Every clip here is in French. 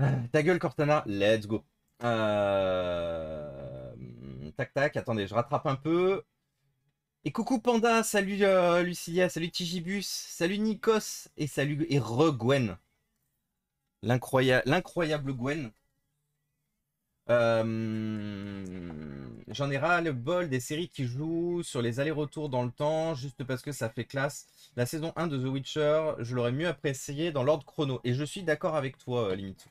Euh, ta gueule, Cortana, let's go. Euh, tac tac, attendez, je rattrape un peu. Et coucou Panda, salut euh, Lucilia, salut Tigibus, salut Nikos et salut et re Gwen. L'incroyable Gwen. Euh, j'en ai ras le bol des séries qui jouent sur les allers-retours dans le temps, juste parce que ça fait classe. La saison 1 de The Witcher, je l'aurais mieux apprécié dans l'ordre chrono. Et je suis d'accord avec toi, limite.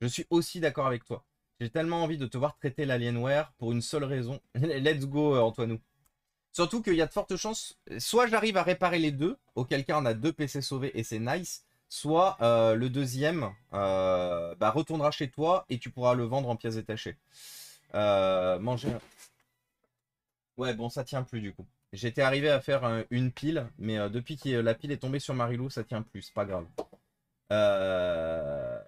Je suis aussi d'accord avec toi. J'ai tellement envie de te voir traiter l'Alienware pour une seule raison. Let's go, euh, Antoine. Surtout qu'il y a de fortes chances, euh, soit j'arrive à réparer les deux, auquel cas on a deux PC sauvés et c'est nice, soit euh, le deuxième bah, retournera chez toi et tu pourras le vendre en pièces détachées. manger. Ouais, bon, ça tient plus du coup. J'étais arrivé à faire une pile, mais depuis que la pile est tombée sur Marilou, ça tient plus, c'est pas grave. Euh.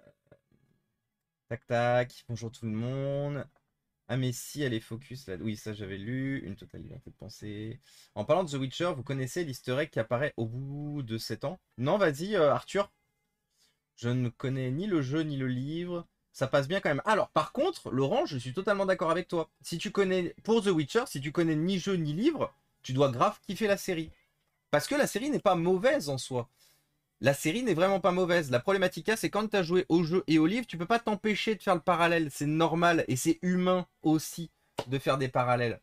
Tac tac, bonjour tout le monde. Ah mais si, elle est focus là. Oui, ça j'avais lu. Une totale liberté de pensée. En parlant de The Witcher, vous connaissez l'easter qui apparaît au bout de 7 ans Non, vas-y, euh, Arthur. Je ne connais ni le jeu ni le livre. Ça passe bien quand même. Alors, par contre, Laurent, je suis totalement d'accord avec toi. Si tu connais, pour The Witcher, si tu connais ni jeu ni livre, tu dois grave kiffer la série. Parce que la série n'est pas mauvaise en soi la série n'est vraiment pas mauvaise. La problématique, c'est quand tu as joué au jeu et au livre, tu peux pas t'empêcher de faire le parallèle. C'est normal et c'est humain aussi de faire des parallèles.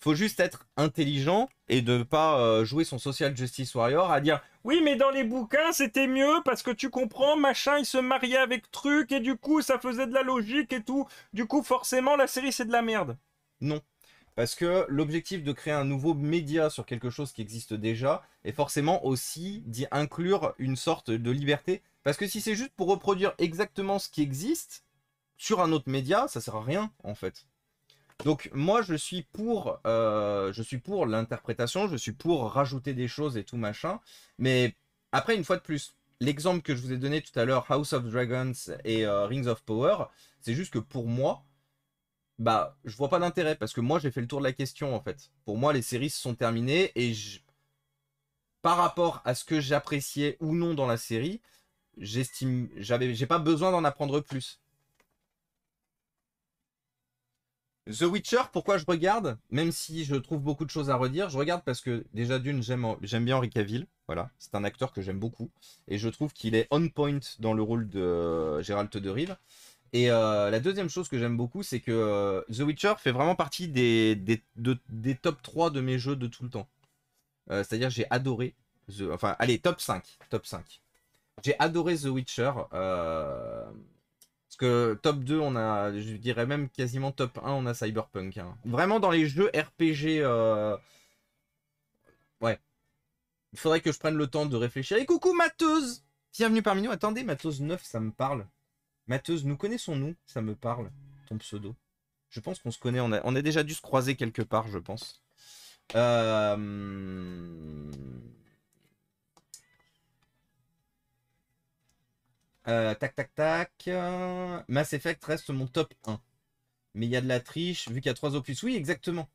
Faut juste être intelligent et ne pas euh, jouer son social justice warrior à dire oui mais dans les bouquins c'était mieux parce que tu comprends machin il se mariait avec truc et du coup ça faisait de la logique et tout du coup forcément la série c'est de la merde. Non. Parce que l'objectif de créer un nouveau média sur quelque chose qui existe déjà est forcément aussi d'y inclure une sorte de liberté. Parce que si c'est juste pour reproduire exactement ce qui existe sur un autre média, ça sert à rien en fait. Donc moi je suis pour, euh, pour l'interprétation, je suis pour rajouter des choses et tout machin. Mais après une fois de plus, l'exemple que je vous ai donné tout à l'heure, House of Dragons et euh, Rings of Power, c'est juste que pour moi, bah, je vois pas d'intérêt parce que moi j'ai fait le tour de la question en fait. Pour moi, les séries se sont terminées et par rapport à ce que j'appréciais ou non dans la série, j'estime, j'avais, j'ai pas besoin d'en apprendre plus. The Witcher, pourquoi je regarde Même si je trouve beaucoup de choses à redire, je regarde parce que déjà d'une, j'aime, j'aime bien Henri Cavill. Voilà, c'est un acteur que j'aime beaucoup et je trouve qu'il est on point dans le rôle de euh, Gérald de Rive. Et euh, la deuxième chose que j'aime beaucoup, c'est que euh, The Witcher fait vraiment partie des, des, top 3 de mes jeux de tout le temps. Euh, c'est-à-dire, j'ai adoré. The, enfin, allez, top 5. Top 5. J'ai adoré The Witcher. parce que top 2, on a, je dirais même quasiment top 1, on a Cyberpunk. Hein. Vraiment, dans les jeux RPG. Ouais. Il faudrait que je prenne le temps de réfléchir. Et coucou, Mateuse Bienvenue parmi nous. Attendez, Mateuse 9, ça me parle. Matteuse, nous connaissons-nous Ça me parle, ton pseudo. Je pense qu'on se connaît, on a, on déjà dû se croiser quelque part, je pense. Euh, euh, tac, tac, tac. Mass Effect reste mon top 1. Mais il y a de la triche, vu qu'il y a trois opus. Oui, exactement.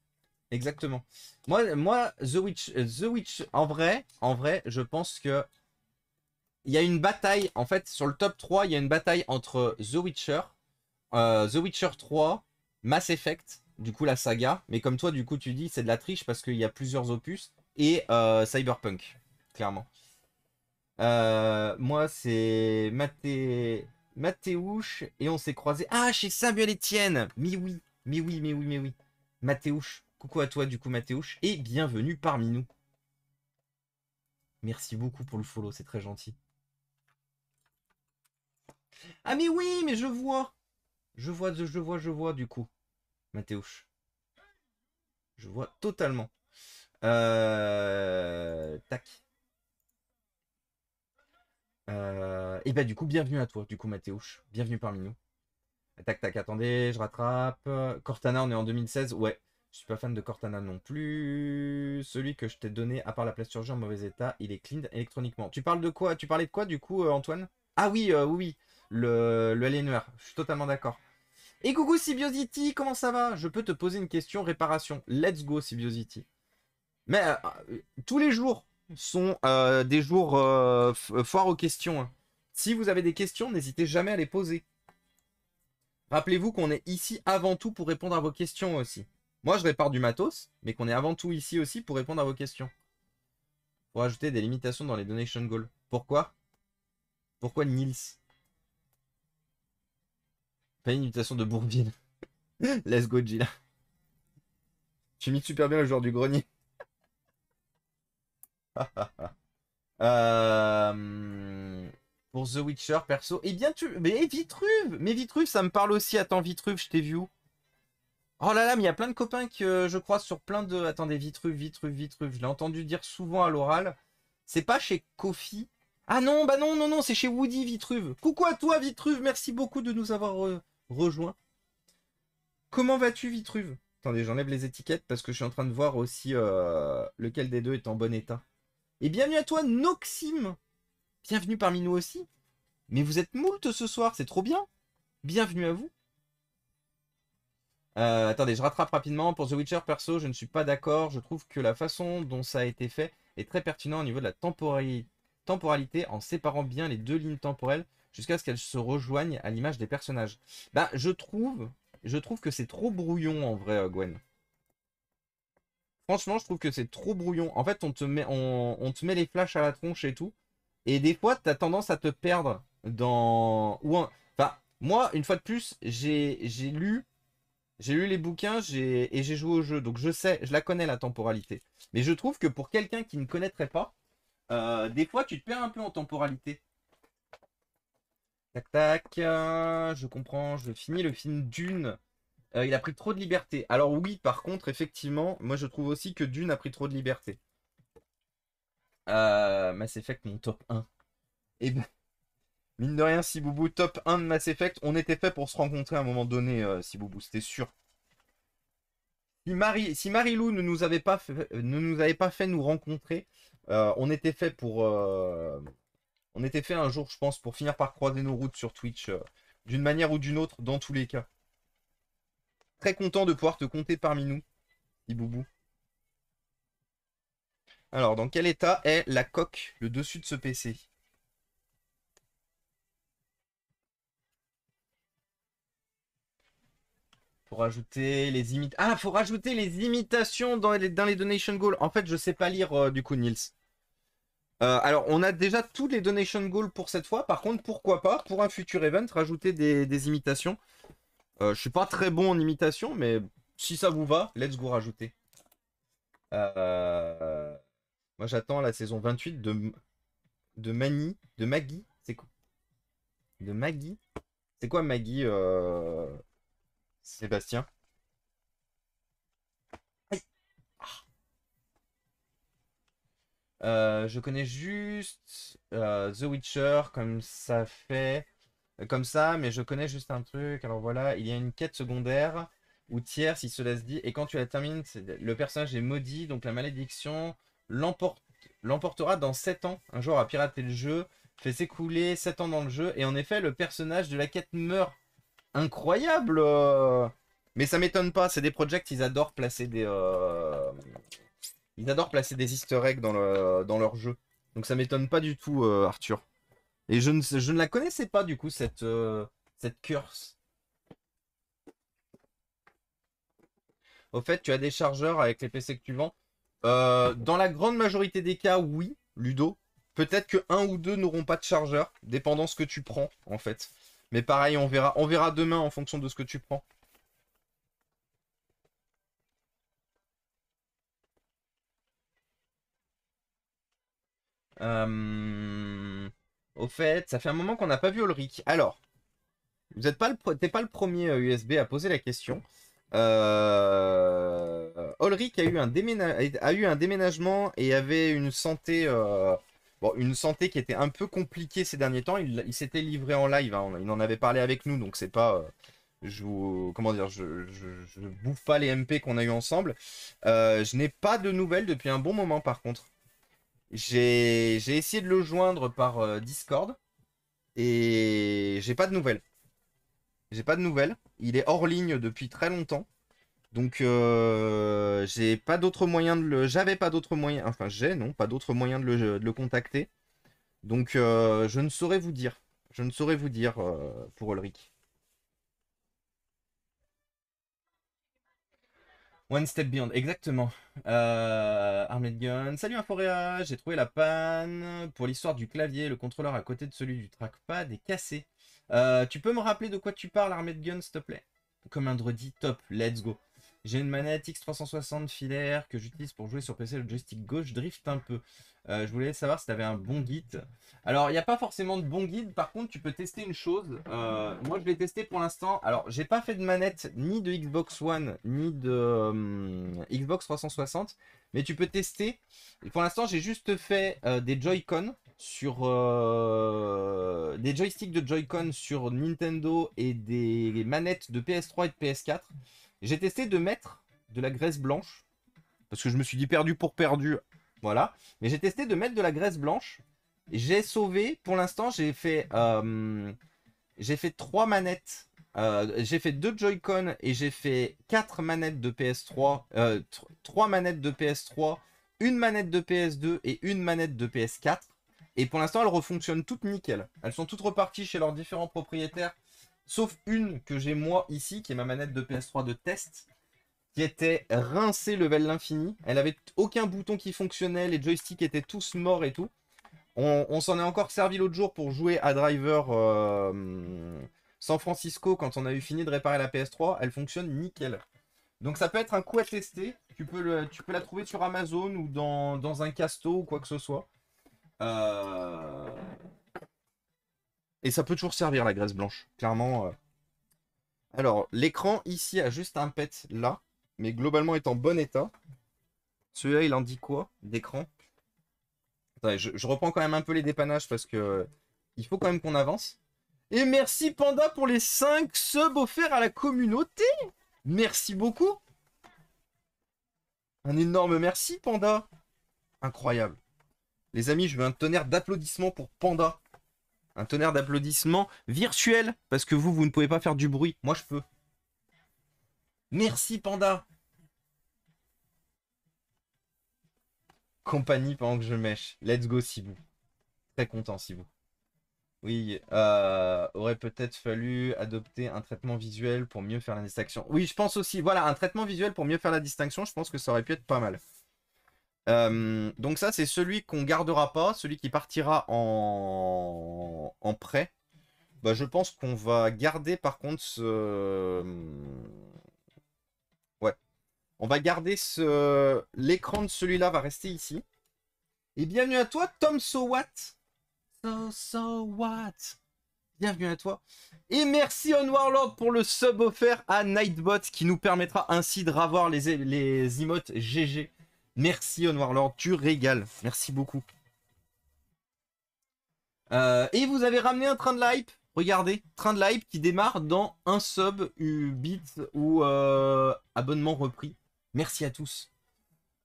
Exactement. Moi, moi The, Witch, euh, The Witch, en vrai, en vrai, je pense que il y a une bataille, en fait, sur le top 3, il y a une bataille entre The Witcher, euh, The Witcher 3, Mass Effect, du coup la saga, mais comme toi, du coup, tu dis c'est de la triche parce qu'il y a plusieurs opus, et euh, Cyberpunk, clairement. Euh, moi, c'est Mathé... Mathéouche, et on s'est croisé. Ah, chez Samuel Etienne Mais oui, mais oui, mais oui, mais oui. Mathéouche, coucou à toi, du coup, Mathéouche, et bienvenue parmi nous. Merci beaucoup pour le follow, c'est très gentil. Ah mais oui, mais je vois. Je vois, je vois, je vois du coup. Mathéouche. Je vois totalement. Euh, tac. Euh, et bah du coup, bienvenue à toi, du coup Mathéouche. Bienvenue parmi nous. Tac, tac, attendez, je rattrape. Cortana, on est en 2016. Ouais, je suis pas fan de Cortana non plus. Celui que je t'ai donné, à part la place plasturgie en mauvais état, il est clean électroniquement. Tu parles de quoi Tu parlais de quoi du coup, euh, Antoine Ah oui, oui oui, le, le Je suis totalement d'accord. Et coucou Sibiosity comment ça va Je peux te poser une question réparation. Let's go Sibiosity Mais euh, euh, tous les jours sont euh, des jours euh, aux questions. Hein. Si vous avez des questions, n'hésitez jamais à les poser. Rappelez-vous qu'on est ici avant tout pour répondre à vos questions aussi. Moi, je répare du matos, mais qu'on est avant tout ici aussi pour répondre à vos questions. Pour ajouter des limitations dans les donation goals. Pourquoi Pourquoi Nils pas une imitation de Bourbine. Let's go, Gila. Tu imites super bien le joueur du grenier. Euh, pour The Witcher, perso. Eh bien, tu. Mais Vitruve Mais Vitruve, ça me parle aussi. Attends, Vitruve, je t'ai vu où Oh là là, mais il y a plein de copains que je crois sur plein de. Attendez, Vitruve, Vitruve, Vitruve. Je l'ai entendu dire souvent à l'oral. C'est pas chez Kofi. Ah non, bah non, non, non, c'est chez Woody Vitruve. Coucou à toi, Vitruve. Merci beaucoup de nous avoir. Euh, rejoint. Comment vas-tu, Vitruve Attendez, j'enlève les étiquettes parce que je suis en train de voir aussi euh, lequel des deux est en bon état. Et eh bienvenue à toi, Noxime Bienvenue parmi nous aussi. Mais vous êtes moult ce soir, c'est trop bien Bienvenue à vous. Euh, attendez, je rattrape rapidement. Pour The Witcher, perso, je ne suis pas d'accord. Je trouve que la façon dont ça a été fait est très pertinent au niveau de la temporalité en séparant bien les deux lignes temporelles jusqu'à ce qu'elles se rejoignent à l'image des personnages. Bah, je trouve, je trouve que c'est trop brouillon en vrai, euh, Gwen. Franchement, je trouve que c'est trop brouillon. En fait, on te, met, on, te met les flashs à la tronche et tout. Et des fois, tu as tendance à te perdre dans... Ou Enfin, moi, une fois de plus, j'ai lu... J'ai lu les bouquins et j'ai joué au jeu, donc je sais, je la connais la temporalité. Mais je trouve que pour quelqu'un qui ne connaîtrait pas, euh, des fois tu te perds un peu en temporalité. Tac tac, euh, je comprends, je finis le film Dune. Euh, il a pris trop de liberté. Alors oui, par contre, effectivement, moi je trouve aussi que Dune a pris trop de liberté. Euh, Mass Effect, mon top 1. Et eh ben, mine de rien, si top 1 de Mass Effect, on était fait pour se rencontrer à un moment donné, si Boubou, c'était sûr. Si Marie, si Marie Lou ne nous avait pas ne nous avait pas fait nous rencontrer, on était fait pour on était fait un jour, je pense, pour finir par croiser nos routes sur Twitch, euh, d'une manière ou d'une autre, dans tous les cas. Très content de pouvoir te compter parmi nous, ibubu Alors, dans quel état est la coque, le dessus de ce PC Pour rajouter les imitations. Ah, faut rajouter les imitations dans les, dans les donation goals. En fait, je sais pas lire euh, du coup, Nils. Euh, alors, on a déjà tous les donation goals pour cette fois. Par contre, pourquoi pas, pour un futur event, rajouter des, imitations. Euh, je suis pas très bon en imitation, mais si ça vous va, let's go rajouter. Euh, moi, j'attends la saison 28 de, de de Maggie. C'est quoi De Maggie C'est quoi Maggie Sébastien Euh, je connais juste euh, The Witcher comme ça fait euh, comme ça, mais je connais juste un truc. Alors voilà, il y a une quête secondaire ou tierce, si cela se dit, et quand tu la termines, le personnage est maudit, donc la malédiction l'emportera dans 7 ans. Un joueur a piraté le jeu, fait s'écouler 7 ans dans le jeu, et en effet, le personnage de la quête meurt. Incroyable Mais ça m'étonne pas, c'est des projects, ils adorent placer des, ils adorent placer des easter eggs dans, leur jeu. Donc ça m'étonne pas du tout, euh, Arthur. Et je ne, je ne la connaissais pas du coup, cette, euh, cette curse. Au fait, tu as des chargeurs avec les PC que tu vends euh, Dans la grande majorité des cas, oui, Ludo. Peut-être que un ou deux n'auront pas de chargeur, dépendant ce que tu prends, en fait. Mais pareil, on verra, on verra demain en fonction de ce que tu prends. Euh, au fait, ça fait un moment qu'on n'a pas vu Ulrich. Alors, vous n'êtes pas, le... premier USB euh, à poser la question. Euh... Ulrich a eu, un déménagement et avait une santé, euh, une santé qui était un peu compliquée ces derniers temps. Il, s'était livré en live, hein. il en avait parlé avec nous, donc c'est pas, je vous... comment dire, je... je, bouffe pas les MP qu'on a eu ensemble. je n'ai pas de nouvelles depuis un bon moment par contre. J'ai essayé de le joindre par euh, Discord et j'ai pas de nouvelles. J'ai pas de nouvelles. Il est hors ligne depuis très longtemps. Donc euh, j'ai pas d'autres moyens de le. J'avais pas d'autre moyen. Enfin j'ai non, pas d'autre moyen de le, contacter. Donc euh, je ne saurais vous dire. Je ne saurais vous dire pour Ulrich. One Step Beyond, exactement. Euh, de Gun, salut Inforia, j'ai trouvé la panne. Pour l'histoire du clavier, le contrôleur à côté de celui du trackpad est cassé. Euh, tu peux me rappeler de quoi tu parles, de Gun, s'il te plaît Comme un dredi, top, let's go. J'ai une manette X360 filaire que j'utilise pour jouer sur PC. Le joystick gauche drift un peu. Euh, je voulais savoir si tu avais un bon guide. Alors, il n'y a pas forcément de bon guide. Par contre, tu peux tester une chose. Euh, moi, je vais tester pour l'instant. Alors, j'ai pas fait de manette ni de Xbox One ni de euh, Xbox 360. Mais tu peux tester. pour l'instant, j'ai juste fait des Joy-Con sur des joysticks de Joy-Con sur Nintendo et des manettes de PS3 et de PS4. J'ai testé de mettre de la graisse blanche, parce que je me suis dit perdu pour perdu, voilà. Mais j'ai testé de mettre de la graisse blanche. J'ai sauvé, pour l'instant, j'ai fait, euh, j'ai fait trois manettes. Euh, j'ai fait deux Joy-Con et j'ai fait quatre manettes de PS3, euh, trois manettes de PS3, une manette de PS2 et une manette de PS4. Et pour l'instant, elles refonctionnent toutes nickel. Elles sont toutes reparties chez leurs différents propriétaires Sauf une que j'ai moi ici, qui est ma manette de PS3 de test, qui était rincée level l'infini. Elle avait aucun bouton qui fonctionnait, les joysticks étaient tous morts et tout. On, s'en est encore servi l'autre jour pour jouer à Driver euh, San Francisco quand on a eu fini de réparer la PS3. Elle fonctionne nickel. Donc ça peut être un coup à tester. Tu peux, tu peux la trouver sur Amazon ou dans, dans un casto ou quoi que ce soit. Euh... Et ça peut toujours servir la graisse blanche, clairement. Euh. Alors, l'écran ici a juste un pet là, mais globalement est en bon état. Celui-là, il en dit quoi d'écran je, reprends quand même un peu les dépannages parce que euh, il faut quand même qu'on avance. Et merci Panda pour les 5 subs offerts à la communauté Merci beaucoup Un énorme merci Panda Incroyable Les amis, je veux un tonnerre d'applaudissements pour Panda un tonnerre d'applaudissements virtuels, parce que vous, vous ne pouvez pas faire du bruit. Moi, je peux. Merci, Panda Compagnie pendant que je mèche. Let's go, Sibou. Très content, Sibou. Oui, euh, aurait peut-être fallu adopter un traitement visuel pour mieux faire la distinction. Oui, je pense aussi. Voilà, un traitement visuel pour mieux faire la distinction, je pense que ça aurait pu être pas mal. Euh, donc ça, c'est celui qu'on gardera pas, celui qui partira en, prêt. Bah, je pense qu'on va garder par contre ce... Ouais. On va garder ce... L'écran de celui-là va rester ici. Et bienvenue à toi, Tom So What So What Bienvenue à toi. Et merci On Warlord pour le sub offert à Nightbot qui nous permettra ainsi de ravoir les, les emotes GG Merci Honor Lord, tu régales. Merci beaucoup. Euh, et vous avez ramené un train de live. hype. Regardez, train de live hype qui démarre dans un sub, bit ou euh, abonnement repris. Merci à tous.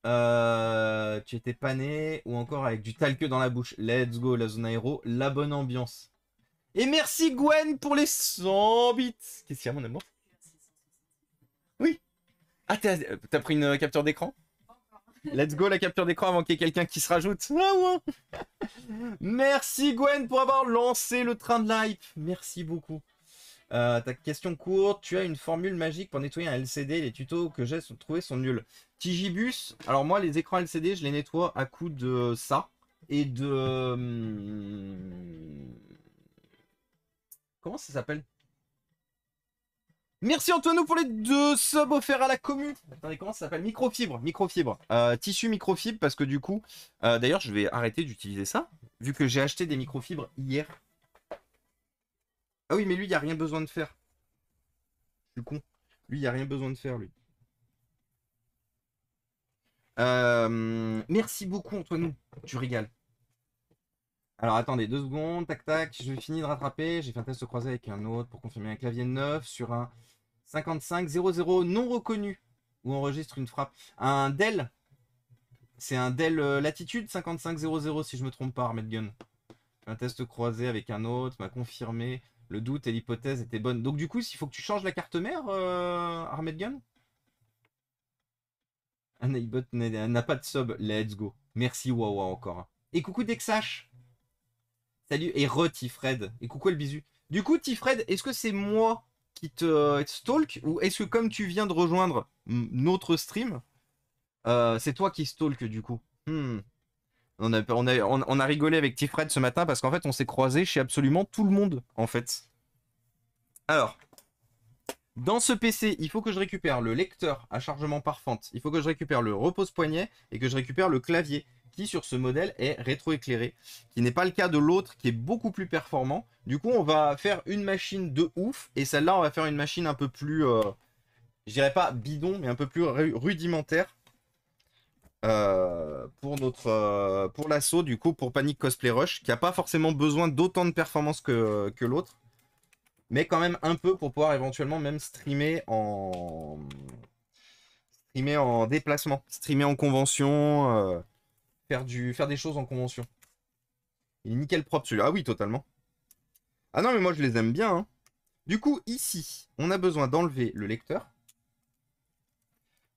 Euh, tu étais pané ou encore avec du talque dans la bouche. Let's go, la zone aéro, la bonne ambiance. Et merci Gwen pour les 100 bits. Qu'est-ce qu'il y a, mon amour Oui. Ah, t'as pris une capture d'écran Let's go la capture d'écran avant qu'il y ait quelqu'un qui se rajoute. Merci Gwen pour avoir lancé le train de live. Merci beaucoup. Euh, ta question courte, tu as une formule magique pour nettoyer un LCD, les tutos que j'ai trouvés sont nuls. Tigibus, alors moi les écrans LCD je les nettoie à coup de ça et de... Hum, comment ça s'appelle Merci Antoine pour les deux subs offerts à la commune. Attendez, comment ça s'appelle Microfibre, microfibre. Euh, tissu microfibre, parce que du coup, euh, d'ailleurs, je vais arrêter d'utiliser ça, vu que j'ai acheté des microfibres hier. Ah oui, mais lui, il n'y a rien besoin de faire. Je suis con. Lui, il n'y a rien besoin de faire, lui. Euh, merci beaucoup, Antoine. Tu régales. Alors attendez, deux secondes, tac tac, je vais finir de rattraper. J'ai fait un test croisé avec un autre pour confirmer un clavier neuf sur un 55 non reconnu ou enregistre une frappe. Un Dell, c'est un Dell euh, Latitude 55-00 si je me trompe pas, Armed Gun. Un test croisé avec un autre m'a confirmé le doute et l'hypothèse étaient bonnes. Donc du coup, s'il faut que tu changes la carte mère, euh, Armed Gun Un iBot n'a pas de sub. Let's go. Merci Wawa encore. Hein. Et coucou Dexash. Salut. Et re Tifred. Et coucou le bisu. Du coup, Tifred, est-ce que c'est moi qui te, stalk ou est-ce que comme tu viens de rejoindre notre stream, euh, c'est toi qui stalk du coup hmm. on, a, on, a, on, a, rigolé avec Tifred ce matin parce qu'en fait on s'est croisé chez absolument tout le monde en fait. Alors, dans ce PC, il faut que je récupère le lecteur à chargement par fente, il faut que je récupère le repose-poignet et que je récupère le clavier sur ce modèle est rétroéclairé, qui n'est pas le cas de l'autre qui est beaucoup plus performant. Du coup, on va faire une machine de ouf et celle-là, on va faire une machine un peu plus, euh, je dirais pas bidon, mais un peu plus rudimentaire. Euh, pour notre euh, pour l'assaut du coup pour Panic Cosplay Rush qui a pas forcément besoin d'autant de performance que, l'autre mais quand même un peu pour pouvoir éventuellement même streamer en streamer en déplacement streamer en convention Faire, du, faire des choses en convention. Il est nickel propre celui-là. Ah oui, totalement. Ah non, mais moi je les aime bien. Hein. Du coup, ici, on a besoin d'enlever le lecteur.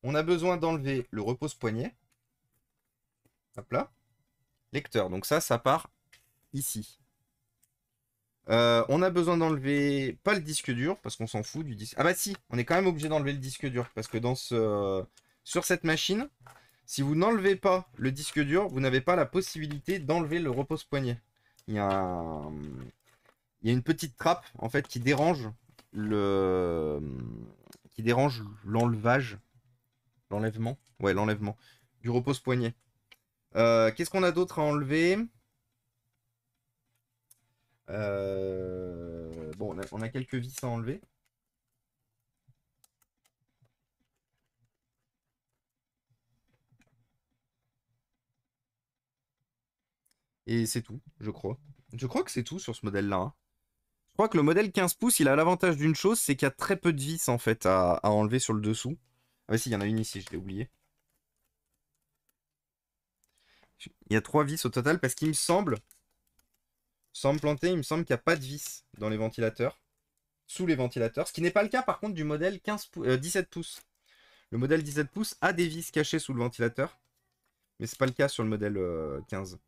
On a besoin d'enlever le repose-poignet. Hop là. Lecteur. Donc ça, ça part ici. Euh, on a besoin d'enlever, pas le disque dur, parce qu'on s'en fout du disque. Ah bah si, on est quand même obligé d'enlever le disque dur, parce que dans ce... Euh, sur cette machine, si vous n'enlevez pas le disque dur, vous n'avez pas la possibilité d'enlever le repose-poignet. Il y, a une petite trappe en fait qui dérange le qui dérange l'enlevage, l'enlèvement, ouais l'enlèvement du repose-poignet. Euh, qu'est-ce qu'on a d'autre à enlever euh, Bon, on a quelques vis à enlever. Et c'est tout, je crois. Je crois que c'est tout sur ce modèle-là. Hein. Je crois que le modèle 15 pouces, il a l'avantage d'une chose, c'est qu'il y a très peu de vis en fait à, enlever sur le dessous. Ah oui, si, il y en a une ici, je l'ai oublié. Il y a trois vis au total parce qu'il me semble, sans me planter, il me semble qu'il n'y a pas de vis dans les ventilateurs, sous les ventilateurs. Ce qui n'est pas le cas par contre du modèle 17 euh, pouces. Le modèle 17 pouces a des vis cachées sous le ventilateur, mais c'est pas le cas sur le modèle 15 euh, 15.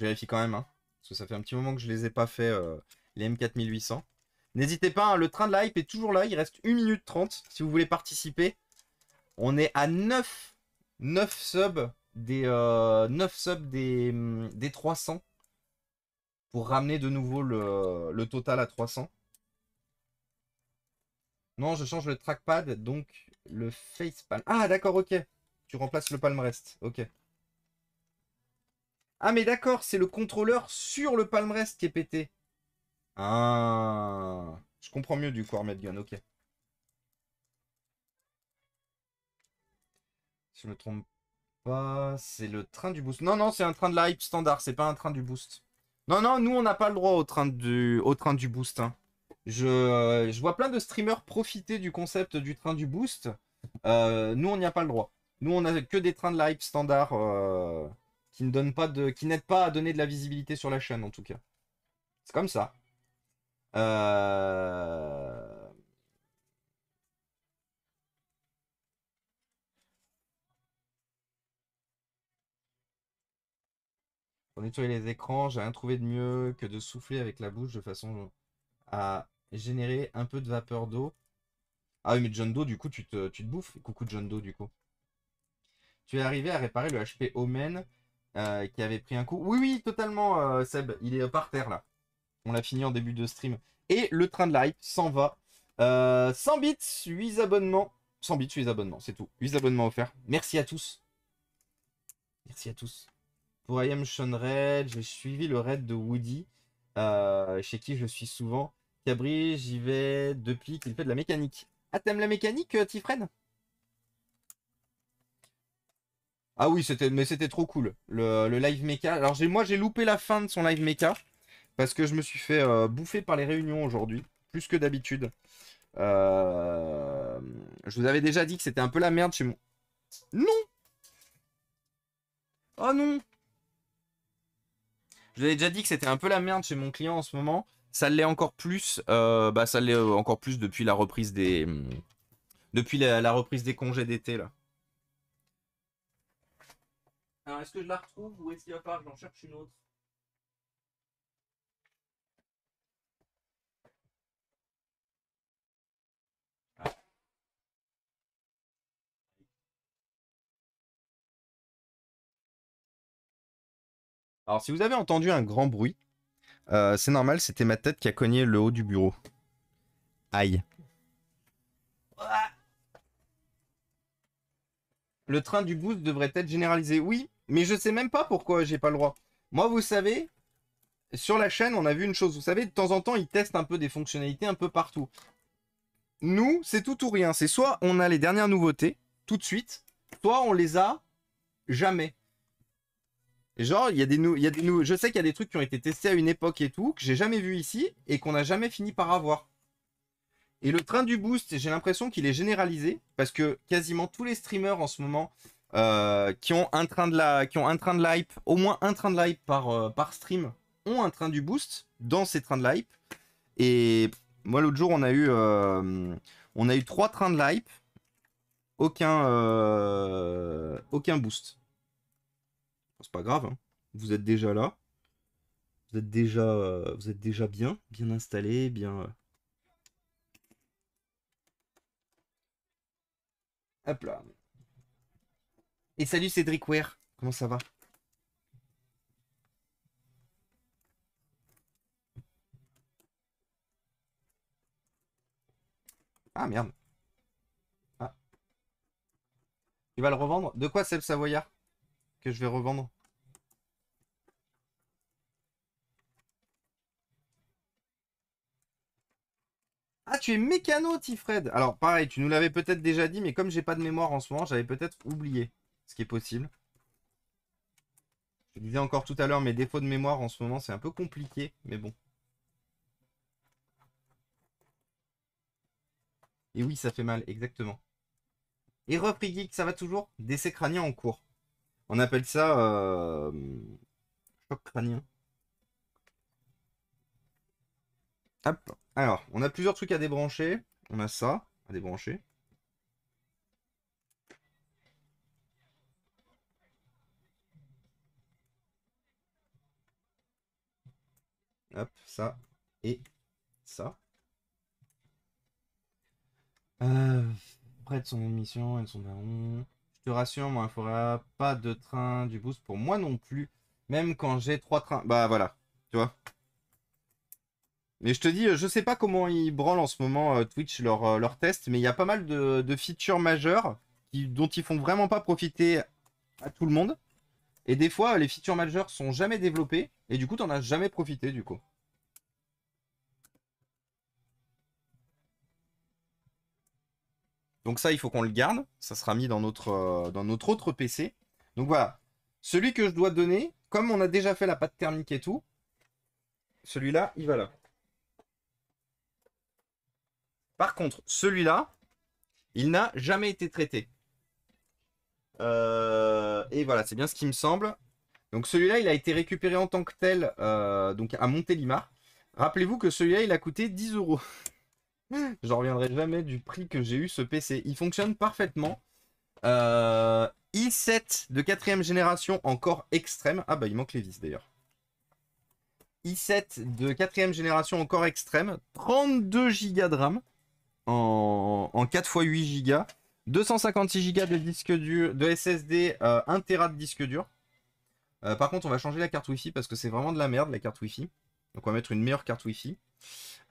Je vérifie quand même, hein, parce que ça fait un petit moment que je les ai pas fait, euh, les M4800. N'hésitez pas, hein, le train de la hype est toujours là, il reste 1 minute 30 si vous voulez participer. On est à 9, 9 subs des, 9 euh, subs des, hum, des 300 pour ramener de nouveau le, total à 300. Non, je change le trackpad, donc le facepalm. Ah, d'accord, ok. Tu remplaces le palm rest, ok. Ah mais d'accord, c'est le contrôleur sur le palmarès qui est pété. Ah, je comprends mieux du coup Gun, ok. Si je me trompe pas, c'est le train du boost. Non, non, c'est un train de la hype standard, c'est pas un train du boost. Non, non, nous on n'a pas le droit au train du, au train du boost. Hein. Euh, je, vois plein de streamers profiter du concept du train du boost. Euh, nous on n'y a pas le droit. Nous on n'a que des trains de la hype standard. Euh, qui ne donne pas de, qui n'aide pas à donner de la visibilité sur la chaîne en tout cas. C'est comme ça. Pour euh, nettoyer les écrans, j'ai rien trouvé de mieux que de souffler avec la bouche de façon à générer un peu de vapeur d'eau. Ah oui, mais John Doe, du coup, tu te, tu te bouffes. Coucou John Doe, du coup. Tu es arrivé à réparer le HP Omen euh, qui avait pris un coup. Oui, oui, totalement, euh, Seb. Il est par terre, là. On l'a fini en début de stream. Et le train de live s'en va. 100 euh, bits, 8 abonnements. 100 bits, 8 abonnements, c'est tout. 8 abonnements offerts. Merci à tous. Merci à tous. Pour I Am Sean Red, j'ai suivi le raid de Woody, chez qui je suis souvent. Cabri, j'y vais depuis qu'il fait de la mécanique. Ah, t'aimes la mécanique, Tifred Ah oui, c'était, mais c'était trop cool. Le, live mecha. Alors moi j'ai loupé la fin de son live mecha. Parce que je me suis fait euh, bouffer par les réunions aujourd'hui. Plus que d'habitude. Euh, je vous avais déjà dit que c'était un peu la merde chez moi. Non Oh non Je vous avais déjà dit que c'était un peu la merde chez mon client en ce moment. Ça l'est encore plus. Euh, bah ça l'est encore plus depuis la reprise des. Hum, depuis la reprise des congés d'été là. Alors, est-ce que je la retrouve ou est-ce qu'il va falloir que j'en cherche une autre ah. Alors, si vous avez entendu un grand bruit, euh, c'est normal, c'était ma tête qui a cogné le haut du bureau. Aïe. Le train du boost devrait être généralisé. Oui, mais je sais même pas pourquoi j'ai pas le droit. Moi, vous savez, sur la chaîne, on a vu une chose. Vous savez, de temps en temps, ils testent un peu des fonctionnalités un peu partout. Nous, c'est tout ou rien. C'est soit on a les dernières nouveautés, tout de suite, soit on les a jamais. Genre, il y a des il je sais qu'il y a des trucs qui ont été testés à une époque et tout, que j'ai jamais vu ici, et qu'on n'a jamais fini par avoir. Et le train du boost, j'ai l'impression qu'il est généralisé parce que quasiment tous les streamers en ce moment euh, qui ont un train de la, qui ont un train de hype, au moins un train de la hype par, euh, par stream, ont un train du boost dans ces trains de la hype. Et moi l'autre jour on a eu, euh, on a eu trois trains de la hype, aucun, aucun boost. C'est pas grave, hein. vous êtes déjà là, vous êtes déjà, vous êtes déjà bien, bien installé, bien Hop là. Et salut Cédric Weir, comment ça va Ah merde. Ah. Tu vas le revendre De quoi c'est le Savoyard Que je vais revendre Ah, tu es mécano, Tifred Alors, pareil, tu nous l'avais peut-être déjà dit, mais comme j'ai pas de mémoire en ce moment, j'avais peut-être oublié ce qui est possible. Je disais encore tout à l'heure, mes défauts de mémoire en ce moment, c'est un peu compliqué, mais bon. Et oui, ça fait mal, exactement. Et repris geek, ça va toujours Décès crânien en cours. On appelle ça... Euh, choc crânien. Hop alors, on a plusieurs trucs à débrancher. On a ça à débrancher. Hop, ça et ça. Euh, près de son émission et de son Je te rassure, moi, il faudra pas de train du boost pour moi non plus. Même quand j'ai trois trains. Bah voilà, tu vois. Mais je te dis, euh, je sais pas comment ils branlent en ce moment euh, Twitch euh, leur, test, mais il y a pas mal de, features majeures dont ils font vraiment pas profiter à tout le monde. Et des fois, les features majeures sont jamais développées, et du coup, n'en as jamais profité du coup. Donc ça, il faut qu'on le garde. Ça sera mis dans notre, dans notre autre PC. Donc voilà. Celui que je dois donner, comme on a déjà fait la pâte thermique et tout, celui-là, il va là. Par contre, celui-là, il n'a jamais été traité. Euh, et voilà, c'est bien ce qui me semble. Donc celui-là, il a été récupéré en tant que tel euh, donc à Montélimar. Rappelez-vous que celui-là, il a coûté 10 euros. ne reviendrai jamais du prix que j'ai eu ce PC. Il fonctionne parfaitement. Euh, i7 de quatrième génération, encore extrême. Ah bah il manque les vis d'ailleurs. i7 de quatrième génération, encore extrême. 32 Go de RAM en, 4 x 8 go 256 Go de disque dur, de SSD, 1 euh, Tera de disque dur. Euh, par contre, on va changer la carte Wi-Fi parce que c'est vraiment de la merde la carte Wi-Fi. Donc on va mettre une meilleure carte Wi-Fi.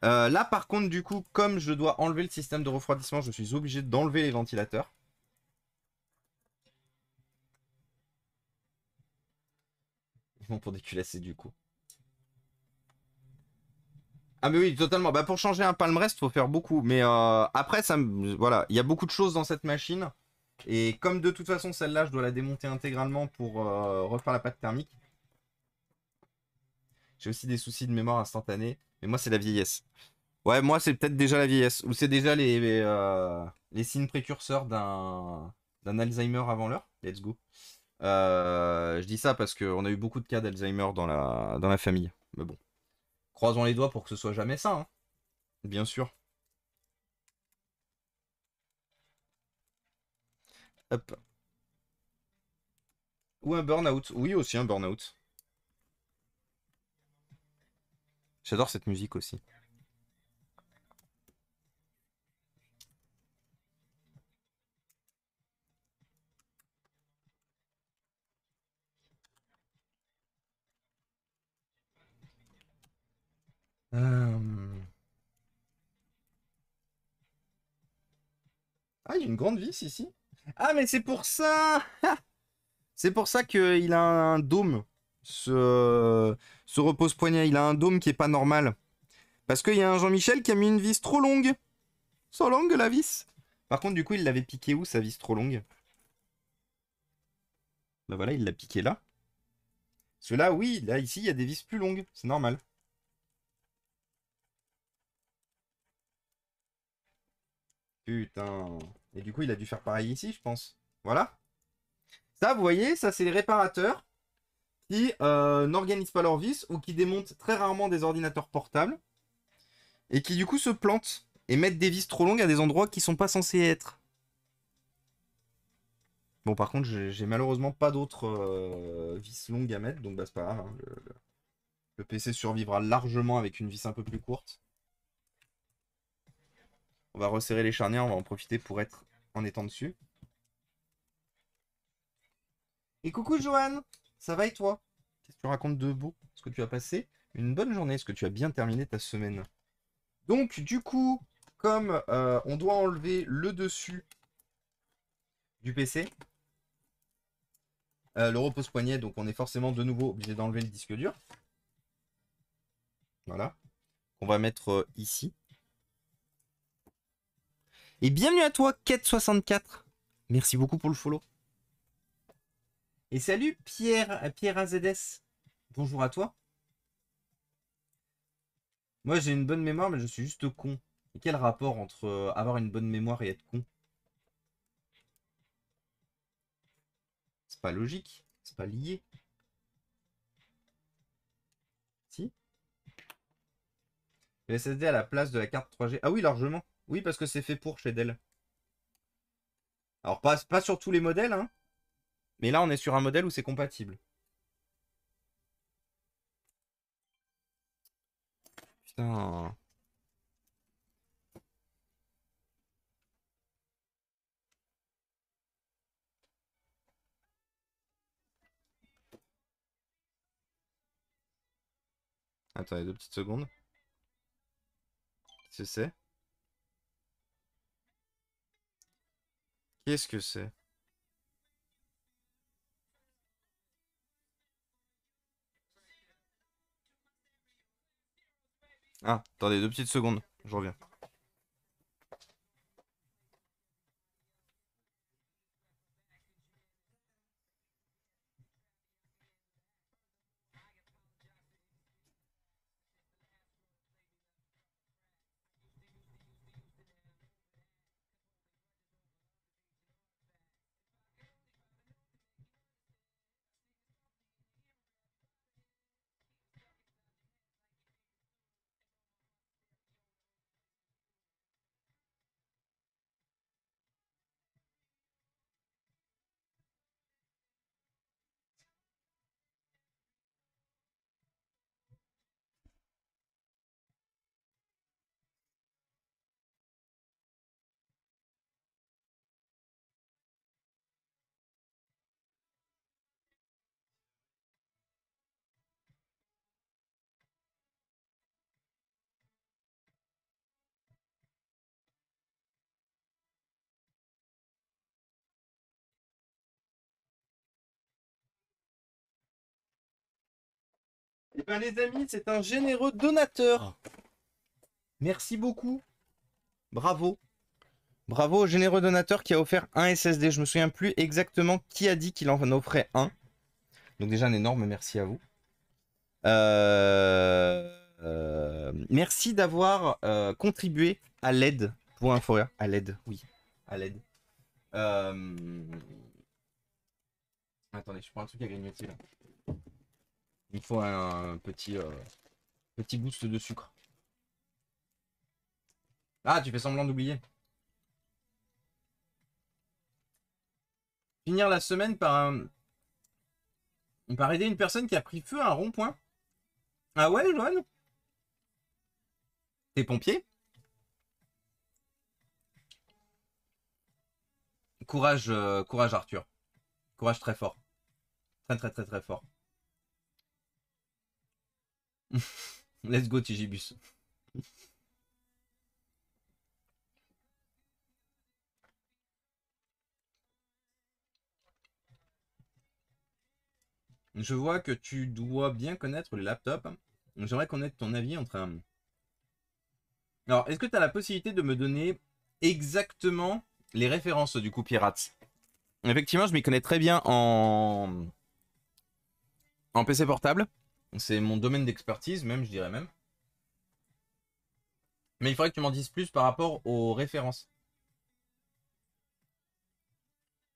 Euh, là, par contre, du coup, comme je dois enlever le système de refroidissement, je suis obligé d'enlever les ventilateurs. Ils vont pour déculasser, du coup. Ah mais oui, totalement. Bah pour changer un il faut faire beaucoup. Mais euh, après, ça, voilà, il y a beaucoup de choses dans cette machine. Et comme de toute façon, celle-là, je dois la démonter intégralement pour euh, refaire la pâte thermique. J'ai aussi des soucis de mémoire instantanée. Mais moi, c'est la vieillesse. Ouais, moi, c'est peut-être déjà la vieillesse. Ou c'est déjà les, euh, signes précurseurs d'un Alzheimer avant l'heure. Let's go. je dis ça parce qu'on a eu beaucoup de cas d'Alzheimer dans la, dans la famille. Mais bon. Croisons les doigts pour que ce soit jamais ça. Hein. Bien sûr. Hop. Ou un burn-out. Oui, aussi un burn-out. J'adore cette musique aussi. Euh, ah, il y a une grande vis ici. Ah, mais c'est pour ça C'est pour ça qu'il a un dôme, ce, repose-poignet. Il a un dôme qui est pas normal. Parce qu'il y a un Jean-Michel qui a mis une vis trop longue. Trop longue, la vis Par contre, du coup, il l'avait piqué où, sa vis trop longue Bah voilà, il l'a piqué là. cela là, oui, là, ici, il y a des vis plus longues. C'est normal. Putain. Et du coup, il a dû faire pareil ici, je pense. Voilà. Ça, vous voyez, ça, c'est les réparateurs qui euh, n'organisent pas leurs vis ou qui démontent très rarement des ordinateurs portables et qui, du coup, se plantent et mettent des vis trop longues à des endroits qui sont pas censés être. Bon, par contre, j'ai malheureusement pas d'autres euh, vis longues à mettre, donc bah, c'est pas grave. Hein. le, PC survivra largement avec une vis un peu plus courte. On va resserrer les charnières, on va en profiter pour être en étant dessus. Et coucou Johan, ça va et toi Qu'est-ce que tu racontes de beau Est-ce que tu as passé une bonne journée Est-ce que tu as bien terminé ta semaine Donc du coup, comme euh, on doit enlever le dessus du PC, euh, le repose-poignet, donc on est forcément de nouveau obligé d'enlever le disque dur. Voilà. On va mettre euh, ici. Et bienvenue à toi, Quête64. Merci beaucoup pour le follow. Et salut Pierre, Pierre AZS. Bonjour à toi. Moi j'ai une bonne mémoire, mais je suis juste con. quel rapport entre euh, avoir une bonne mémoire et être con C'est pas logique, c'est pas lié. Si Le SSD à la place de la carte 3G. Ah oui, largement. Oui, parce que c'est fait pour chez Dell. Alors, pas, pas sur tous les modèles, hein. Mais là, on est sur un modèle où c'est compatible. Putain. Attendez deux petites secondes. Qu'est-ce c'est Qu'est-ce que c'est Ah, attendez deux petites secondes, je reviens. Eh ben, les amis, c'est un généreux donateur. Ah. Merci beaucoup. Bravo. Bravo au généreux donateur qui a offert un SSD. Je me souviens plus exactement qui a dit qu'il en offrait un. Donc déjà un énorme merci à vous. Euh, euh, merci d'avoir euh, contribué à l'aide pour un hein. foyer, À l'aide, oui. À l'aide. Attendez, je prends un truc à grignoter là. Il faut un, petit, euh, petit boost de sucre. Ah, tu fais semblant d'oublier. Finir la semaine par un... Par aider une personne qui a pris feu à un rond-point. Ah ouais, Joanne T'es pompiers. Courage, euh, courage Arthur. Courage très fort. Très très très très fort. Let's go, Tigibus. Je vois que tu dois bien connaître les laptops. J'aimerais connaître ton avis entre un... Alors, est-ce que tu as la possibilité de me donner exactement les références du coup Pirates Effectivement, je m'y connais très bien en... en PC portable. C'est mon domaine d'expertise, même, je dirais même. Mais il faudrait que tu m'en dises plus par rapport aux références.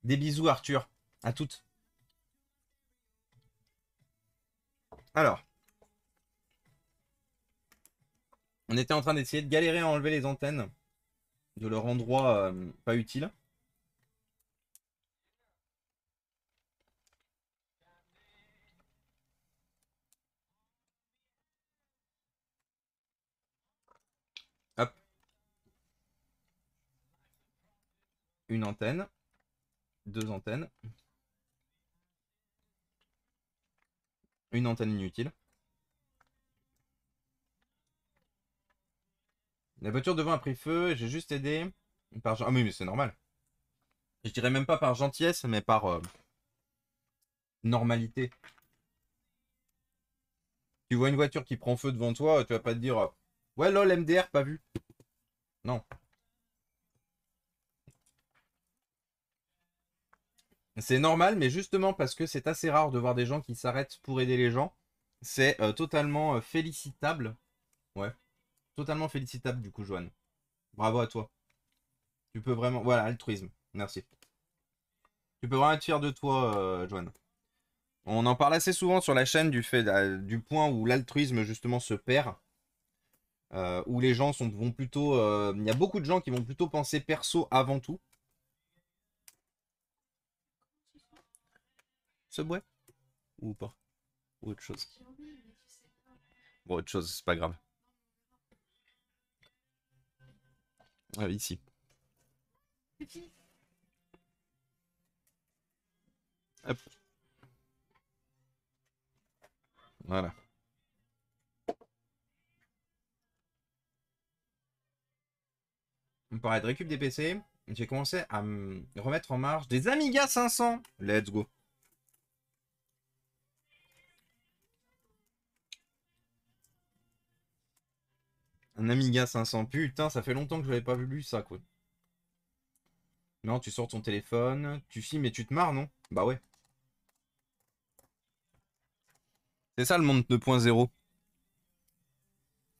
Des bisous, Arthur. À toutes. Alors. On était en train d'essayer de galérer à enlever les antennes de leur endroit euh, pas utile. une antenne, deux antennes, une antenne inutile. La voiture devant a pris feu j'ai juste aidé par... Ah oui, mais c'est normal. Je dirais même pas par gentillesse, mais par euh, normalité. Tu vois une voiture qui prend feu devant toi, tu vas pas te dire euh, Ouais, lol, MDR, pas vu. Non. C'est normal, mais justement parce que c'est assez rare de voir des gens qui s'arrêtent pour aider les gens, c'est euh, totalement euh, félicitable. Ouais. Totalement félicitable du coup, Joanne. Bravo à toi. Tu peux vraiment... Voilà, altruisme. Merci. Tu peux vraiment être fier de toi, euh, Joanne. On en parle assez souvent sur la chaîne du, fait, du point où l'altruisme justement se perd. où les gens sont, vont plutôt... Il y a beaucoup de gens qui vont plutôt penser perso avant tout. Ce bois Ou pas Ou autre chose Bon, autre chose, c'est pas grave. Ah, ici. Hop. Voilà. On paraît de récup des PC. J'ai commencé à me remettre en marche des Amiga 500. Let's go. Un Amiga 500, putain, ça fait longtemps que je n'avais pas vu ça, quoi. Non, tu sors ton téléphone, tu filmes et tu te marres, non Bah ouais. C'est ça le monde 2.0.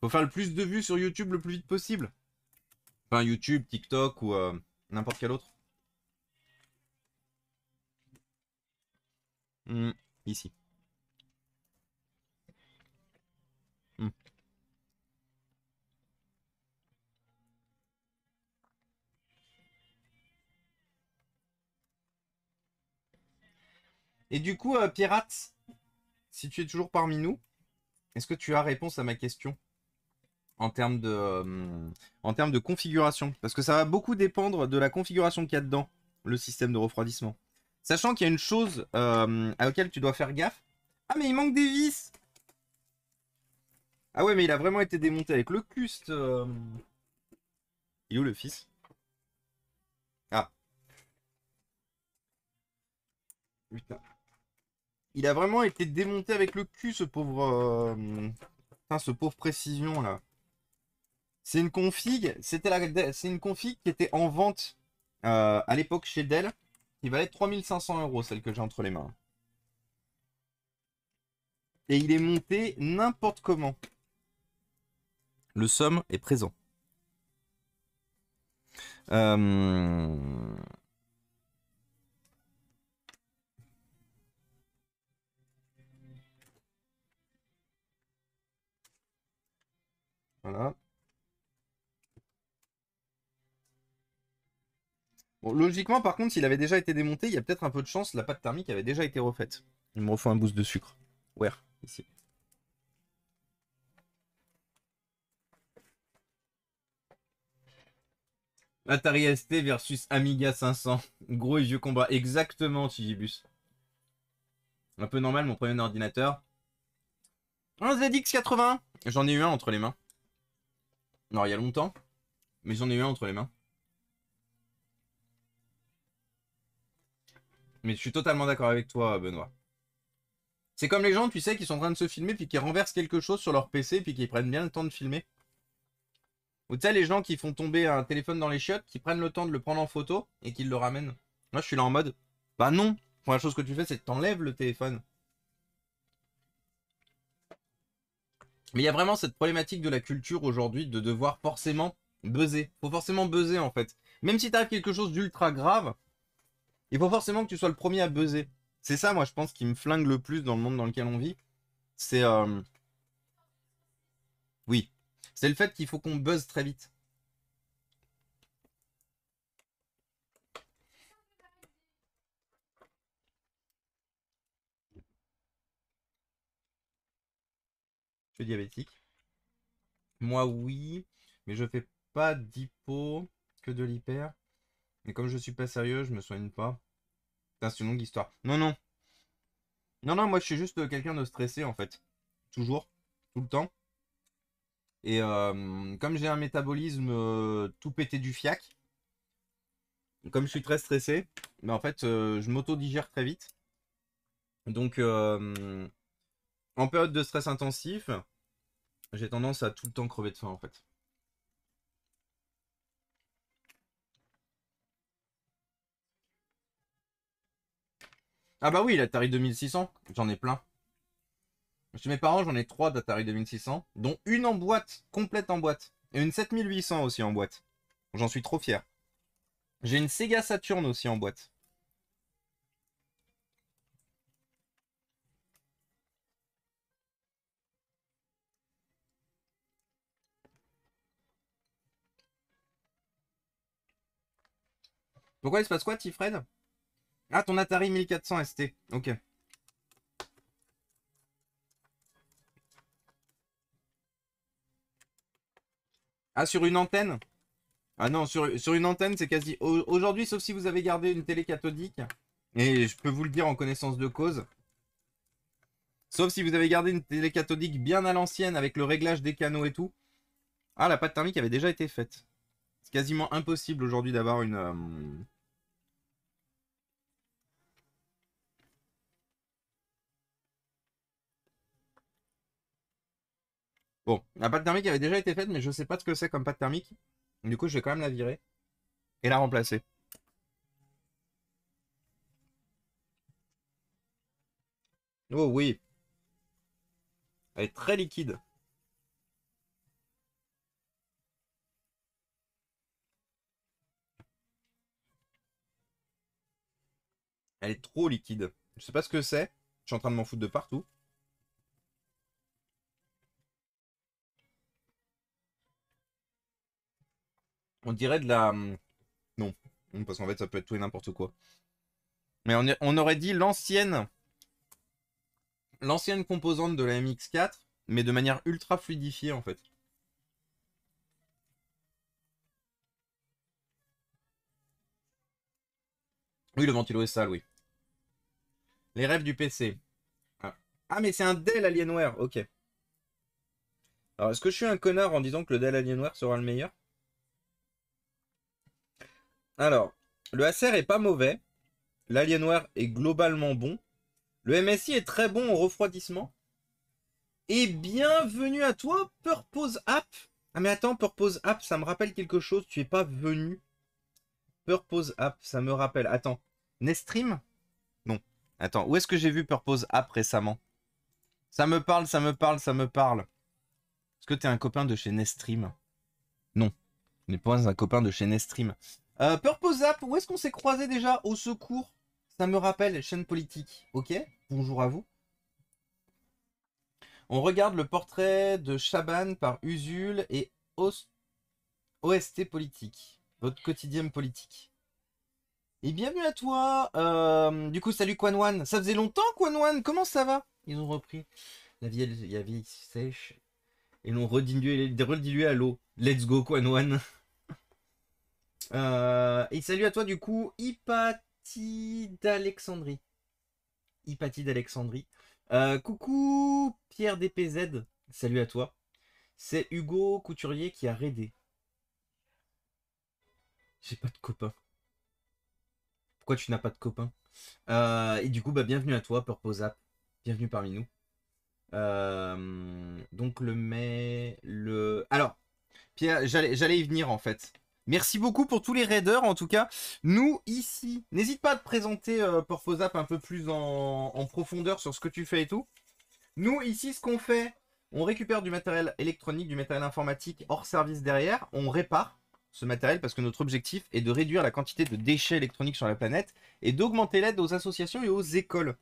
Faut faire le plus de vues sur YouTube le plus vite possible. Enfin, YouTube, TikTok ou euh, n'importe quel autre. Hmm, ici. Et du coup, Pirates, euh, Pirate, si tu es toujours parmi nous, est-ce que tu as réponse à ma question en termes de, euh, en termes de configuration Parce que ça va beaucoup dépendre de la configuration qu'il y a dedans, le système de refroidissement. Sachant qu'il y a une chose euh, à laquelle tu dois faire gaffe. Ah mais il manque des vis Ah ouais mais il a vraiment été démonté avec le custe. Il est où le fils Ah. Putain. Il a vraiment été démonté avec le cul, ce pauvre... Euh... ce pauvre précision, là. C'est une config... C'était la... C'est une config qui était en vente euh, à l'époque chez Dell. Il valait 3500 euros, celle que j'ai entre les mains. Et il est monté n'importe comment. Le somme est présent. Euh, Voilà. Bon, logiquement, par contre, s'il avait déjà été démonté, il y a peut-être un peu de chance, la pâte thermique avait déjà été refaite. Il me refait un boost de sucre. Ouais, ici. Atari ST versus Amiga 500. Gros et vieux combat. Exactement, Tigibus. Un peu normal, mon premier ordinateur. Un ZX80 J'en ai eu un entre les mains. Non, il y a longtemps, mais j'en ai eu un entre les mains. Mais je suis totalement d'accord avec toi, Benoît. C'est comme les gens, tu sais, qui sont en train de se filmer, puis qui renversent quelque chose sur leur PC, puis qui prennent bien le temps de filmer. Ou tu sais, les gens qui font tomber un téléphone dans les chiottes, qui prennent le temps de le prendre en photo, et qui le ramènent. Moi, je suis là en mode, bah non, la première chose que tu fais, c'est que t'enlèves le téléphone. Mais il y a vraiment cette problématique de la culture aujourd'hui de devoir forcément buzzer. Faut forcément buzzer en fait. Même si as quelque chose d'ultra grave, il faut forcément que tu sois le premier à buzzer. C'est ça, moi, je pense, qui me flingue le plus dans le monde dans lequel on vit. C'est. Euh, oui. C'est le fait qu'il faut qu'on buzz très vite. Je suis diabétique. Moi, oui, mais je fais pas d'hypo que de l'hyper. Mais comme je suis pas sérieux, je me soigne pas. c'est une longue histoire. Non, non. Non, non, moi je suis juste quelqu'un de stressé en fait. Toujours. Tout le temps. Et euh, comme j'ai un métabolisme euh, tout pété du fiac, comme je suis très stressé, mais bah, en fait euh, je m'auto-digère très vite. Donc en période de stress intensif, j'ai tendance à tout le temps crever de faim en fait. Ah bah oui, l'Atari 2600, j'en ai plein. Chez mes parents, j'en ai trois d'Atari 2600, dont une en boîte, complète en boîte. Et une 7800 aussi en boîte. J'en suis trop fier. J'ai une Sega Saturn aussi en boîte. Pourquoi il se passe quoi, Tifred Ah, ton Atari 1400 ST. Ok. Ah, sur une antenne Ah non, sur, une antenne, c'est quasi... Aujourd'hui, sauf si vous avez gardé une télé cathodique, et je peux vous le dire en connaissance de cause, sauf si vous avez gardé une télé cathodique bien à l'ancienne, avec le réglage des canaux et tout, ah, la pâte thermique avait déjà été faite. C'est quasiment impossible aujourd'hui d'avoir une, euh, Bon, la pâte thermique avait déjà été faite, mais je sais pas ce que c'est comme pâte thermique. Du coup, je vais quand même la virer et la remplacer. Oh oui. Elle est très liquide. Elle est trop liquide. Je sais pas ce que c'est. Je suis en train de m'en foutre de partout. On dirait de la... Hmm, non, hmm, parce qu'en fait, ça peut être tout et n'importe quoi. Mais on, aurait dit l'ancienne... L'ancienne composante de la MX4, mais de manière ultra fluidifiée, en fait. Oui, le ventilo est sale, oui. Les rêves du PC. Ah. ah mais c'est un Dell Alienware, ok. Alors, est-ce que je suis un connard en disant que le Dell Alienware sera le meilleur alors, le ACR est pas mauvais. L'Alienware est globalement bon. Le MSI est très bon au refroidissement. Et bienvenue à toi, Purpose App. Ah mais attends, Purpose App, ça me rappelle quelque chose. Tu es pas venu. Purpose App, ça me rappelle. Attends, Nestream Non. Attends, où est-ce que j'ai vu Purpose App récemment Ça me parle, ça me parle, ça me parle. Est-ce que tu es un copain de chez Nestream Non. Je pas un copain de chez Nestream. Euh, Purpose où est-ce qu'on s'est croisé déjà Au secours Ça me rappelle, chaîne politique. Ok, bonjour à vous. On regarde le portrait de Chaban par Usul et OST politique. Votre quotidien politique. Et bienvenue à toi. Euh, du coup, salut Quanwan. Ça faisait longtemps, Quanwan. Comment ça va Ils ont repris la vieille, la vieille sèche et l'ont redilué, redilué à l'eau. Let's go, Quanwan. Euh, et salut à toi du coup, Hypatie d'Alexandrie. Hypatie d'Alexandrie. Euh, coucou Pierre DPZ, salut à toi. C'est Hugo Couturier qui a raidé. J'ai pas de copain. Pourquoi tu n'as pas de copain euh, Et du coup, bah, bienvenue à toi, Purpose Bienvenue parmi nous. donc le mai... Le... Alors, Pierre, j'allais y venir en fait. Merci beaucoup pour tous les raiders, en tout cas. Nous, ici, n'hésite pas à te présenter euh, Porpozap, un peu plus en, profondeur sur ce que tu fais et tout. Nous, ici, ce qu'on fait, on récupère du matériel électronique, du matériel informatique hors service derrière, on répare ce matériel parce que notre objectif est de réduire la quantité de déchets électroniques sur la planète et d'augmenter l'aide aux associations et aux écoles.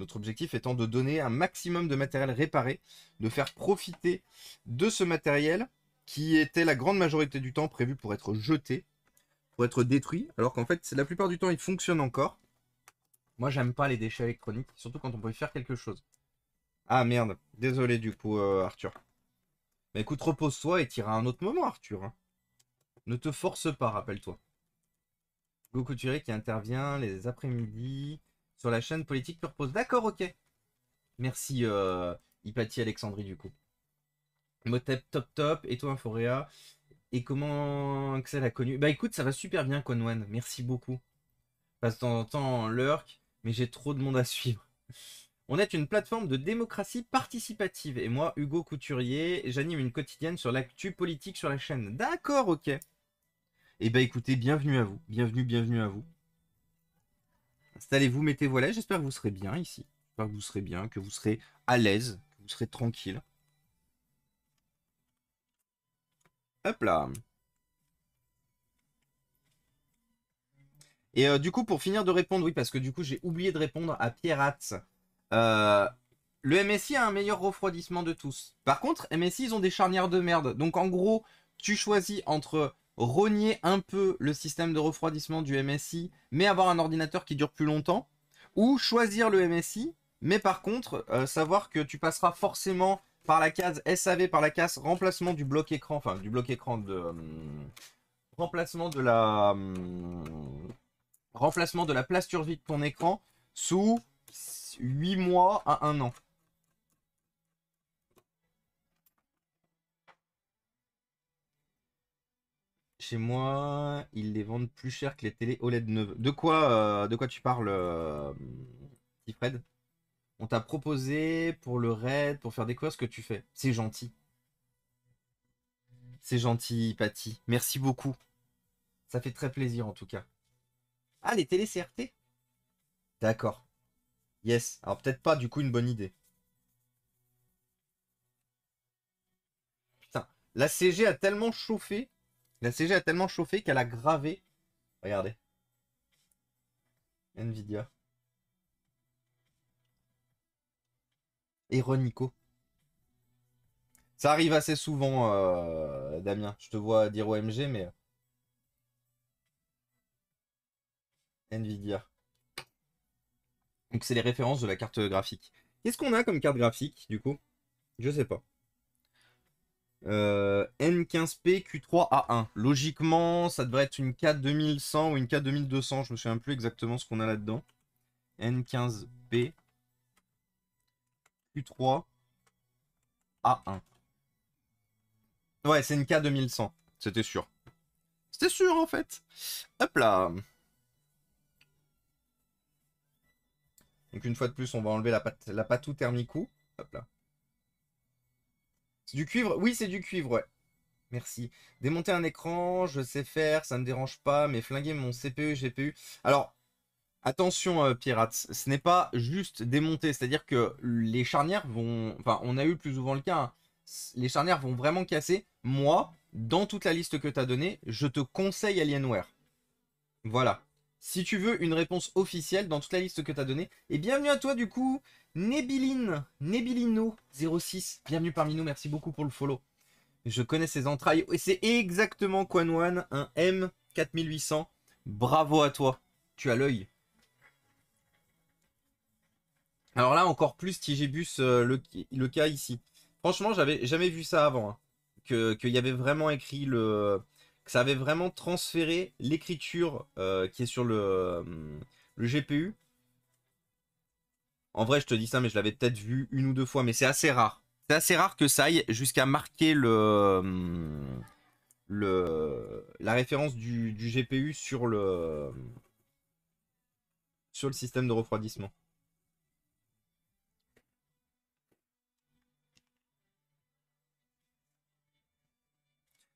Notre objectif étant de donner un maximum de matériel réparé, de faire profiter de ce matériel qui était la grande majorité du temps prévu pour être jeté, pour être détruit, alors qu'en fait, la plupart du temps, il fonctionne encore. Moi, j'aime pas les déchets électroniques, surtout quand on peut y faire quelque chose. Ah merde, désolé du coup, euh, Arthur. Mais bah, écoute, repose-toi et tire à un autre moment, Arthur. Hein. Ne te force pas, rappelle-toi. Goku Turé qui intervient les après-midi sur la chaîne Politique repose. D'accord, ok. Merci, euh, Hypatie Alexandrie, du coup. Motep Top Top et toi Inforéa. Et comment ça a connu Bah écoute, ça va super bien Conwan, merci beaucoup. Passe de temps en temps en lurk, mais j'ai trop de monde à suivre. On est une plateforme de démocratie participative et moi, Hugo Couturier, j'anime une quotidienne sur l'actu politique sur la chaîne. D'accord, ok. Et eh bah ben, écoutez, bienvenue à vous, bienvenue, bienvenue à vous. Installez-vous, mettez-vous à j'espère que vous serez bien ici, j'espère que vous serez bien, que vous serez à l'aise, que vous serez tranquille. Hop là. Et euh, du coup, pour finir de répondre, oui, parce que du coup, j'ai oublié de répondre à Pierre euh, le MSI a un meilleur refroidissement de tous. Par contre, MSI, ils ont des charnières de merde. Donc en gros, tu choisis entre rogner un peu le système de refroidissement du MSI, mais avoir un ordinateur qui dure plus longtemps, ou choisir le MSI, mais par contre, euh, savoir que tu passeras forcément par la case SAV, par la case remplacement du bloc écran, enfin du bloc écran de... Hum, remplacement de la... Hum, remplacement de la place survie de ton écran sous 8 mois à 1 an. chez moi, ils les vendent plus cher que les télé OLED neuves. De quoi, euh, de quoi tu parles, euh, Fred on t'a proposé pour le raid, pour faire découvrir ce que tu fais. C'est gentil. C'est gentil, Patty. Merci beaucoup. Ça fait très plaisir en tout cas. Ah, les télé CRT D'accord. Yes. Alors peut-être pas du coup une bonne idée. Putain, la CG a tellement chauffé. La CG a tellement chauffé qu'elle a gravé. Regardez. Nvidia. Et Ça arrive assez souvent, euh, Damien. Je te vois dire OMG, mais. Euh, Nvidia. Donc, c'est les références de la carte graphique. Qu'est-ce qu'on a comme carte graphique, du coup Je sais pas. Euh, N15P Q3A1. Logiquement, ça devrait être une K2100 ou une K2200. Je me souviens plus exactement ce qu'on a là-dedans. N15P 3 à 1 Ouais, c'est une K2100. C'était sûr. C'était sûr, en fait. Hop là. Donc, une fois de plus, on va enlever la, patte la patou thermicou. Hop là. C'est du cuivre Oui, c'est du cuivre, ouais. Merci. Démonter un écran, je sais faire, ça ne dérange pas, mais flinguer mon CPU, GPU. Alors, Attention, euh, Pirates, ce n'est pas juste démonter, c'est-à-dire que les charnières vont. Enfin, on a eu plus souvent le cas. Hein. Les charnières vont vraiment casser. Moi, dans toute la liste que tu as donnée, je te conseille Alienware. Voilà. Si tu veux une réponse officielle dans toute la liste que tu as donnée, et eh bienvenue à toi du coup, Nebiline, Nebilino06, bienvenue parmi nous, merci beaucoup pour le follow. Je connais ses entrailles, et c'est exactement Quan One, un M4800. Bravo à toi, tu as l'œil. Alors là, encore plus Tigibus, euh, le, cas ici. Franchement, j'avais jamais vu ça avant. Hein. que Qu'il y avait vraiment écrit le. Que ça avait vraiment transféré l'écriture euh, qui est sur le, euh, le GPU. En vrai, je te dis ça, mais je l'avais peut-être vu une ou deux fois, mais c'est assez rare. C'est assez rare que ça aille jusqu'à marquer le, le, la référence du, du GPU sur le, sur le système de refroidissement.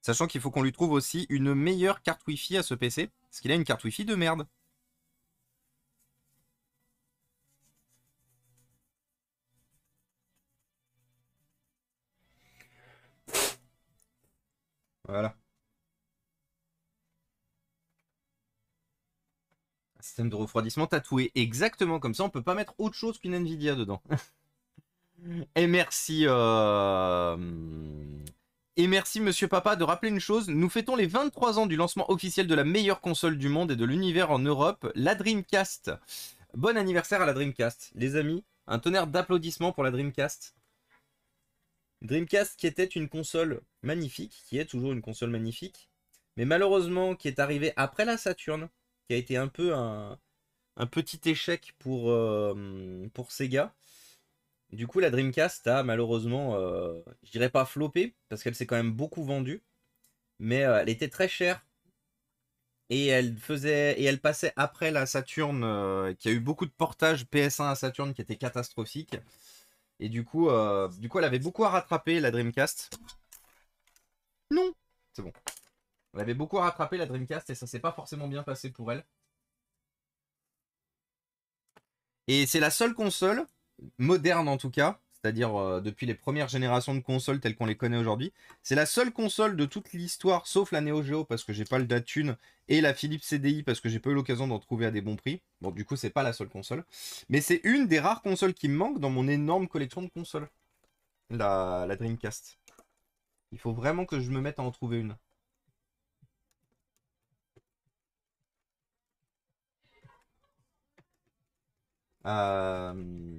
Sachant qu'il faut qu'on lui trouve aussi une meilleure carte Wi-Fi à ce PC, parce qu'il a une carte Wi-Fi de merde. Voilà. Un système de refroidissement tatoué exactement comme ça, on ne peut pas mettre autre chose qu'une Nvidia dedans. Et merci euh... Et merci Monsieur Papa de rappeler une chose, nous fêtons les 23 ans du lancement officiel de la meilleure console du monde et de l'univers en Europe, la Dreamcast. Bon anniversaire à la Dreamcast, les amis. Un tonnerre d'applaudissements pour la Dreamcast. Dreamcast qui était une console magnifique, qui est toujours une console magnifique, mais malheureusement qui est arrivée après la Saturn, qui a été un peu un, petit échec pour, euh, pour Sega du coup, la Dreamcast a malheureusement, euh, je dirais pas floppé, parce qu'elle s'est quand même beaucoup vendue, mais euh, elle était très chère. Et elle faisait et elle passait après la Saturn, euh, qui a eu beaucoup de portages PS1 à Saturn qui étaient catastrophiques. Et du coup, du coup, elle avait beaucoup à rattraper la Dreamcast. Non, c'est bon. Elle avait beaucoup à rattraper la Dreamcast et ça s'est pas forcément bien passé pour elle. Et c'est la seule console moderne en tout cas, c'est-à-dire euh, depuis les premières générations de consoles telles qu'on les connaît aujourd'hui. C'est la seule console de toute l'histoire, sauf la Neo Geo parce que j'ai pas le Datune et la Philips CDI parce que j'ai pas eu l'occasion d'en trouver à des bons prix. Bon, du coup, c'est pas la seule console, mais c'est une des rares consoles qui me manque dans mon énorme collection de consoles, la, la Dreamcast. Il faut vraiment que je me mette à en trouver une. Euh...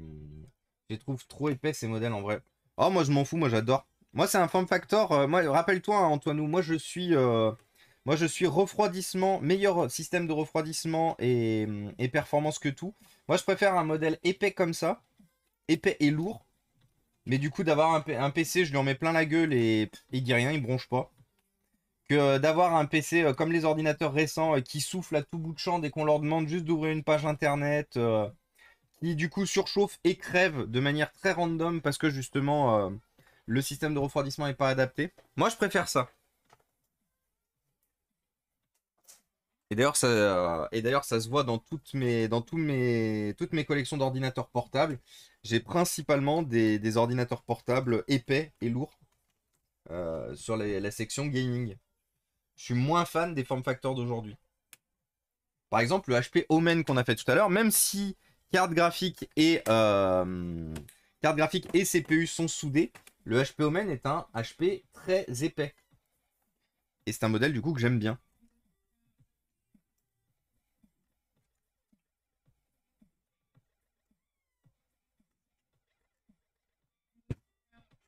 Je les trouve trop épais ces modèles en vrai. Oh, moi je m'en fous, moi j'adore. Moi c'est un form factor. Euh, moi, rappelle-toi, hein, Antoine, moi je suis. Euh, moi je suis refroidissement, meilleur système de refroidissement hum, et, performance que tout. Moi je préfère un modèle épais comme ça, épais et lourd. Mais du coup d'avoir un, PC, je lui en mets plein la gueule et il dit rien, il bronche pas. Que euh, d'avoir un PC comme les ordinateurs récents qui soufflent à tout bout de champ dès qu'on leur demande juste d'ouvrir une page internet il du coup surchauffe et crève de manière très random parce que justement euh, le système de refroidissement n'est pas adapté. Moi je préfère ça. Et d'ailleurs ça, euh, ça se voit dans toutes mes, dans mes, toutes mes collections d'ordinateurs portables. J'ai principalement des, ordinateurs portables épais et lourds euh, sur la section gaming. Je suis moins fan des form factors d'aujourd'hui. Par exemple, le HP Omen qu'on a fait tout à l'heure, même si carte graphique et, euh, graphique et CPU sont soudés, le HP Omen est un HP très épais. Et c'est un modèle du coup que j'aime bien.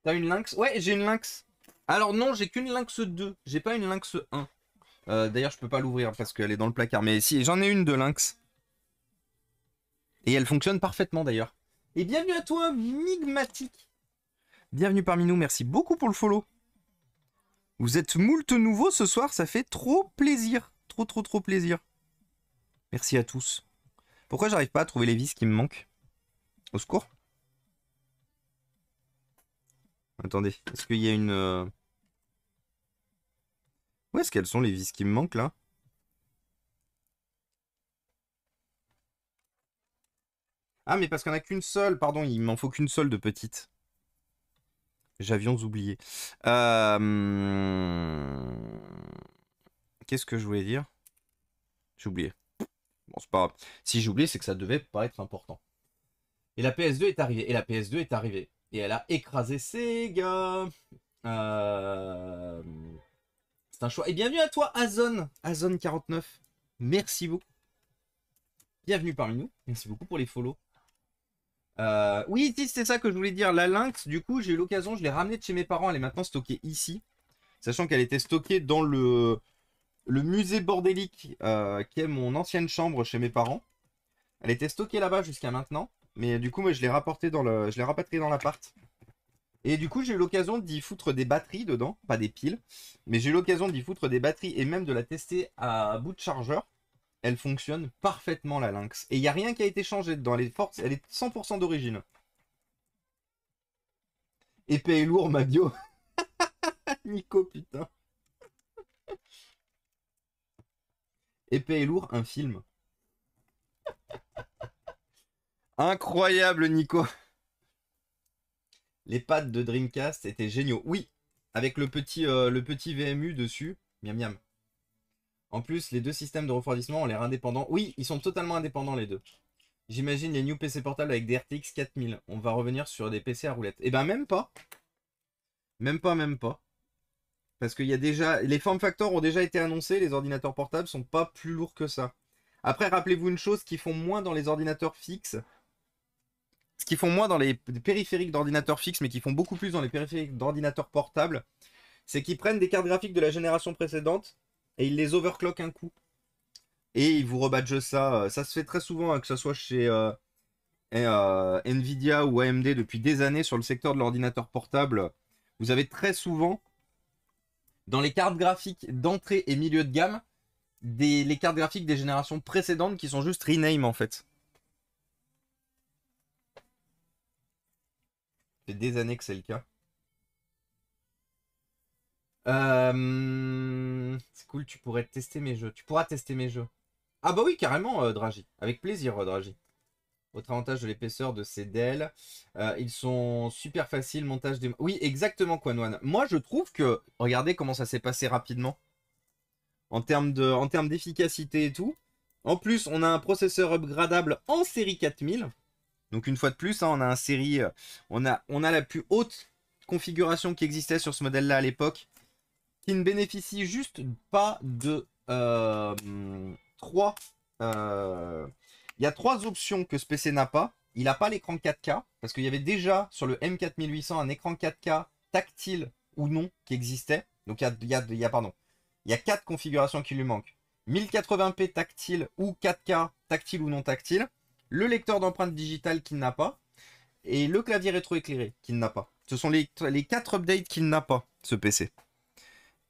T'as une lynx Ouais, j'ai une lynx. Alors non, j'ai qu'une lynx 2. J'ai pas une lynx 1. Euh, d'ailleurs, je peux pas l'ouvrir parce qu'elle est dans le placard. Mais si, j'en ai une de lynx. Et elle fonctionne parfaitement d'ailleurs. Et bienvenue à toi, Migmatique. Bienvenue parmi nous, merci beaucoup pour le follow. Vous êtes moult nouveaux ce soir, ça fait trop plaisir. Trop, trop, trop plaisir. Merci à tous. Pourquoi j'arrive pas à trouver les vis qui me manquent Au secours Attendez, est-ce qu'il y a une... Euh, Où est-ce qu'elles sont les vis qui me manquent là Ah, mais parce qu'on a qu'une seule, pardon, il m'en faut qu'une seule de petite. J'avions oublié. Euh, qu'est-ce que je voulais dire J'ai oublié. Bon, c'est pas grave. Si j'ai oublié, c'est que ça devait pas être important. Et la PS2 est arrivée. Et la PS2 est arrivée. Et elle a écrasé Sega. Euh... C'est un choix. Et bienvenue à toi, Azone. Azone 49 Merci beaucoup. Bienvenue parmi nous. Merci beaucoup pour les follow. Euh, oui, c'est ça que je voulais dire. La lynx, du coup, j'ai eu l'occasion, je l'ai ramenée de chez mes parents. Elle est maintenant stockée ici. Sachant qu'elle était stockée dans le, le musée bordélique, euh, qui est mon ancienne chambre chez mes parents. Elle était stockée là-bas jusqu'à maintenant. Mais du coup, moi, je l'ai rapportée dans le, je l'ai rapatriée dans l'appart. Et du coup, j'ai eu l'occasion d'y foutre des batteries dedans, pas des piles, mais j'ai eu l'occasion d'y foutre des batteries et même de la tester à bout de chargeur elle fonctionne parfaitement la lynx. Et il n'y a rien qui a été changé dedans, elle est elle est 100% d'origine. Épais et lourd, Mabio. Nico, putain. Épais et lourd, un film. Incroyable, Nico. Les pattes de Dreamcast étaient géniaux. Oui, avec le petit, euh, le petit VMU dessus. Miam miam. En plus, les deux systèmes de refroidissement ont l'air indépendants. Oui, ils sont totalement indépendants les deux. J'imagine les new PC portables avec des RTX 4000. On va revenir sur des PC à roulettes. Eh ben même pas. Même pas, même pas. Parce que déjà... Les form factors ont déjà été annoncés, les ordinateurs portables sont pas plus lourds que ça. Après, rappelez-vous une chose qui font moins dans les ordinateurs fixes. Ce qu'ils font moins dans les périphériques d'ordinateurs fixes, mais qui font beaucoup plus dans les périphériques d'ordinateurs portables, c'est qu'ils prennent des cartes graphiques de la génération précédente et il les overclock un coup. Et il vous rebadge ça. Euh, ça se fait très souvent, hein, que ce soit chez euh, euh, Nvidia ou AMD depuis des années sur le secteur de l'ordinateur portable. Vous avez très souvent dans les cartes graphiques d'entrée et milieu de gamme, des, les cartes graphiques des générations précédentes qui sont juste rename en fait. Ça fait des années que c'est le cas. Euh, c'est cool, tu pourrais tester mes jeux. Tu pourras tester mes jeux. Ah bah oui, carrément, euh, Dragi. Avec plaisir, euh, Dragi. Autre avantage de l'épaisseur de ces DEL, ils sont super faciles, montage des... Oui, exactement, Quanwan. Moi, je trouve que... Regardez comment ça s'est passé rapidement. En termes d'efficacité et tout. En plus, on a un processeur upgradable en série 4000. Donc une fois de plus, hein, on a un série... On a, on a la plus haute configuration qui existait sur ce modèle-là à l'époque qui ne bénéficie juste pas de euh, trois. Euh, il y a trois options que ce PC n'a pas. Il n'a pas l'écran 4K, parce qu'il y avait déjà sur le M4800 un écran 4K tactile ou non qui existait. Donc il y a, il y il y a pardon. Il y quatre configurations qui lui manquent. 1080p tactile ou 4K tactile ou non tactile. Le lecteur d'empreintes digitales qu'il n'a pas. Et le clavier rétroéclairé qu'il n'a pas. Ce sont les, les quatre updates qu'il n'a pas, ce PC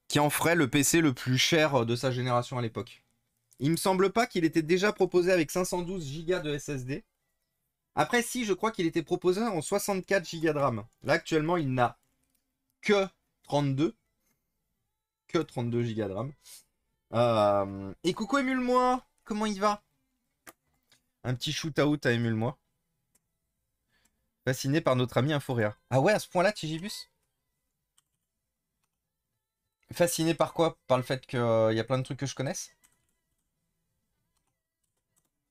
qui en ferait le PC le plus cher euh, de sa génération à l'époque. Il me semble pas qu'il était déjà proposé avec 512 Go de SSD. Après, si, je crois qu'il était proposé en 64 Go de RAM. Là, actuellement, il n'a que 32. Que 32 Go de RAM. Euh, et coucou Émule-moi Comment il va Un petit shoot-out à Émule-moi. Fasciné par notre ami Inforia. Ah ouais, à ce point-là, Tigibus Fasciné par quoi Par le fait qu'il euh, y a plein de trucs que je connaisse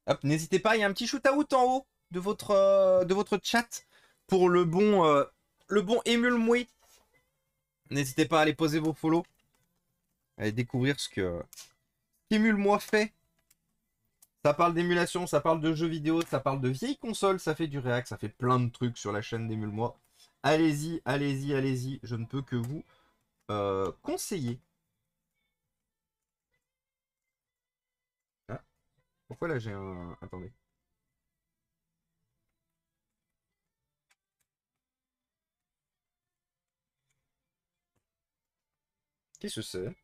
Hop, n'hésitez pas, il y a un petit shoot-out en haut de votre, euh, de votre chat pour le bon, euh, le bon émule Moui. N'hésitez pas à aller poser vos follow. Allez découvrir ce que Emule Moi fait. Ça parle d'émulation, ça parle de jeux vidéo, ça parle de vieilles consoles, ça fait du React, ça fait plein de trucs sur la chaîne d'Emule Moi. Allez-y, allez-y, allez-y, je ne peux que vous euh, conseiller. Ah, pourquoi là j'ai un... Attendez. Qu'est-ce que c'est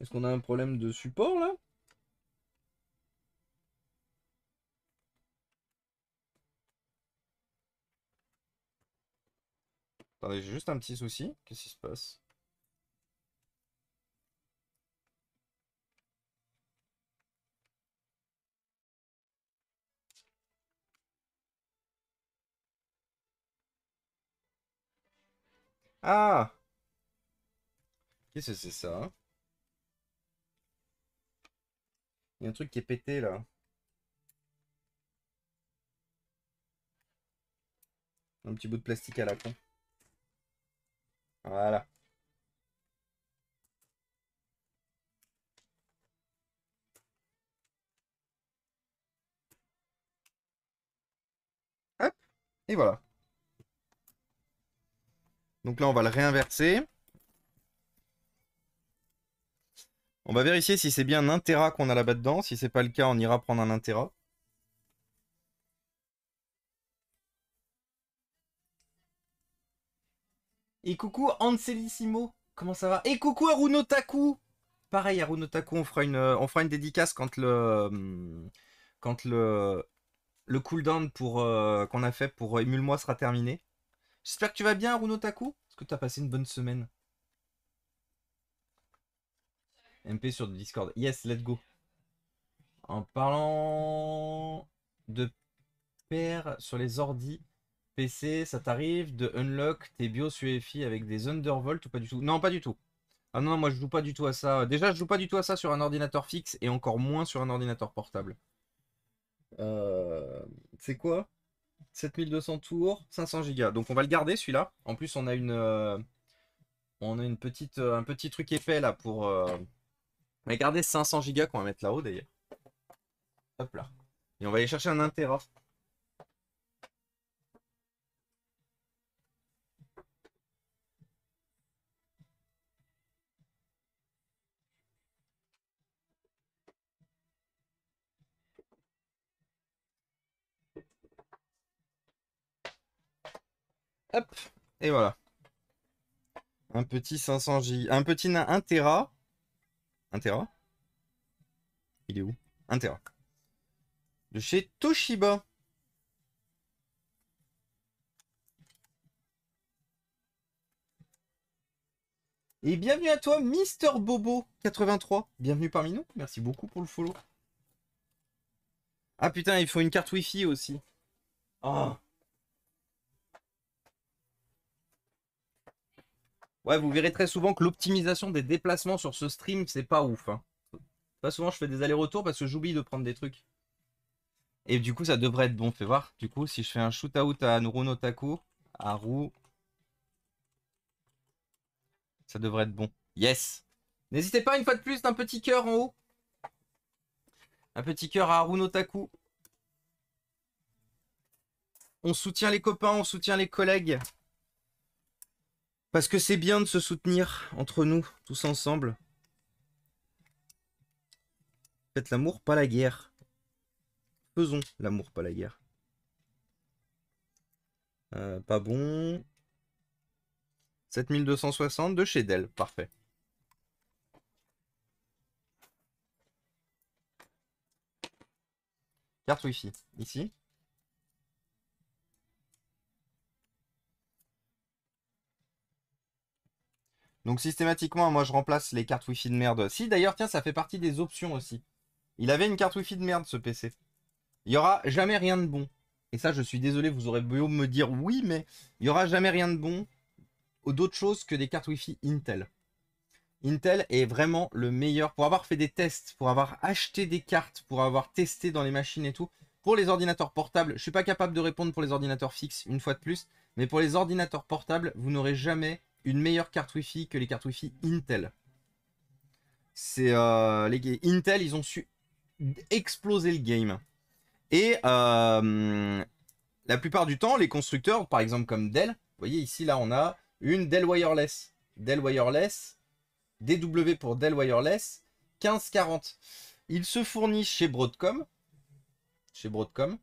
Est-ce qu'on a un problème de support là Attendez, j'ai juste un petit souci. Qu'est-ce qui se passe Ah Qu'est-ce que c'est ça Il y a un truc qui est pété là. Un petit bout de plastique à la con. Voilà. Hop, et voilà. Donc là, on va le réinverser. On va vérifier si c'est bien un intera qu'on a là-bas dedans. Si c'est pas le cas, on ira prendre un intera. Et coucou Ancelissimo, comment ça va Et coucou Aruno Pareil Aruno Taku, on fera une, on fera une dédicace quand le, hum, quand le, le cooldown pour euh, qu'on a fait pour emule moi sera terminé. J'espère que tu vas bien Aruno Taku. Est-ce que tu as passé une bonne semaine MP sur Discord. Yes, let's go. En parlant de père sur les ordis, PC, ça t'arrive de unlock tes bios UEFI avec des undervolts ou pas du tout Non, pas du tout. Ah non, moi je joue pas du tout à ça. Déjà, je joue pas du tout à ça sur un ordinateur fixe et encore moins sur un ordinateur portable. Euh, c'est quoi 7200 tours, 500 gigas. Donc on va le garder celui-là. En plus, on a une, euh, on a une petite, euh, un petit truc épais là pour. On va garder 500 gigas qu'on va mettre là-haut d'ailleurs. Hop là. Et on va aller chercher un intera. Hop, et voilà. Un petit 500J, un petit 1 Tera. 1 Tera Il est où 1 Tera. De chez Toshiba. Et bienvenue à toi, Mister Bobo83. Bienvenue parmi nous. Merci beaucoup pour le follow. Ah putain, il faut une carte Wi-Fi aussi. Oh. Ouais, vous verrez très souvent que l'optimisation des déplacements sur ce stream, c'est pas ouf. Hein. Pas souvent, je fais des allers-retours parce que j'oublie de prendre des trucs. Et du coup, ça devrait être bon. Fais voir. Du coup, si je fais un shoot-out à Nuruno Taku, à Rou, ça devrait être bon. Yes N'hésitez pas, une fois de plus, d'un petit cœur en haut. Un petit cœur à Haruno Taku. On soutient les copains, on soutient les collègues. Parce que c'est bien de se soutenir entre nous, tous ensemble. Faites l'amour, pas la guerre. Faisons l'amour, pas la guerre. Euh, pas bon. 7260 de chez Dell, parfait. Carte Wi-Fi, ici. Donc systématiquement, moi je remplace les cartes Wi-Fi de merde. Si d'ailleurs, tiens, ça fait partie des options aussi. Il avait une carte Wi-Fi de merde ce PC. Il y aura jamais rien de bon. Et ça, je suis désolé, vous aurez beau me dire oui, mais il y aura jamais rien de bon d'autre chose que des cartes Wi-Fi Intel. Intel est vraiment le meilleur pour avoir fait des tests, pour avoir acheté des cartes, pour avoir testé dans les machines et tout. Pour les ordinateurs portables, je suis pas capable de répondre pour les ordinateurs fixes une fois de plus, mais pour les ordinateurs portables, vous n'aurez jamais une meilleure carte Wi-Fi que les cartes wifi Intel. C'est euh, les Intel, ils ont su exploser le game. Et euh, la plupart du temps, les constructeurs, par exemple comme Dell, voyez ici là, on a une Dell Wireless, Dell Wireless, DW pour Dell Wireless, 1540. Ils se fournissent chez Broadcom, chez Broadcom,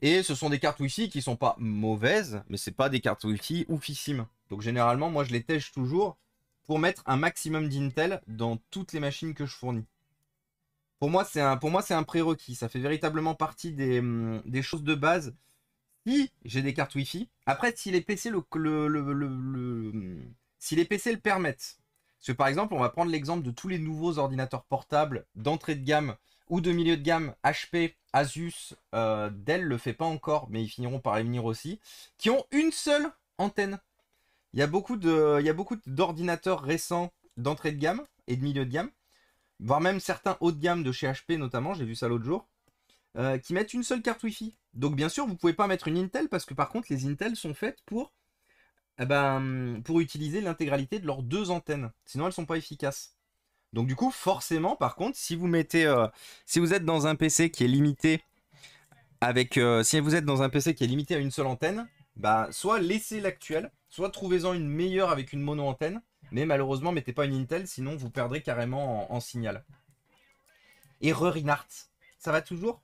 et ce sont des cartes wifi qui sont pas mauvaises, mais c'est pas des cartes Wi-Fi donc généralement, moi, je les tèche toujours pour mettre un maximum d'Intel dans toutes les machines que je fournis. Pour moi, c'est un, pour moi, c'est un prérequis. Ça fait véritablement partie des, hum, choses de base. Si j'ai des cartes Wi-Fi, après, si les PC le, hum, si les PC le permettent, parce que par exemple, on va prendre l'exemple de tous les nouveaux ordinateurs portables d'entrée de gamme ou de milieu de gamme, HP, Asus, Dell euh, Dell le fait pas encore, mais ils finiront par les venir aussi, qui ont une seule antenne. Il y a beaucoup d'ordinateurs récents d'entrée de gamme et de milieu de gamme, voire même certains haut de gamme de chez HP notamment, j'ai vu ça l'autre jour, euh, qui mettent une seule carte Wi-Fi. Donc bien sûr, vous pouvez pas mettre une Intel parce que par contre, les Intel sont faites pour, eh ben, pour utiliser l'intégralité de leurs deux antennes. Sinon, elles sont pas efficaces. Donc du coup, forcément, par contre, si vous mettez, euh, si vous êtes dans un PC qui est limité avec, euh, si vous êtes dans un PC qui est limité à une seule antenne, bah soit laissez l'actuelle soit trouvez-en une meilleure avec une mono antenne, mais malheureusement mettez pas une Intel, sinon vous perdrez carrément en, signal. Erreur inart, ça va toujours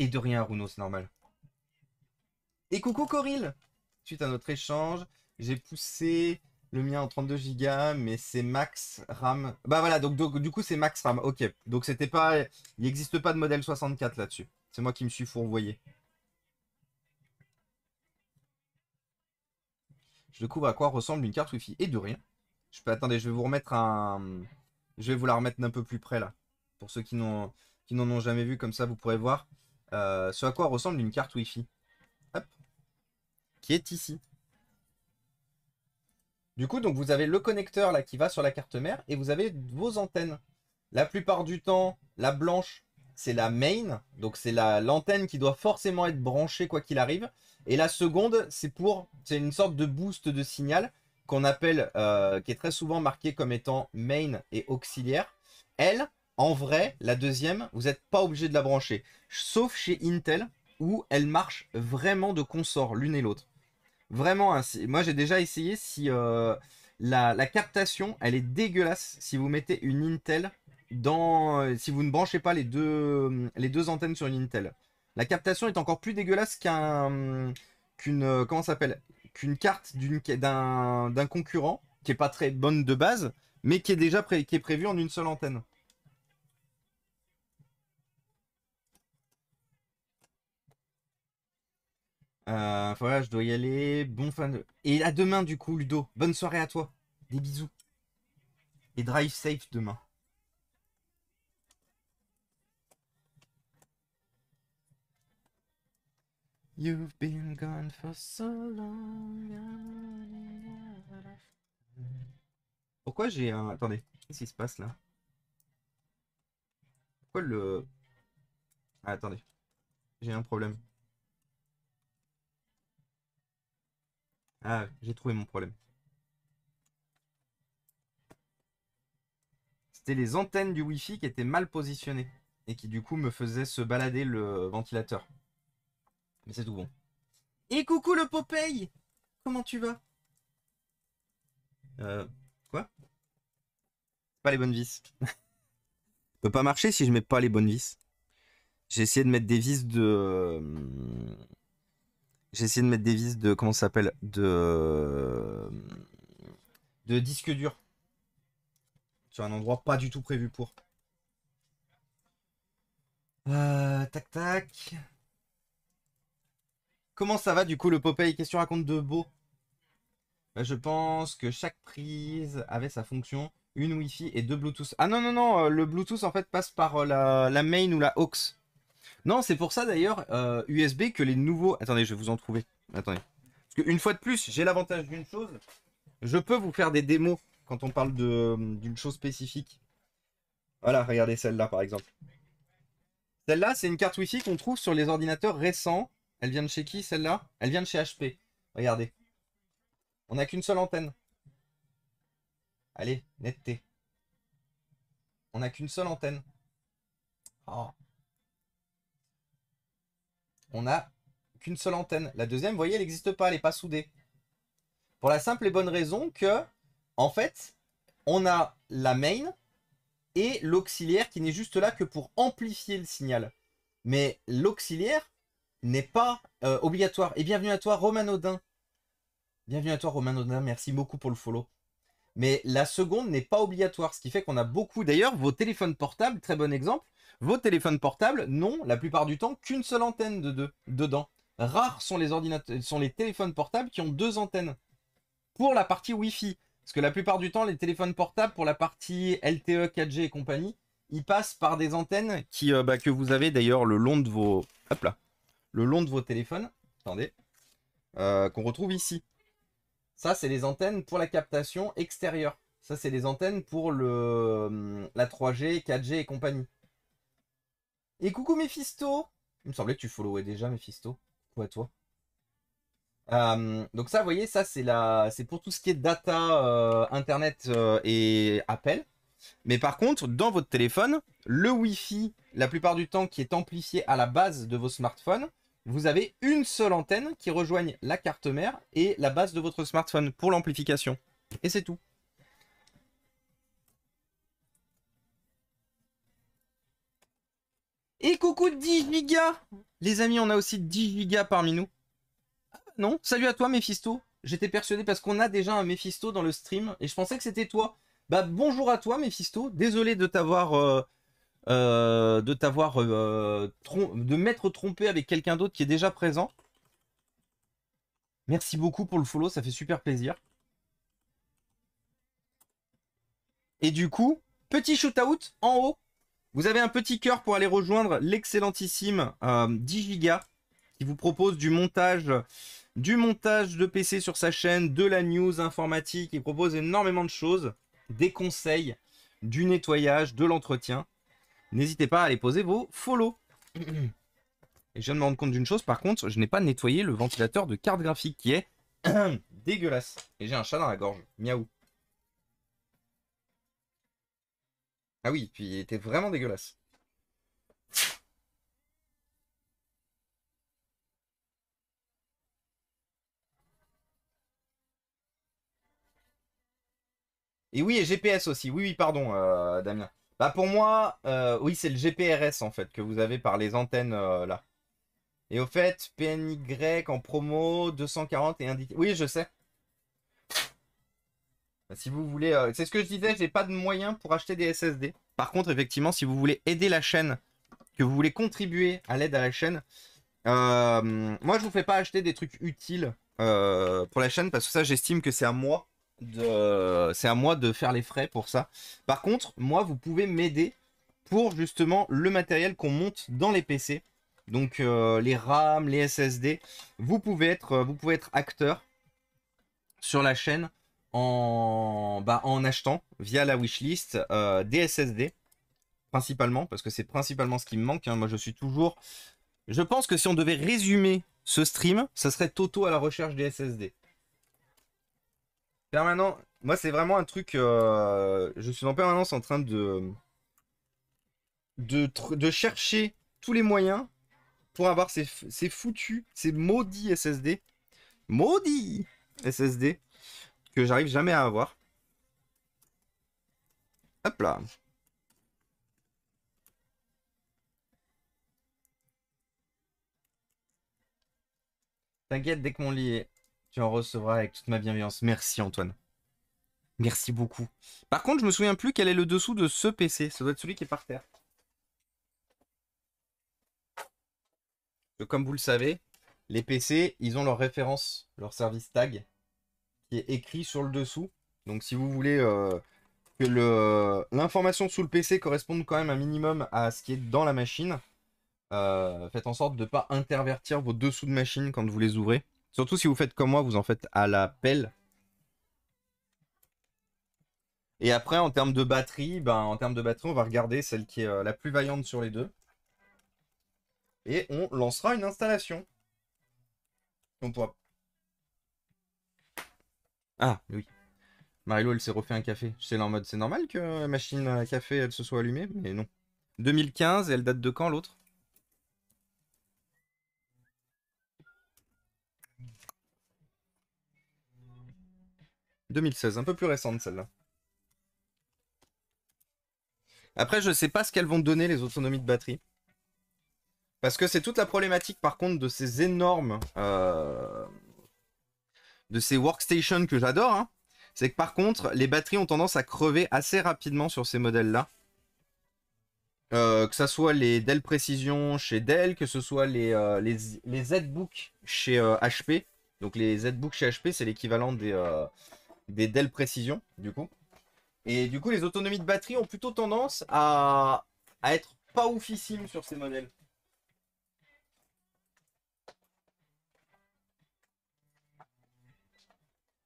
Et de rien Runo, c'est normal. Et coucou Coril Suite à notre échange, j'ai poussé le mien en 32 Go, mais c'est max RAM. Bah voilà, donc, donc du coup c'est max RAM, ok. Donc c'était pas... Il n'existe pas de modèle 64 là-dessus. C'est moi qui me suis fourvoyé. Je découvre à quoi ressemble une carte Wi-Fi. Et de rien. Je peux, attendez, je vais vous remettre un... Je vais vous la remettre d'un peu plus près, là. Pour ceux qui n'en ont... jamais vu, comme ça, vous pourrez voir euh, ce à quoi ressemble une carte Wi-Fi. Qui est ici. Du coup, donc vous avez le connecteur là qui va sur la carte mère et vous avez vos antennes. La plupart du temps, la blanche, c'est la main, donc c'est l'antenne qui doit forcément être branchée quoi qu'il arrive. Et la seconde, c'est pour, c'est une sorte de boost de signal qu'on appelle, euh, qui est très souvent marqué comme étant main et auxiliaire. Elle, en vrai, la deuxième, vous n'êtes pas obligé de la brancher, sauf chez Intel où elle marche vraiment de consort l'une et l'autre. Vraiment, hein, moi j'ai déjà essayé si euh, la, captation, elle est dégueulasse si vous mettez une Intel dans, euh, si vous ne branchez pas les deux antennes sur une Intel. La captation est encore plus dégueulasse qu'un qu'une euh, comment s'appelle qu'une carte d'une d'un d'un concurrent qui est pas très bonne de base, mais qui est déjà pré, qui est prévue en une seule antenne. Euh, voilà, je dois y aller. Bon fin de... Et à demain du coup, Ludo. Bonne soirée à toi. Des bisous. Et drive safe demain. You've been gone for so long. Pourquoi j'ai un. Attendez, qu'est-ce qui se passe là Pourquoi le. Ah, attendez, j'ai un problème. Ah, j'ai trouvé mon problème. C'était les antennes du Wi-Fi qui étaient mal positionnées et qui du coup me faisaient se balader le ventilateur. Mais c'est tout bon. Et coucou le Popeye Comment tu vas Euh... Quoi Pas les bonnes vis. peut pas marcher si je mets pas les bonnes vis. J'ai essayé de mettre des vis de... Euh, j'ai essayé de mettre des vis de... Comment ça s'appelle De... De disque dur. Sur un endroit pas du tout prévu pour. Euh, tac tac. Comment ça va du coup le Popeye Qu'est-ce que tu racontes de beau bah, Je pense que chaque prise avait sa fonction. Une Wi-Fi et deux Bluetooth. Ah non, non, non, euh, le Bluetooth en fait passe par euh, la, main ou la aux. Non, c'est pour ça d'ailleurs USB euh, que les nouveaux. Attendez, je vais vous en trouver. Attendez. Parce une fois de plus, j'ai l'avantage d'une chose. Je peux vous faire des démos quand on parle d'une chose spécifique. Voilà, regardez celle-là par exemple. Celle-là, c'est une carte Wi-Fi qu'on trouve sur les ordinateurs récents elle vient de chez qui celle-là Elle vient de chez HP. Regardez. On n'a qu'une seule antenne. Allez, netteté. On n'a qu'une seule antenne. Oh. On n'a qu'une seule antenne. La deuxième, vous voyez, elle n'existe pas, elle n'est pas soudée. Pour la simple et bonne raison que, en fait, on a la main et l'auxiliaire qui n'est juste là que pour amplifier le signal. Mais l'auxiliaire, n'est pas euh, obligatoire. Et bienvenue à toi, Romain Audin. Bienvenue à toi, Romain Audin. Merci beaucoup pour le follow. Mais la seconde n'est pas obligatoire, ce qui fait qu'on a beaucoup. D'ailleurs, vos téléphones portables, très bon exemple, vos téléphones portables n'ont la plupart du temps qu'une seule antenne dedans. Rares sont les, ordinateurs, sont les téléphones portables qui ont deux antennes pour la partie Wi-Fi. Parce que la plupart du temps, les téléphones portables pour la partie LTE, 4G et compagnie, ils passent par des antennes qui, euh, bah, que vous avez d'ailleurs le long de vos... Hop là, le long de vos téléphones, attendez, euh, qu'on retrouve ici. Ça, c'est les antennes pour la captation extérieure. Ça, c'est les antennes pour le, hum, la 3G, 4G et compagnie. Et coucou Mephisto Il me semblait que tu followais déjà Mephisto. Coucou à toi. Hum, donc ça, vous voyez, ça c'est la, c'est pour tout ce qui est data, euh, internet euh, et appel. Mais par contre, dans votre téléphone, le Wi-Fi, la plupart du temps, qui est amplifié à la base de vos smartphones, vous avez une seule antenne qui rejoigne la carte mère et la base de votre smartphone pour l'amplification. Et c'est tout. Et coucou 10 gigas Les amis, on a aussi 10 gigas parmi nous. Ah, non, salut à toi Mephisto. J'étais persuadé parce qu'on a déjà un Mephisto dans le stream et je pensais que c'était toi. Bah bonjour à toi Mephisto, désolé de t'avoir... Euh, euh, de t'avoir euh, m'être trompé avec quelqu'un d'autre qui est déjà présent. Merci beaucoup pour le follow, ça fait super plaisir. Et du coup, petit out en haut. Vous avez un petit cœur pour aller rejoindre l'excellentissime 10 euh, Digiga qui vous propose du montage du montage de PC sur sa chaîne, de la news informatique, il propose énormément de choses, des conseils, du nettoyage, de l'entretien. N'hésitez pas à aller poser vos follow. Et je viens de me rendre compte d'une chose, par contre, je n'ai pas nettoyé le ventilateur de carte graphique qui est dégueulasse. Et j'ai un chat dans la gorge. Miaou. Ah oui, puis il était vraiment dégueulasse. Et oui, et GPS aussi. Oui, oui, pardon, euh, Damien. Bah pour moi, euh, oui, c'est le GPRS en fait que vous avez par les antennes euh, là. Et au fait, PNY en promo 240 et indiqué. Oui, je sais. Bah, si vous voulez, euh, c'est ce que je disais, j'ai pas de moyens pour acheter des SSD. Par contre, effectivement, si vous voulez aider la chaîne, que vous voulez contribuer à l'aide à la chaîne, moi je vous fais pas acheter des trucs utiles pour la chaîne parce que ça, j'estime que c'est à moi de... c'est à moi de faire les frais pour ça. Par contre, moi, vous pouvez m'aider pour justement le matériel qu'on monte dans les PC. Donc euh, les RAM, les SSD, vous pouvez être, euh, vous pouvez être acteur sur la chaîne en, bah, en achetant via la wishlist euh, des SSD principalement parce que c'est principalement ce qui me manque. Hein. Moi, je suis toujours. Je pense que si on devait résumer ce stream, ça serait Toto à la recherche des SSD. Permanent. Moi, c'est vraiment un truc. Euh, je suis en permanence en train de. De, chercher tous les moyens pour avoir ces, ces foutus, ces maudits SSD. Maudits SSD que j'arrive jamais à avoir. Hop là. T'inquiète, dès que mon lit est recevra en avec toute ma bienveillance. Merci Antoine. Merci beaucoup. Par contre, je me souviens plus quel est le dessous de ce PC. Ça doit être celui qui est par terre. Comme vous le savez, les PC, ils ont leur référence, leur service tag, qui est écrit sur le dessous. Donc si vous voulez euh, que l'information sous le PC corresponde quand même un minimum à ce qui est dans la machine, euh, faites en sorte de ne pas intervertir vos dessous de machine quand vous les ouvrez. Surtout si vous faites comme moi, vous en faites à la pelle. Et après, en termes de batterie, ben, en termes de batterie, on va regarder celle qui est euh, la plus vaillante sur les deux. Et on lancera une installation. On pourra... Ah, oui. Marilo, elle s'est refait un café. C'est en mode, c'est normal que la machine à café, elle se soit allumée, mais non. 2015, elle date de quand l'autre 2016, un peu plus récente celle-là. Après, je ne sais pas ce qu'elles vont donner les autonomies de batterie. Parce que c'est toute la problématique par contre de ces énormes... Euh, de ces workstations que j'adore. Hein. C'est que par contre, les batteries ont tendance à crever assez rapidement sur ces modèles-là. Euh, que ce soit les Dell Precision chez Dell, que ce soit les, euh, les, z chez HP. Donc les z chez HP, c'est l'équivalent des, des Dell Précision, du coup. Et du coup, les autonomies de batterie ont plutôt tendance à, être pas oufissimes sur ces modèles.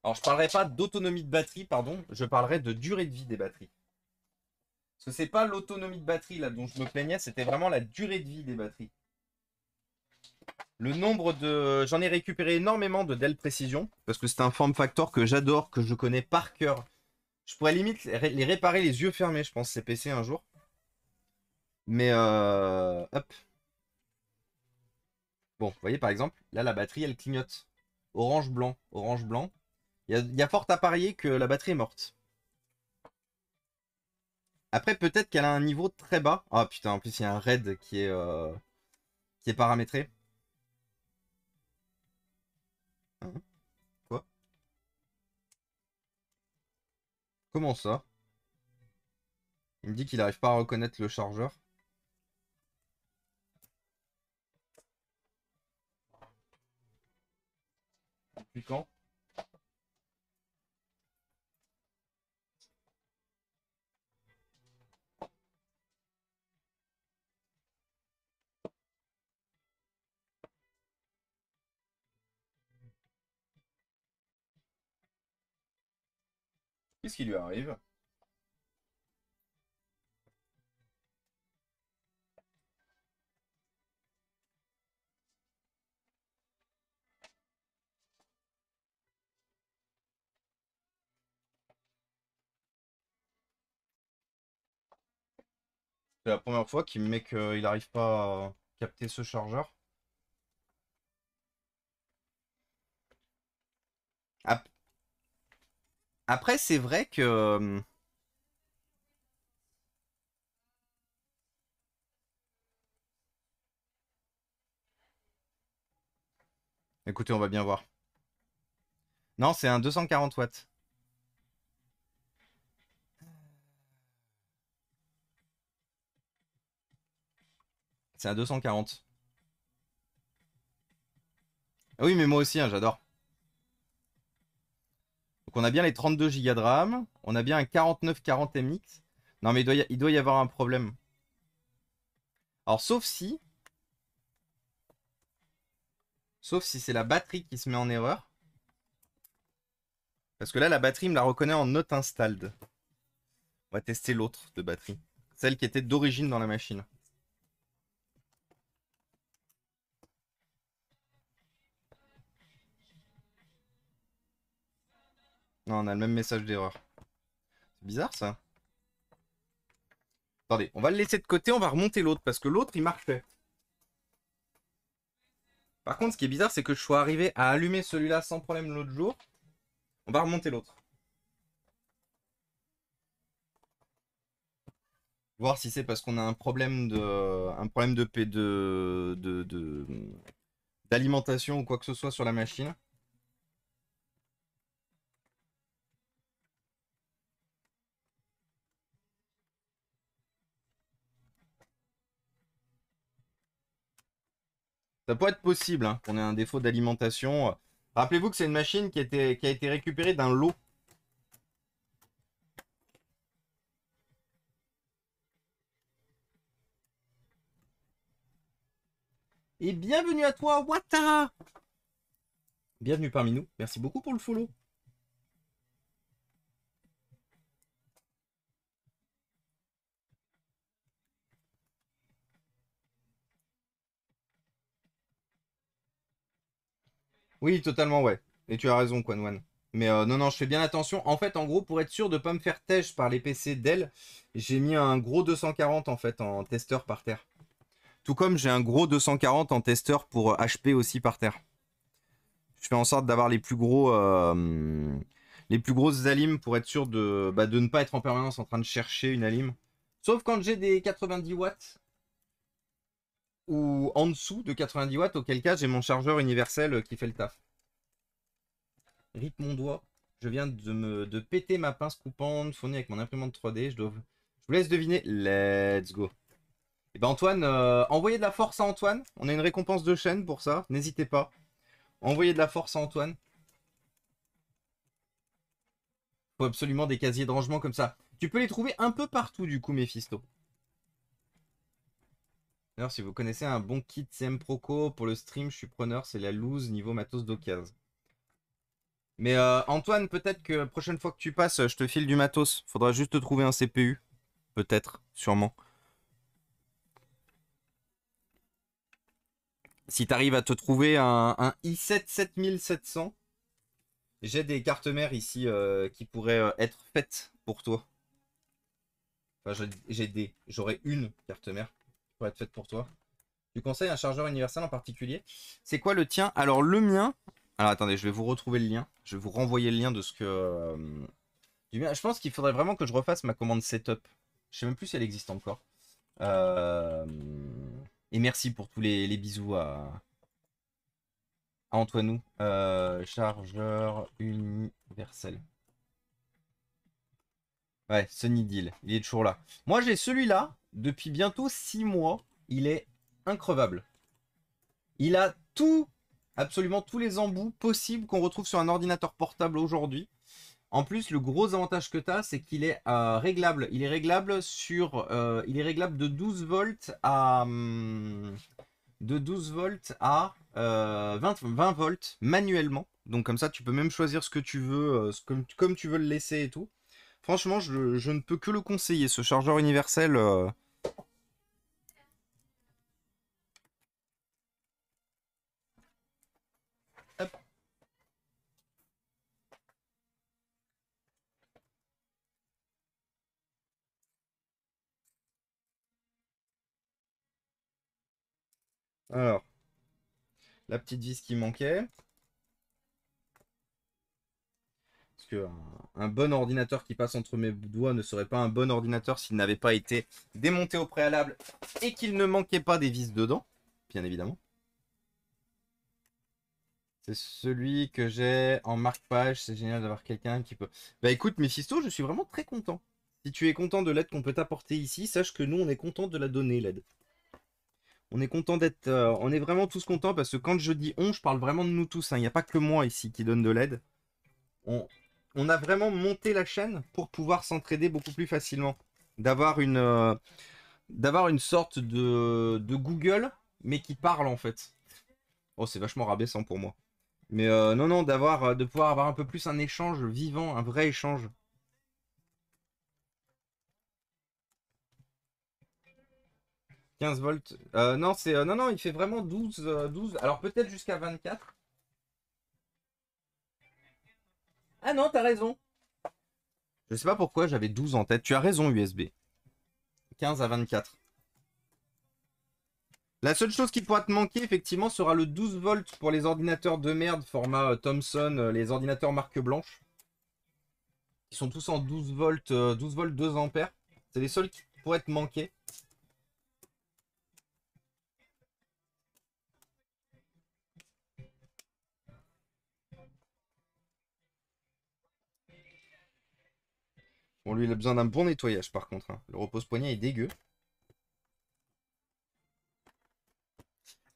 Alors, je parlerai pas d'autonomie de batterie, pardon, je parlerai de durée de vie des batteries. Parce que c'est pas l'autonomie de batterie là dont je me plaignais, c'était vraiment la durée de vie des batteries. Le nombre de. J'en ai récupéré énormément de Dell Précision, parce que c'est un form factor que j'adore, que je connais par cœur. Je pourrais limite les réparer les yeux fermés, je pense, ces PC un jour. Mais euh... hop. Bon, vous voyez par exemple, là la batterie elle clignote. Orange blanc, orange blanc. Il y a, fort à parier que la batterie est morte. Après, peut-être qu'elle a un niveau très bas. Ah putain, en plus, il y a un raid qui est, euh, qui est paramétré. Quoi Comment ça Il me dit qu'il n'arrive pas à reconnaître le chargeur. Depuis quand Qu'est-ce qui lui arrive C'est la première fois qu'il me met qu'il n'arrive pas à capter ce chargeur. Après, c'est vrai que... Euh, Écoutez, on va bien voir. Non, c'est un 240 watts. C'est un 240. Ah oui, mais moi aussi, hein, j'adore. Donc on a bien les 32 Go de RAM, on a bien un 4940 MX. Non mais il doit, y, il doit y avoir un problème. Alors sauf si... Sauf si c'est la batterie qui se met en erreur. Parce que là, la batterie me la reconnaît en note installed. On va tester l'autre de batterie. Celle qui était d'origine dans la machine. Non, on a le même message d'erreur. C'est bizarre ça. Attendez, on va le laisser de côté, on va remonter l'autre parce que l'autre il marchait. Par contre, ce qui est bizarre, c'est que je sois arrivé à allumer celui-là sans problème l'autre jour. On va remonter l'autre. Voir si c'est parce qu'on a un problème de un problème de d'alimentation de, de, d'alimentation ou quoi que ce soit sur la machine. Ça peut être possible hein, qu'on ait un défaut d'alimentation. Rappelez-vous que c'est une machine qui, qui a été récupérée d'un lot. Et bienvenue à toi, Wata Bienvenue parmi nous. Merci beaucoup pour le follow. Oui, totalement, ouais. Et tu as raison, Quanwan. Mais euh, non, non, je fais bien attention. En fait, en gros, pour être sûr de ne pas me faire tèche par les PC Dell, j'ai mis un gros 240 en fait en testeur par terre. Tout comme j'ai un gros 240 en testeur pour HP euh, aussi par terre. Je fais en sorte d'avoir les plus gros, euh, les plus grosses alimes pour être sûr de, bah, de ne pas être en permanence en train de chercher une alime. Sauf quand j'ai des 90 watts, ou en dessous de 90 watts, auquel cas j'ai mon chargeur universel euh, qui fait le taf. Rip mon doigt. Je viens de me de péter ma pince coupante fournie avec mon imprimante 3D. Je, dois... je vous laisse deviner. Let's go. Et eh ben Antoine, euh, envoyez de la force à Antoine. On a une récompense de chaîne pour ça. N'hésitez pas. Envoyez de la force à Antoine. Faut absolument des casiers de rangement comme ça. Tu peux les trouver un peu partout du coup, Mephisto si vous connaissez un bon kit CM Proco pour le stream, je suis preneur, c'est la loose niveau matos d'occasion. Mais euh, Antoine, peut-être que prochaine fois que tu passes, je te file du matos. Faudra juste te trouver un CPU. Peut-être, sûrement. Si tu arrives à te trouver un, i7 7700, j'ai des cartes mères ici euh, qui pourraient euh, être faites pour toi. Enfin, j'ai des. J'aurais une carte mère être faite pour toi Tu conseilles un chargeur universel en particulier C'est quoi le tien Alors le mien. Alors attendez, je vais vous retrouver le lien. Je vais vous renvoyer le lien de ce que. Euh, du mien. Je pense qu'il faudrait vraiment que je refasse ma commande setup. Je sais même plus si elle existe encore. Euh, et merci pour tous les, bisous à, antoine Antoinou. Euh, chargeur universel. Ouais, Sunny Deal, il est toujours là. Moi j'ai celui-là, depuis bientôt 6 mois, il est increvable. Il a tout, absolument tous les embouts possibles qu'on retrouve sur un ordinateur portable aujourd'hui. En plus, le gros avantage que tu as, c'est qu'il est, euh, réglable. Il est réglable sur, euh, il est réglable de 12 volts à hum, de 12 volts à 20, euh, 20 volts manuellement. Donc comme ça, tu peux même choisir ce que tu veux, comme, tu veux le laisser et tout. Franchement, je, ne peux que le conseiller. Ce chargeur universel, Alors, la petite vis qui manquait. Parce qu'un un bon ordinateur qui passe entre mes doigts ne serait pas un bon ordinateur s'il n'avait pas été démonté au préalable et qu'il ne manquait pas des vis dedans, bien évidemment. C'est celui que j'ai en marque-page. C'est génial d'avoir quelqu'un qui peut. Bah écoute, Mephisto, je suis vraiment très content. Si tu es content de l'aide qu'on peut t'apporter ici, sache que nous, on est content de la donner, l'aide. On est content d'être. Euh, on est vraiment tous contents parce que quand je dis on, je parle vraiment de nous tous. Hein. Il n'y a pas que moi ici qui donne de l'aide. On, a vraiment monté la chaîne pour pouvoir s'entraider beaucoup plus facilement. D'avoir une, euh, d'avoir une sorte de, Google, mais qui parle en fait. Oh, c'est vachement rabaissant pour moi. Mais euh, non, non, d'avoir, de pouvoir avoir un peu plus un échange vivant, un vrai échange. 15 volts. Euh, non, c'est euh, non, non, il fait vraiment 12, 12. Euh, Alors peut-être jusqu'à 24. Ah non, t'as raison. Je sais pas pourquoi j'avais 12 en tête. Tu as raison, USB. 15 à 24. La seule chose qui pourra te manquer, effectivement, sera le 12 volts pour les ordinateurs de merde, format Thomson, les ordinateurs marque blanche. Ils sont tous en 12 volts, 12 volts 2 ampères. C'est les seuls qui pourraient te manquer. Bon, lui, il a besoin d'un bon nettoyage, par contre. Hein. Le repose-poignet est dégueu.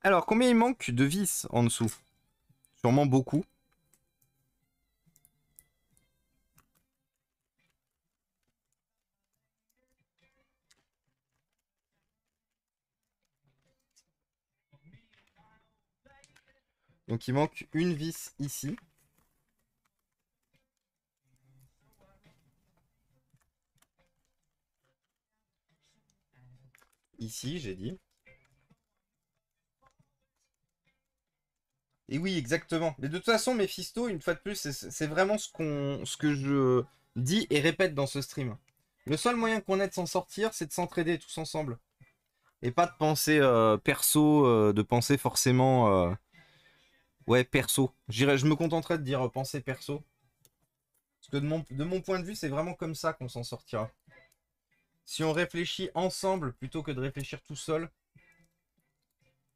Alors, combien il manque de vis en dessous Sûrement beaucoup. Donc il manque une vis ici. Ici, j'ai dit. Et oui, exactement. Mais de toute façon, Mephisto, une fois de plus, c'est vraiment ce, ce que je dis et répète dans ce stream. Le seul moyen qu'on ait de s'en sortir, c'est de s'entraider tous ensemble. Et pas de penser euh, perso, euh, de penser forcément... Euh, ouais, perso. je me contenterai de dire penser perso. Parce que de mon point de vue, c'est vraiment comme ça qu'on s'en sortira. Si on réfléchit ensemble plutôt que de réfléchir tout seul.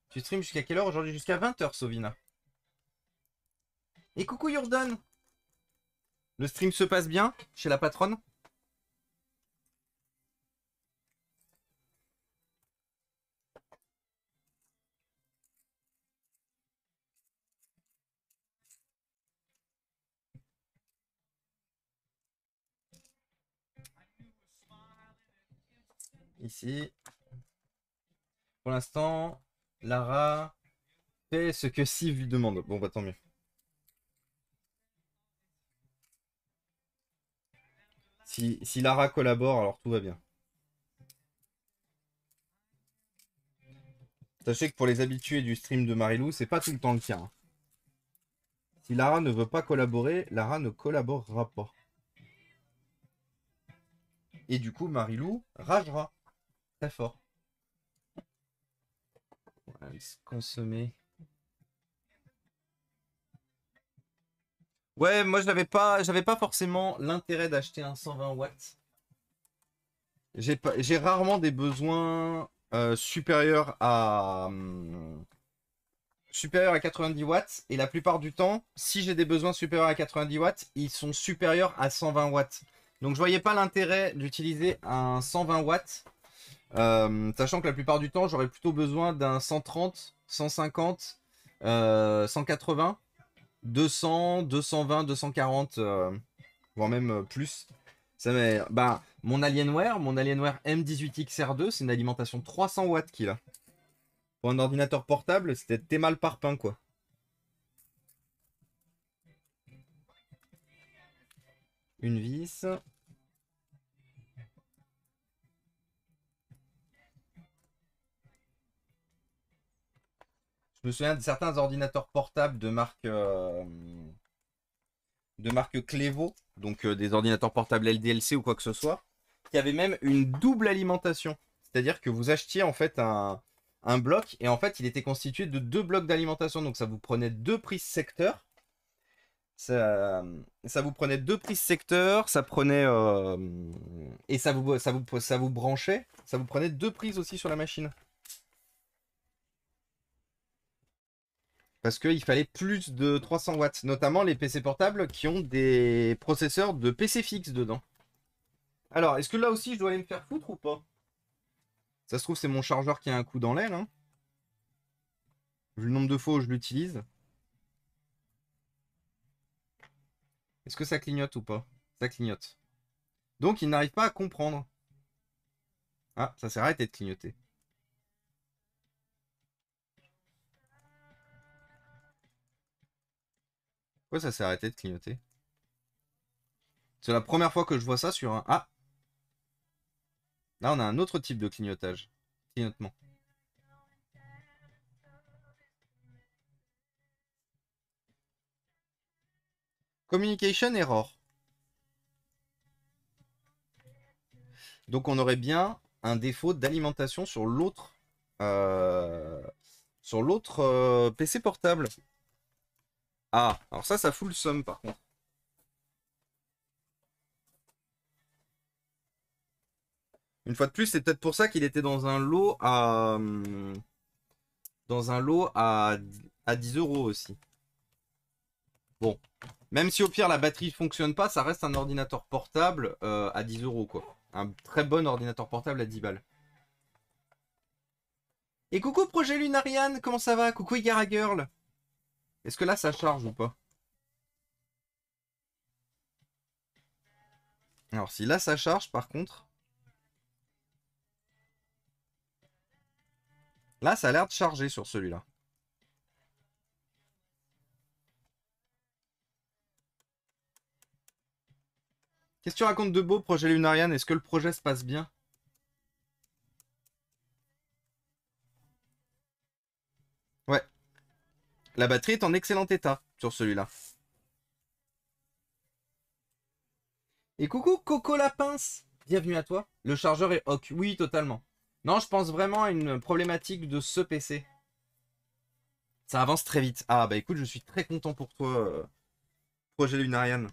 Tu stream jusqu'à quelle heure aujourd'hui Jusqu'à 20h, Sovina. Et coucou Jordan Le stream se passe bien chez la patronne ici. Pour l'instant, Lara fait ce que Siv lui demande. Bon, bah tant mieux. Si, Lara collabore, alors tout va bien. Sachez que pour les habitués du stream de Marilou, c'est pas tout le temps le cas. Hein. Si Lara ne veut pas collaborer, Lara ne collaborera pas. Et du coup, Marilou ragera très fort. consommer. Ouais, moi je n'avais pas, j'avais pas forcément l'intérêt d'acheter un 120 watts. J'ai rarement des besoins euh, supérieurs à hmm, à 90 watts et la plupart du temps, si j'ai des besoins supérieurs à 90 watts, ils sont supérieurs à 120 watts. Donc je voyais pas l'intérêt d'utiliser un 120 watts euh, sachant que la plupart du temps, j'aurais plutôt besoin d'un 130, 150, 180, 200, 220, 240, voire même euh, plus. Ça bah, mon Alienware, mon Alienware M18XR2, c'est une alimentation 300 watts qu'il a. Pour un ordinateur portable, c'était par pain quoi. Une vis. Je me souviens de certains ordinateurs portables de marque, euh, de marque Clévo, donc euh, des ordinateurs portables LDLC ou quoi que ce soit, qui avaient même une double alimentation. C'est-à-dire que vous achetiez en fait un, bloc et en fait il était constitué de deux blocs d'alimentation. Donc ça vous prenait deux prises secteur. Ça, vous prenait deux prises secteur, ça prenait euh, et ça vous, ça vous, ça vous branchait, ça vous prenait deux prises aussi sur la machine. parce qu'il fallait plus de 300 watts, notamment les PC portables qui ont des processeurs de PC fixe dedans. Alors, est-ce que là aussi je dois aller me faire foutre ou pas Ça se trouve, c'est mon chargeur qui a un coup dans l'aile. Hein. Vu le nombre de fois où je l'utilise. Est-ce que ça clignote ou pas Ça clignote. Donc, il n'arrive pas à comprendre. Ah, ça s'est arrêté de clignoter. ça s'est arrêté de clignoter C'est la première fois que je vois ça sur un... Ah Là, on a un autre type de clignotage. Clignotement. Communication error. Donc on aurait bien un défaut d'alimentation sur l'autre euh, sur l'autre euh, PC portable. Ah, alors ça, ça fout le somme par contre. Une fois de plus, c'est peut-être pour ça qu'il était dans un lot à. Hum, dans un lot à, à 10 euros aussi. Bon. Même si au pire la batterie fonctionne pas, ça reste un ordinateur portable euh, à 10 euros quoi. Un très bon ordinateur portable à 10 balles. Et coucou projet Lunarian, comment ça va Coucou Igara Girl est-ce que là ça charge ou pas Alors si là ça charge par contre... Là ça a l'air de charger sur celui-là. Qu'est-ce que tu racontes de beau, projet Lunarian Est-ce que le projet se passe bien La batterie est en excellent état sur celui-là. Et coucou Coco pince, Bienvenue à toi. Le chargeur est ok, Oui, totalement. Non, je pense vraiment à une problématique de ce PC. Ça avance très vite. Ah bah écoute, je suis très content pour toi, euh, projet Lunarian.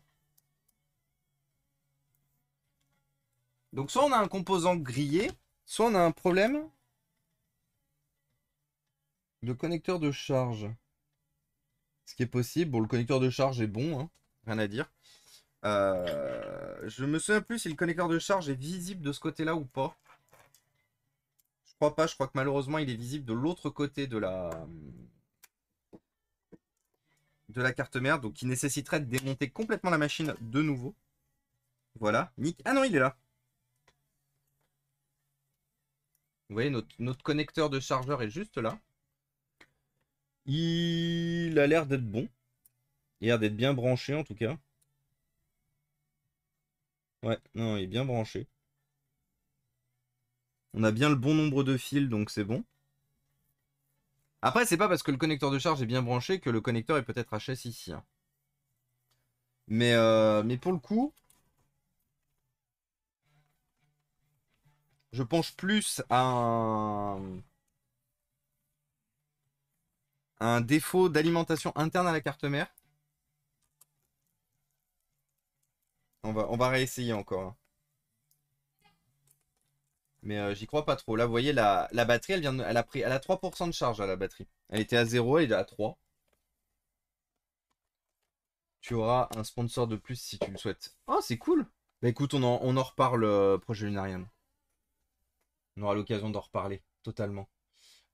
Donc soit on a un composant grillé, soit on a un problème de connecteur de charge ce qui est possible. Bon, le connecteur de charge est bon, hein, rien à dire. Je euh, je me souviens plus si le connecteur de charge est visible de ce côté-là ou pas. Je crois pas, je crois que malheureusement il est visible de l'autre côté de la de la carte mère, donc il nécessiterait de démonter complètement la machine de nouveau. Voilà, Nick. Ah non, il est là. Vous voyez, notre, notre connecteur de chargeur est juste là. Il a l'air d'être bon. Il a l'air d'être bien branché en tout cas. Ouais, non, il est bien branché. On a bien le bon nombre de fils, donc c'est bon. Après, c'est pas parce que le connecteur de charge est bien branché que le connecteur est peut-être HS ici. Hein. Mais, euh, mais pour le coup, je penche plus à un un défaut d'alimentation interne à la carte mère. On va, on va réessayer encore. Hein. Mais euh, j'y crois pas trop. Là, vous voyez, la, la batterie, elle, vient elle, a pris, elle a 3% de charge à la batterie. Elle était à 0, elle est à 3. Tu auras un sponsor de plus si tu le souhaites. Oh, c'est cool Bah écoute, on en, on reparle, euh, projet Lunarian. On aura l'occasion d'en reparler, totalement.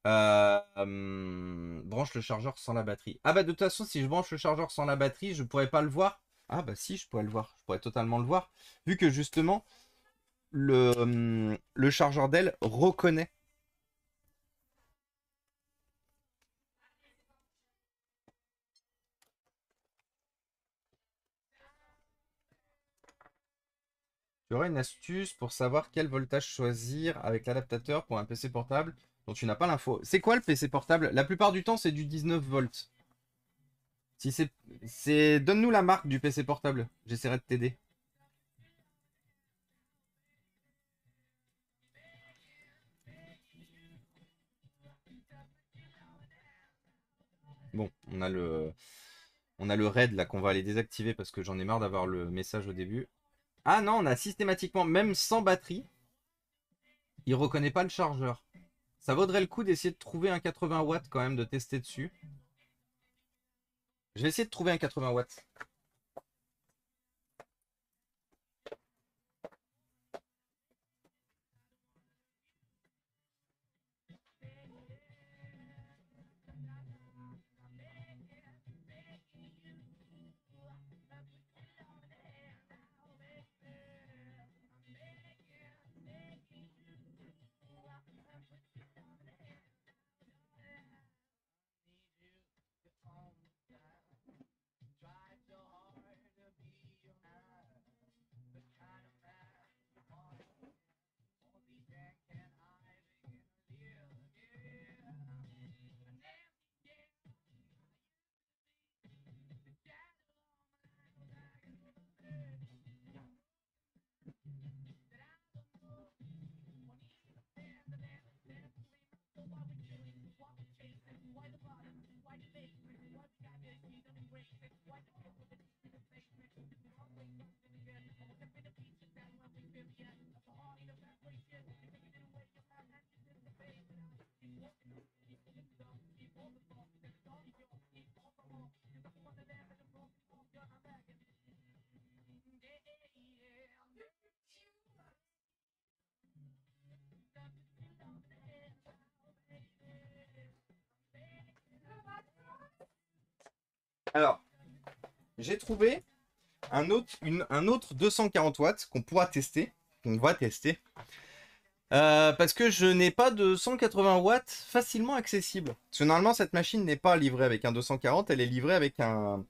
Euh, hum, branche le chargeur sans la batterie. Ah bah de toute façon, si je branche le chargeur sans la batterie, je pourrais pas le voir. Ah bah si, je pourrais le voir. Je pourrais totalement le voir. Vu que justement, le, hum, le chargeur d'elle reconnaît. Tu aurais une astuce pour savoir quel voltage choisir avec l'adaptateur pour un PC portable dont tu n'as pas l'info. C'est quoi le PC portable La plupart du temps, c'est du 19 volts. Si c'est. Donne-nous la marque du PC portable. J'essaierai de t'aider. Bon, on a le. On a le raid là qu'on va aller désactiver parce que j'en ai marre d'avoir le message au début. Ah non, on a systématiquement, même sans batterie, il reconnaît pas le chargeur. Ça vaudrait le coup d'essayer de trouver un 80 watts quand même, de tester dessus. Je vais essayer de trouver un 80 watts. with what Alors, j'ai trouvé un autre, un autre 240 watts qu'on pourra tester, qu'on va tester. Euh, parce que je n'ai pas de 180 watts facilement accessible. Parce que normalement, cette machine n'est pas livrée avec un 240, elle est livrée avec un...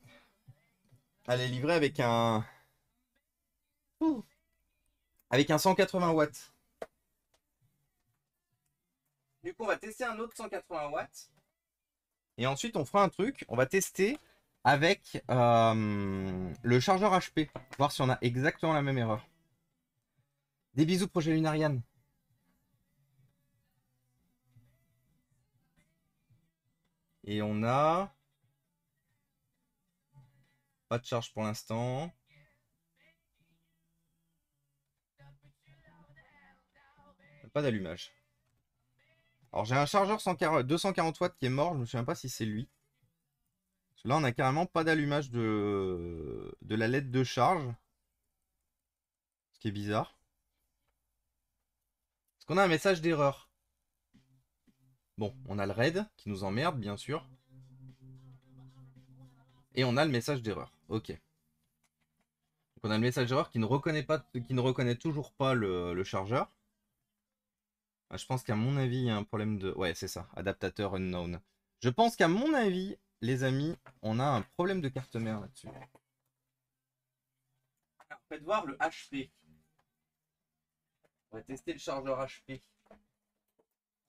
Elle est livrée avec un... Avec un 180 watts. Du coup, on va tester un autre 180 watts. Et ensuite, on fera un truc. On va tester avec euh, le chargeur HP. Voir si on a exactement la même erreur. Des bisous, projet Lunarian. Et on a... Pas de charge pour l'instant. Pas d'allumage. Alors j'ai un chargeur 240 watts qui est mort, je me souviens pas si c'est lui. Là, on n'a carrément pas d'allumage de... de la LED de charge. Ce qui est bizarre. Est-ce qu'on a un message d'erreur Bon, on a le raid qui nous emmerde, bien sûr. Et on a le message d'erreur. Ok. Donc on a le message d'erreur qui ne reconnaît pas, qui ne reconnaît toujours pas le, chargeur. Ah, je pense qu'à mon avis, il y a un problème de... Ouais, c'est ça. Adaptateur unknown. Je pense qu'à mon avis, les amis, on a un problème de carte mère là-dessus. Ah, on va voir le HP. On va tester le chargeur HP.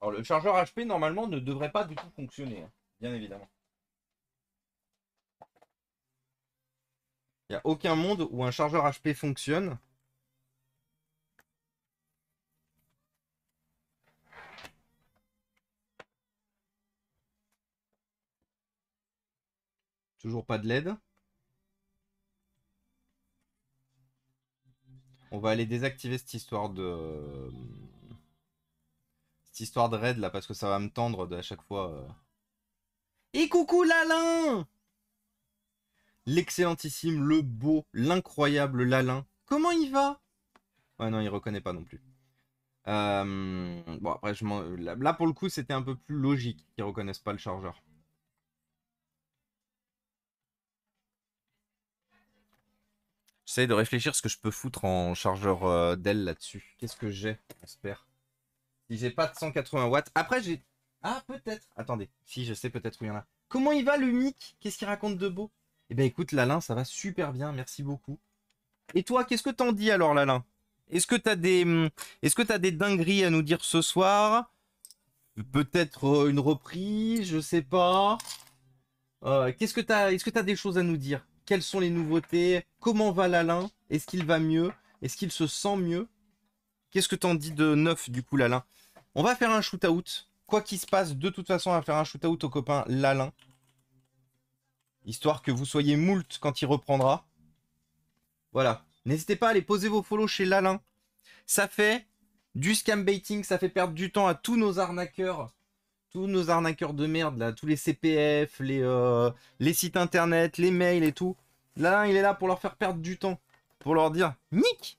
Alors le chargeur HP normalement ne devrait pas du tout fonctionner, hein, bien évidemment. Il n'y a aucun monde où un chargeur HP fonctionne Toujours pas de LED. On va aller désactiver cette histoire de... Cette histoire de raid là, parce que ça va me tendre à chaque fois. Euh. Et coucou Lalin L'excellentissime, le beau, l'incroyable Lalin. Comment il va Ouais non, il reconnaît pas non plus. Euh, bon après, je là pour le coup c'était un peu plus logique qu'ils reconnaissent pas le chargeur. de réfléchir ce que je peux foutre en chargeur euh, Dell là-dessus. Qu'est-ce que j'ai J'espère. Si j'ai pas de 180 watts. Après, j'ai. Ah, peut-être. Attendez. Si, je sais peut-être où il y en a. Comment il va le mic Qu'est-ce qu'il raconte de beau Eh bien, écoute, Lalin, ça va super bien. Merci beaucoup. Et toi, qu'est-ce que t'en dis alors, Lalin Est-ce que t'as des. Hum, est-ce que t'as des dingueries à nous dire ce soir Peut-être euh, une reprise, je sais pas. Euh, qu'est-ce que t'as Est-ce que t'as des choses à nous dire quelles sont les nouveautés, comment va Lalin, est-ce qu'il va mieux, est-ce qu'il se sent mieux Qu'est-ce que t'en dis de neuf du coup Lalin On va faire un shoot-out. Quoi qu'il se passe, de toute façon, on va faire un shoot-out au copain Lalin. Histoire que vous soyez moult quand il reprendra. Voilà. N'hésitez pas à aller poser vos follow chez Lalin. Ça fait du scam baiting, ça fait perdre du temps à tous nos arnaqueurs tous nos arnaqueurs de merde, là, tous les CPF, les, euh, les sites internet, les mails et tout. Là, il est là pour leur faire perdre du temps, pour leur dire Nick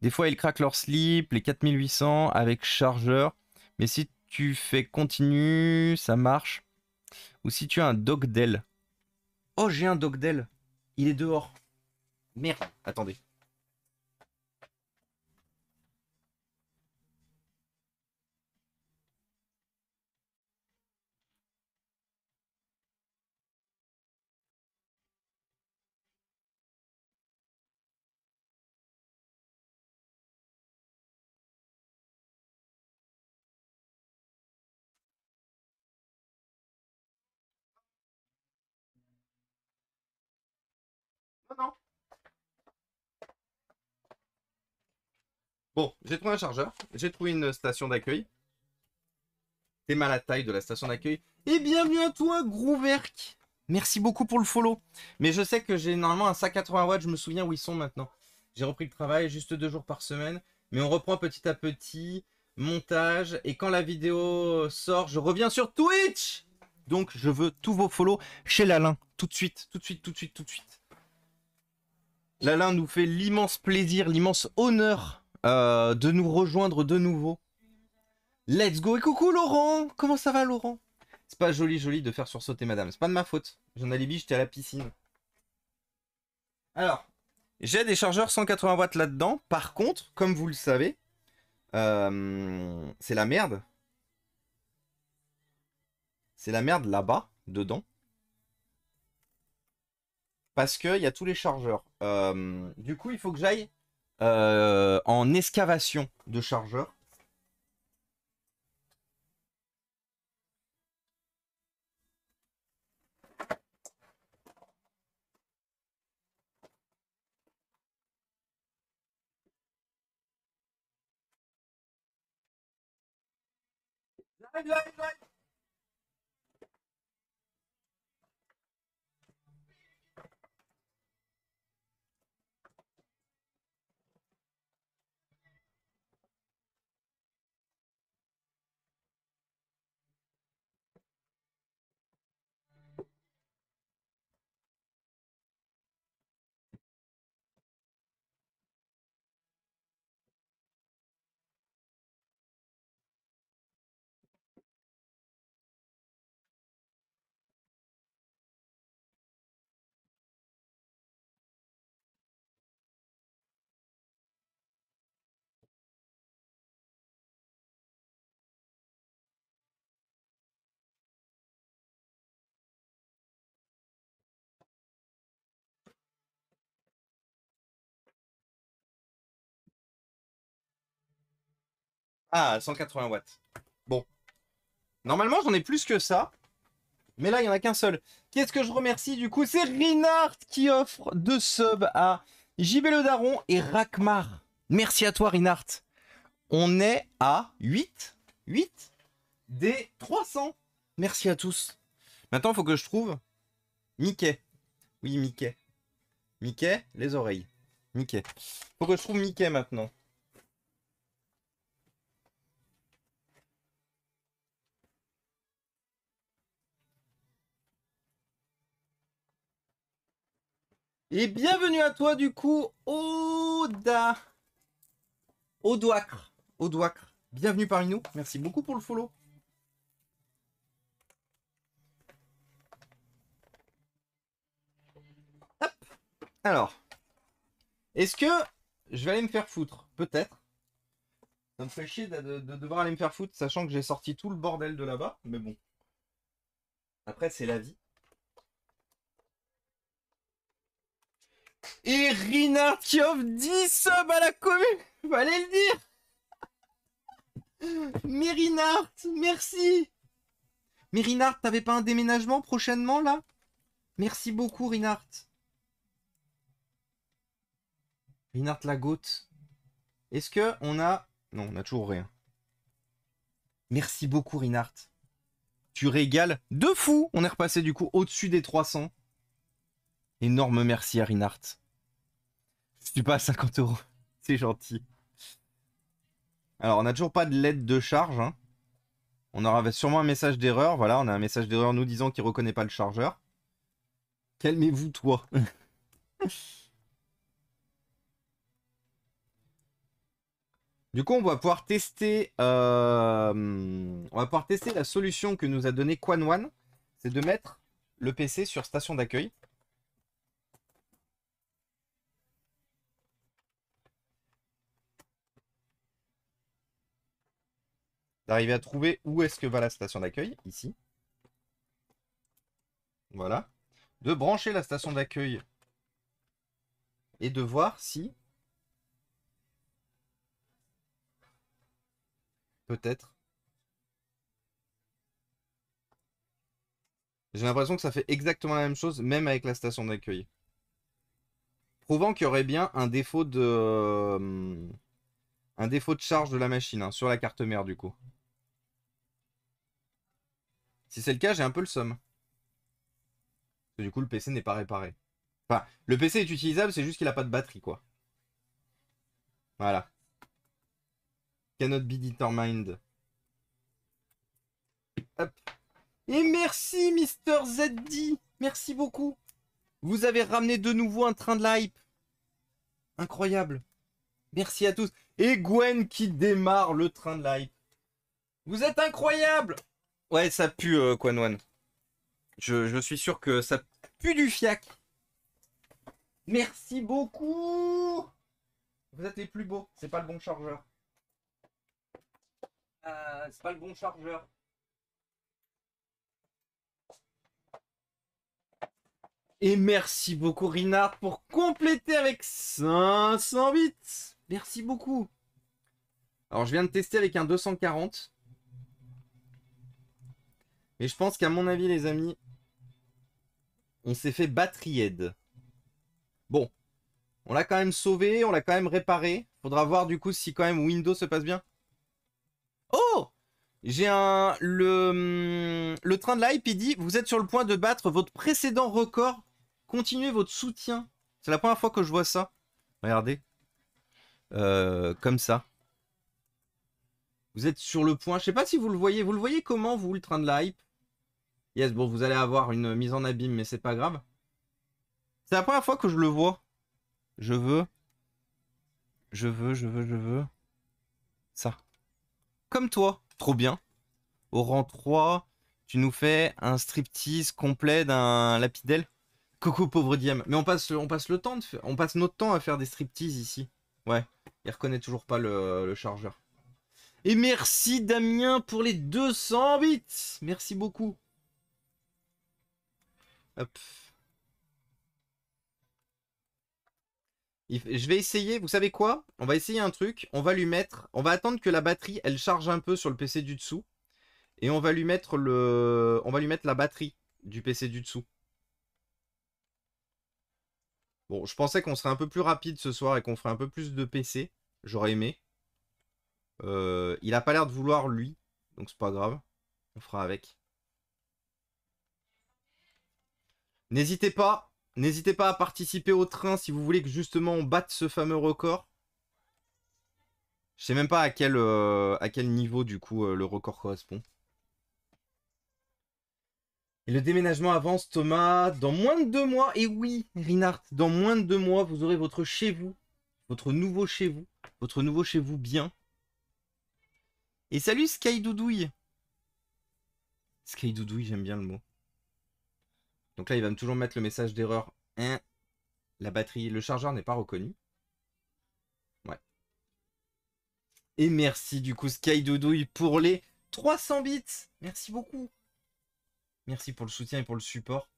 Des fois, ils craquent leur slip, les 4800 avec chargeur. Mais si tu fais continue ça marche. Ou si tu as un Dogdel. Oh, j'ai un Dogdel. Il est dehors. Merde, attendez. Bon, j'ai trouvé un chargeur, j'ai trouvé une station d'accueil. T'es mal à la taille de la station d'accueil. Et eh bienvenue à toi, Grouverk Merci beaucoup pour le follow. Mais je sais que j'ai normalement un 180 watts, je me souviens où ils sont maintenant. J'ai repris le travail juste deux jours par semaine. Mais on reprend petit à petit, montage. Et quand la vidéo sort, je reviens sur Twitch Donc je veux tous vos follow chez l'Alain, Tout de suite, tout de suite, tout de suite, tout de suite. Lalin nous fait l'immense plaisir, l'immense honneur euh, de nous rejoindre de nouveau. Let's go et coucou Laurent Comment ça va Laurent C'est pas joli joli de faire sursauter madame, c'est pas de ma faute. J'en alibi, j'étais à la piscine. Alors, j'ai des chargeurs 180 watts là-dedans. Par contre, comme vous le savez, euh, c'est la merde. C'est la merde là-bas, dedans. Parce qu'il y a tous les chargeurs. Euh, du coup, il faut que j'aille euh, en excavation de chargeurs. Ah, 180 watts. Bon. Normalement, j'en ai plus que ça. Mais là, il n'y en a qu'un seul. qu'est ce que je remercie du coup C'est Rinard qui offre deux subs à JB Le Daron et Rakmar. Merci à toi, Rinard. On est à 8. 8 des 300. Merci à tous. Maintenant, il faut que je trouve Mickey. Oui, Mickey. Mickey, les oreilles. Mickey. Faut que je trouve Mickey maintenant. Et bienvenue à toi du coup, Oda. Odoacre. Odoacre. Bienvenue parmi nous. Merci beaucoup pour le follow. Hop. Alors. Est-ce que je vais aller me faire foutre Peut-être. Ça me fait chier de, devoir aller me faire foutre, sachant que j'ai sorti tout le bordel de là-bas. Mais bon. Après, c'est la vie. Et Rinart qui offre 10 subs à la commune Fallait le dire Mais merci Mais t'avais pas un déménagement prochainement, là Merci beaucoup, Rinart. Rinart la goutte. Est-ce que on a... Non, on a toujours rien. Merci beaucoup, Rinart. Tu régales de fou On est repassé, du coup, au-dessus des 300. Énorme merci à Rinart. Tu tu pas 50 euros. C'est gentil. Alors, on n'a toujours pas de LED de charge. Hein. On aura sûrement un message d'erreur. Voilà, on a un message d'erreur nous disant qu'il reconnaît pas le chargeur. Calmez-vous, toi. du coup, on va pouvoir tester. Euh, on va pouvoir tester la solution que nous a donnée Quan C'est de mettre le PC sur station d'accueil. d'arriver à trouver où est-ce que va la station d'accueil, ici. Voilà. De brancher la station d'accueil et de voir si peut-être J'ai l'impression que ça fait exactement la même chose, même avec la station d'accueil. Prouvant qu'il y aurait bien un défaut de... Euh, un défaut de charge de la machine, hein, sur la carte mère du coup. Si c'est le cas, j'ai un peu le somme. Du coup, le PC n'est pas réparé. Enfin, le PC est utilisable, c'est juste qu'il n'a pas de batterie, quoi. Voilà. Cannot be determined. Hop. Et merci, Mister ZD. Merci beaucoup. Vous avez ramené de nouveau un train de hype. Incroyable. Merci à tous. Et Gwen qui démarre le train de hype. Vous êtes incroyables Ouais, ça pue, euh, Quan Je, suis sûr que ça pue du fiac. Merci beaucoup. Vous êtes les plus beaux. C'est pas le bon chargeur. Euh, c'est pas le bon chargeur. Et merci beaucoup Rinard pour compléter avec 508. Merci beaucoup. Alors je viens de tester avec un 240. Mais je pense qu'à mon avis, les amis, on s'est fait batteried. Bon. On l'a quand même sauvé, on l'a quand même réparé. Faudra voir du coup si quand même Windows se passe bien. Oh J'ai un... Le, le train de la hype, il dit « Vous êtes sur le point de battre votre précédent record. Continuez votre soutien. » C'est la première fois que je vois ça. Regardez. Euh, comme ça. Vous êtes sur le point. Je ne sais pas si vous le voyez. Vous le voyez comment, vous, le train de la hype Yes, bon, vous allez avoir une mise en abîme, mais c'est pas grave. C'est la première fois que je le vois. Je veux. Je veux, je veux, je veux. Ça. Comme toi. Trop bien. Au rang 3, tu nous fais un striptease complet d'un lapidel. Coucou, pauvre Diem. Mais on passe, on passe le temps on passe notre temps à faire des striptease ici. Ouais. Il reconnaît toujours pas le, le chargeur. Et merci Damien pour les 200 bits. Merci beaucoup. Je vais essayer, vous savez quoi On va essayer un truc, on va lui mettre, on va attendre que la batterie elle charge un peu sur le PC du dessous et on va lui mettre le on va lui mettre la batterie du PC du dessous. Bon, je pensais qu'on serait un peu plus rapide ce soir et qu'on ferait un peu plus de PC, j'aurais aimé. Euh, il a pas l'air de vouloir lui, donc c'est pas grave, on fera avec. N'hésitez pas, n'hésitez pas à participer au train si vous voulez que justement on batte ce fameux record. Je sais même pas à quel, euh, à quel niveau du coup euh, le record correspond. Et le déménagement avance, Thomas, dans moins de deux mois. Et oui, Rinart, dans moins de deux mois, vous aurez votre chez vous, votre nouveau chez vous, votre nouveau chez vous bien. Et salut Sky Doudouille. Sky Doudouille, j'aime bien le mot. Donc là, il va me toujours mettre le message d'erreur. 1. la batterie, le chargeur n'est pas reconnu. Ouais. Et merci du coup Sky pour les 300 bits. Merci beaucoup. Merci pour le soutien et pour le support.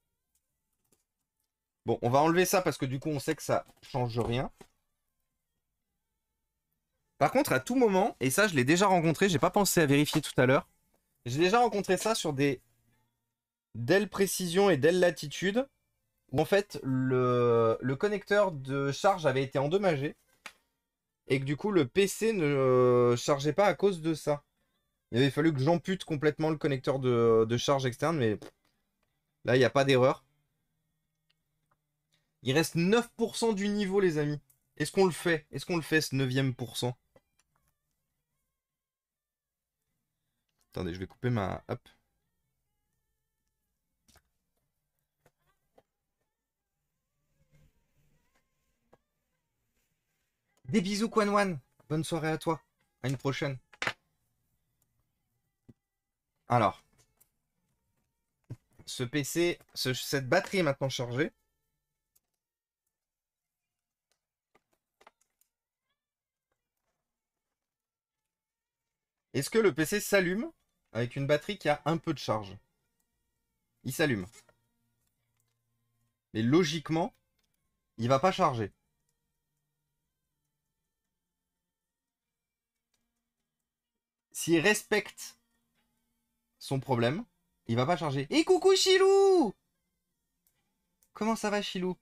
Bon, on va enlever ça parce que du coup, on sait que ça change rien. Par contre, à tout moment, et ça, je l'ai déjà rencontré, j'ai pas pensé à vérifier tout à l'heure, j'ai déjà rencontré ça sur des Delle précision et delle latitude, où en fait le, connecteur de charge avait été endommagé, et que du coup le PC ne euh, chargeait pas à cause de ça. Il avait fallu que j'ampute complètement le connecteur de, de charge externe, mais là il n'y a pas d'erreur. Il reste 9% du niveau les amis. Est-ce qu'on le fait Est-ce qu'on le fait ce 9ème cent Attendez, je vais couper ma... Hop. Des bisous, Quan Bonne soirée à toi. À une prochaine. Alors. Ce PC, cette batterie est maintenant chargée. Est-ce que le PC s'allume avec une batterie qui a un peu de charge Il s'allume. Mais logiquement, il ne va pas charger. S'il respecte son problème, il va pas charger. Et coucou Chilou Comment ça va Chilou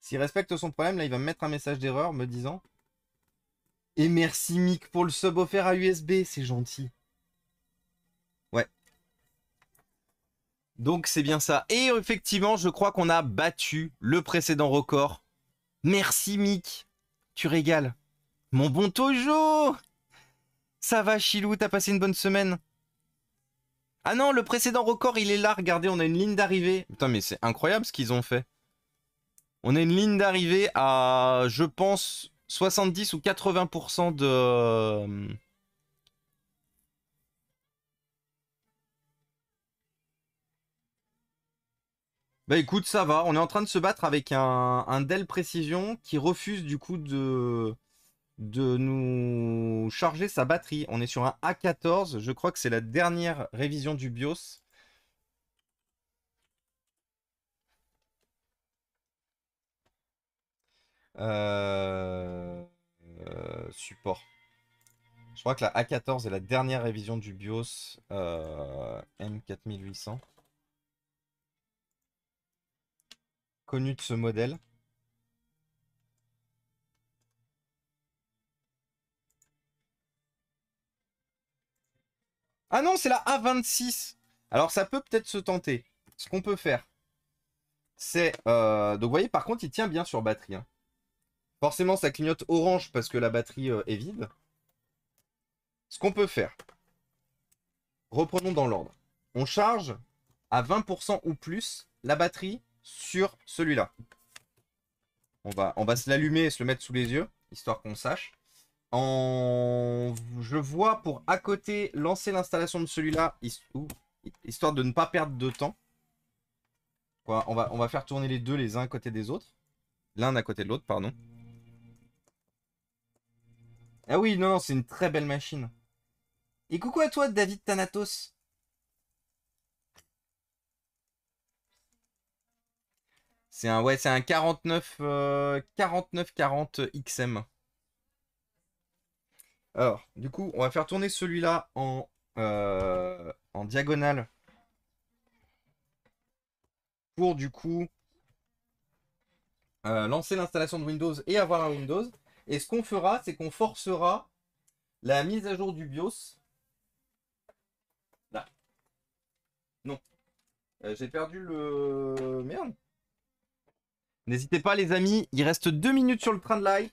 S'il respecte son problème, là il va me mettre un message d'erreur me disant Et merci Mick pour le sub offert à USB, c'est gentil. Ouais. Donc c'est bien ça. Et effectivement, je crois qu'on a battu le précédent record. Merci Mick tu régales. Mon bon Tojo Ça va, Chilou, t'as passé une bonne semaine Ah non, le précédent record, il est là, regardez, on a une ligne d'arrivée. Putain, mais c'est incroyable ce qu'ils ont fait. On a une ligne d'arrivée à, je pense, 70 ou 80% de... Bah écoute, ça va. On est en train de se battre avec un, Dell Précision qui refuse du coup de, de nous charger sa batterie. On est sur un A14. Je crois que c'est la dernière révision du BIOS. Euh, euh, support. Je crois que la A14 est la dernière révision du BIOS euh, M4800. connu de ce modèle. Ah non, c'est la A26. Alors ça peut peut-être se tenter. Ce qu'on peut faire, c'est... Euh, donc vous voyez, par contre, il tient bien sur batterie. Hein. Forcément, ça clignote orange parce que la batterie euh, est vide. Ce qu'on peut faire, reprenons dans l'ordre. On charge à 20% ou plus la batterie sur celui-là. On va, on va se l'allumer et se le mettre sous les yeux, histoire qu'on sache. En... Je vois pour à côté lancer l'installation de celui-là, histoire de ne pas perdre de temps. Quoi, on, va, on va faire tourner les deux les uns à côté des autres. L'un à côté de l'autre, pardon. Ah oui, non, non, c'est une très belle machine. Et coucou à toi, David Thanatos. C'est un, ouais, c'est un 49, euh, XM. Alors, du coup, on va faire tourner celui-là en, euh, en diagonale pour du coup euh, lancer l'installation de Windows et avoir un Windows. Et ce qu'on fera, c'est qu'on forcera la mise à jour du BIOS. Là. Non. J'ai perdu le... Merde. N'hésitez pas, les amis. Il reste deux minutes sur le train de live.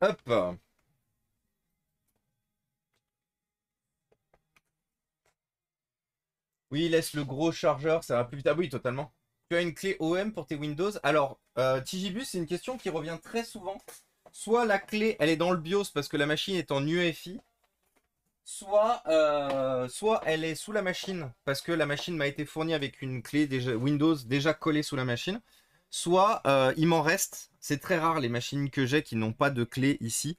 Hop. Oui, laisse le gros chargeur, ça va plus vite. Ah oui, totalement. Tu as une clé OM pour tes Windows Alors, Tijibus, euh, Tigibus, c'est une question qui revient très souvent soit la clé, elle est dans le BIOS parce que la machine est en UEFI, soit, euh, soit elle est sous la machine parce que la machine m'a été fournie avec une clé Windows déjà collée sous la machine, soit euh, il m'en reste. C'est très rare les machines que j'ai qui n'ont pas de clé ici.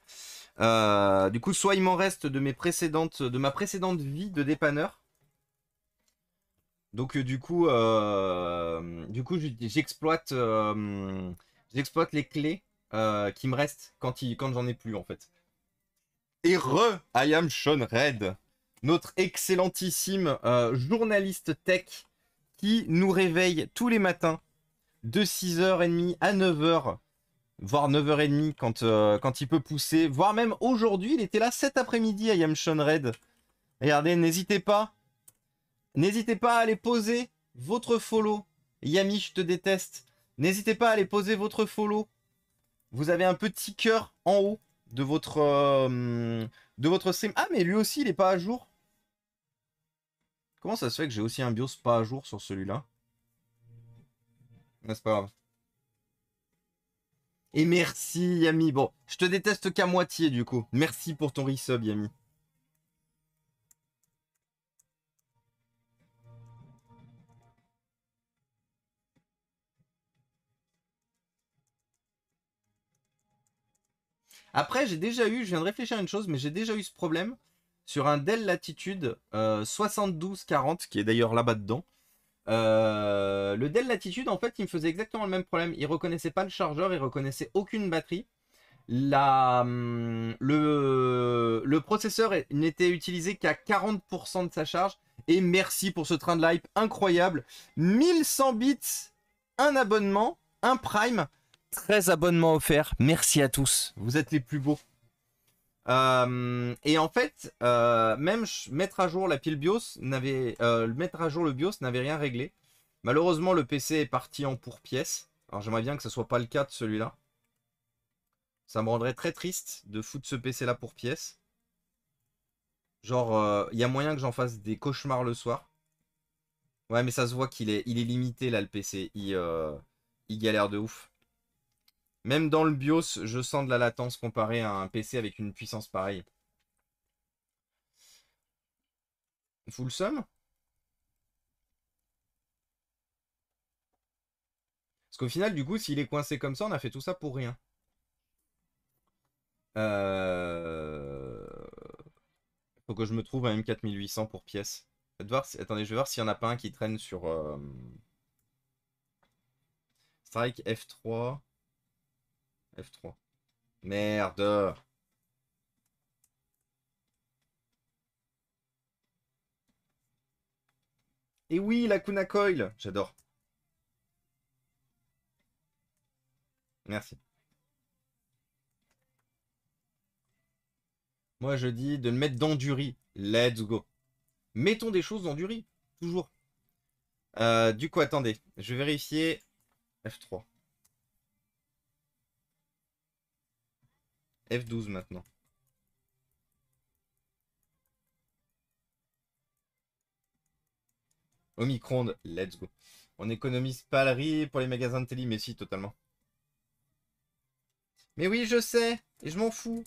Euh, du coup, soit il m'en reste de, mes précédentes, de ma précédente vie de dépanneur. Donc du coup, du coup, j'exploite, j'exploite les clés euh, qui me reste quand, quand j'en ai plus en fait. Et re, I am Sean Red, notre excellentissime euh, journaliste tech qui nous réveille tous les matins de 6h30 à 9h, voire 9h30 quand, euh, quand il peut pousser, voire même aujourd'hui, il était là cet après-midi, I am Sean Red. Regardez, n'hésitez pas, n'hésitez pas à aller poser votre follow. Yami, je te déteste. N'hésitez pas à aller poser votre follow vous avez un petit cœur en haut de votre, euh, de votre stream. Ah, mais lui aussi, il n'est pas à jour. Comment ça se fait que j'ai aussi un BIOS pas à jour sur celui-là nest pas grave. Et merci, Yami. Bon, je te déteste qu'à moitié, du coup. Merci pour ton resub, Yami. Après, j'ai déjà eu, je viens de réfléchir à une chose, mais j'ai déjà eu ce problème sur un Dell Latitude 7240, euh, qui est d'ailleurs là-bas dedans. Euh, le Dell Latitude, en fait, il me faisait exactement le même problème. Il reconnaissait pas le chargeur, il reconnaissait aucune batterie. Hum, le, le processeur n'était utilisé qu'à 40% de sa charge. Et merci pour ce train de hype incroyable. 1100 bits, un abonnement, un prime. 13 abonnements offerts. Merci à tous. Vous êtes les plus beaux. Euh, et en fait, euh, même mettre à jour la pile BIOS n'avait, euh, mettre à jour le BIOS n'avait rien réglé. Malheureusement, le PC est parti en pour pièces. Alors j'aimerais bien que ce soit pas le cas de celui-là. Ça me rendrait très triste de foutre ce PC-là pour pièces. Genre, il y a moyen que j'en fasse des cauchemars le soir. Ouais, mais ça se voit qu'il est, il est limité là, le PC. il galère de ouf. Même dans le BIOS, je sens de la latence comparé à un PC avec une puissance pareille. Full sum Parce qu'au final, du coup, s'il est coincé comme ça, on a fait tout ça pour rien. Euh... Faut que je me trouve un M4800 pour pièce. Attendez, je vais voir s'il n'y en a pas un qui traîne sur... Euh, Strike F3. F3. Merde. Et oui, la Kuna Coil. J'adore. Merci. Moi, je dis de le mettre dans du riz. Let's go. Mettons des choses dans du riz. Toujours. Euh, du coup, attendez. Je vais vérifier F3. F12 maintenant. Au let's go. On économise pas le riz pour les magasins de télé, mais si, totalement. Mais oui, je sais, et je m'en fous.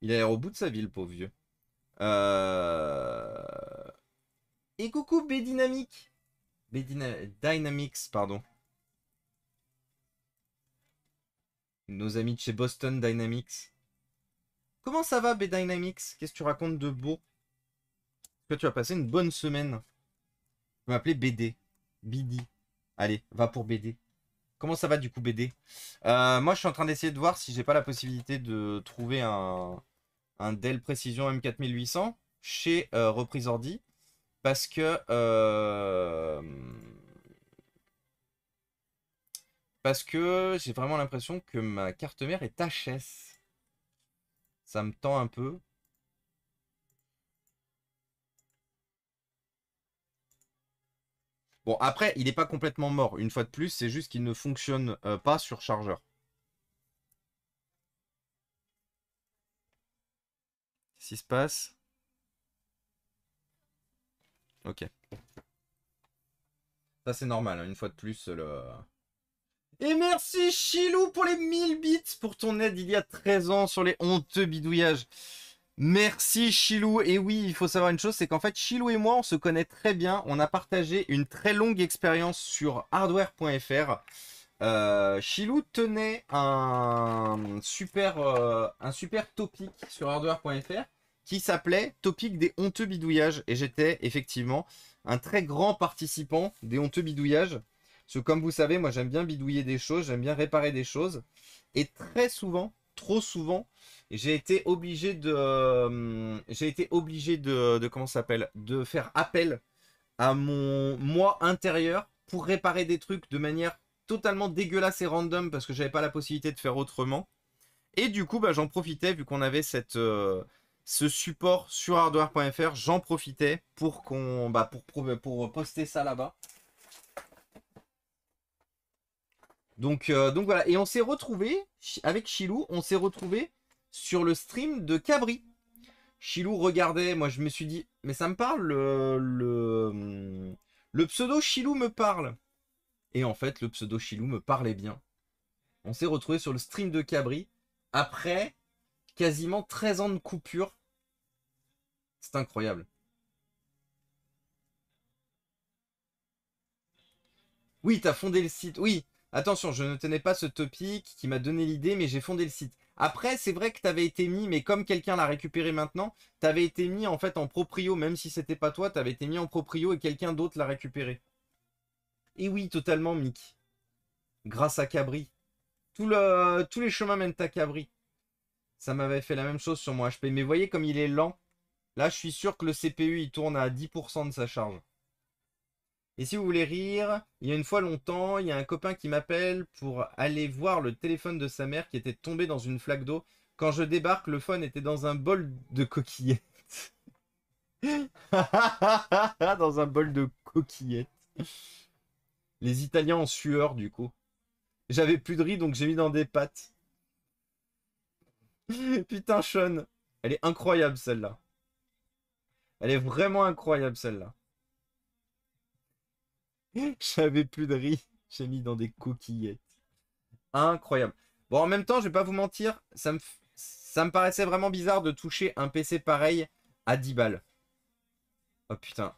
Il a l'air au bout de sa ville, pauvre vieux. Euh, et coucou, B-Dynamics. B-Dynamics, pardon. nos amis de chez Boston Dynamics. Comment ça va, B-Dynamics Qu'est-ce que tu racontes de beau Est-ce que tu as passé une bonne semaine Tu vais m'appeler BD. BD. Allez, va pour BD. Comment ça va du coup, BD euh, Moi, je suis en train d'essayer de voir si j'ai pas la possibilité de trouver un, un Dell Precision M4800 chez euh, Reprise Ordi. Parce que. Euh parce que j'ai vraiment l'impression que ma carte mère est HS. Ça me tend un peu. Bon, après, il n'est pas complètement mort, une fois de plus, c'est juste qu'il ne fonctionne euh, pas sur chargeur. Qu'est-ce qui se passe Ok. Ça, c'est normal, hein. une fois de plus, le... Et merci Chilou pour les 1000 bits pour ton aide il y a 13 ans sur les honteux bidouillages. Merci Chilou. Et oui, il faut savoir une chose, c'est qu'en fait Chilou et moi, on se connaît très bien. On a partagé une très longue expérience sur hardware.fr. Euh, Chilou tenait un super, euh, un super topic sur hardware.fr qui s'appelait Topic des honteux bidouillages. Et j'étais effectivement un très grand participant des honteux bidouillages. Parce que comme vous savez, moi j'aime bien bidouiller des choses, j'aime bien réparer des choses. Et très souvent, trop souvent, j'ai été obligé de, euh, j'ai été obligé de, de comment s'appelle, de faire appel à mon moi intérieur pour réparer des trucs de manière totalement dégueulasse et random parce que j'avais pas la possibilité de faire autrement. Et du coup, bah, j'en profitais vu qu'on avait cette euh, ce support sur hardware.fr, j'en profitais pour qu'on bah, pour, pour poster ça là-bas. Euh, donc, voilà. Et on s'est retrouvé avec Chilou, on s'est retrouvé sur le stream de Cabri. Chilou regardait, moi je me suis dit, mais ça me parle, euh, le, le, pseudo Chilou me parle. Et en fait, le pseudo Chilou me parlait bien. On s'est retrouvé sur le stream de Cabri après quasiment 13 ans de coupure. C'est incroyable. Oui, t'as fondé le site. Oui, Attention, je ne tenais pas ce topic qui m'a donné l'idée, mais j'ai fondé le site. Après, c'est vrai que t'avais été mis, mais comme quelqu'un l'a récupéré maintenant, t'avais été mis en fait en proprio, même si c'était pas toi, t'avais été mis en proprio et quelqu'un d'autre l'a récupéré. Et oui, totalement, Mick. Grâce à Cabri. le... tous les chemins mènent à Cabri. Ça m'avait fait la même chose sur mon HP. Mais voyez comme il est lent. Là, je suis sûr que le CPU, il tourne à 10% de sa charge. Et si vous voulez rire, il y a une fois longtemps, il y a un copain qui m'appelle pour aller voir le téléphone de sa mère qui était tombé dans une flaque d'eau. Quand je débarque, le phone était dans un bol de coquillettes. dans un bol de coquillettes. Les Italiens en sueur, du coup. J'avais plus de riz, donc j'ai mis dans des pâtes. Putain, Sean. Elle est incroyable, celle-là. Elle est vraiment incroyable, celle-là. J'avais plus de riz. J'ai mis dans des coquillettes. Incroyable. Bon, en même temps, je vais pas vous mentir, ça me, ça me paraissait vraiment bizarre de toucher un PC pareil à 10 balles. Oh putain,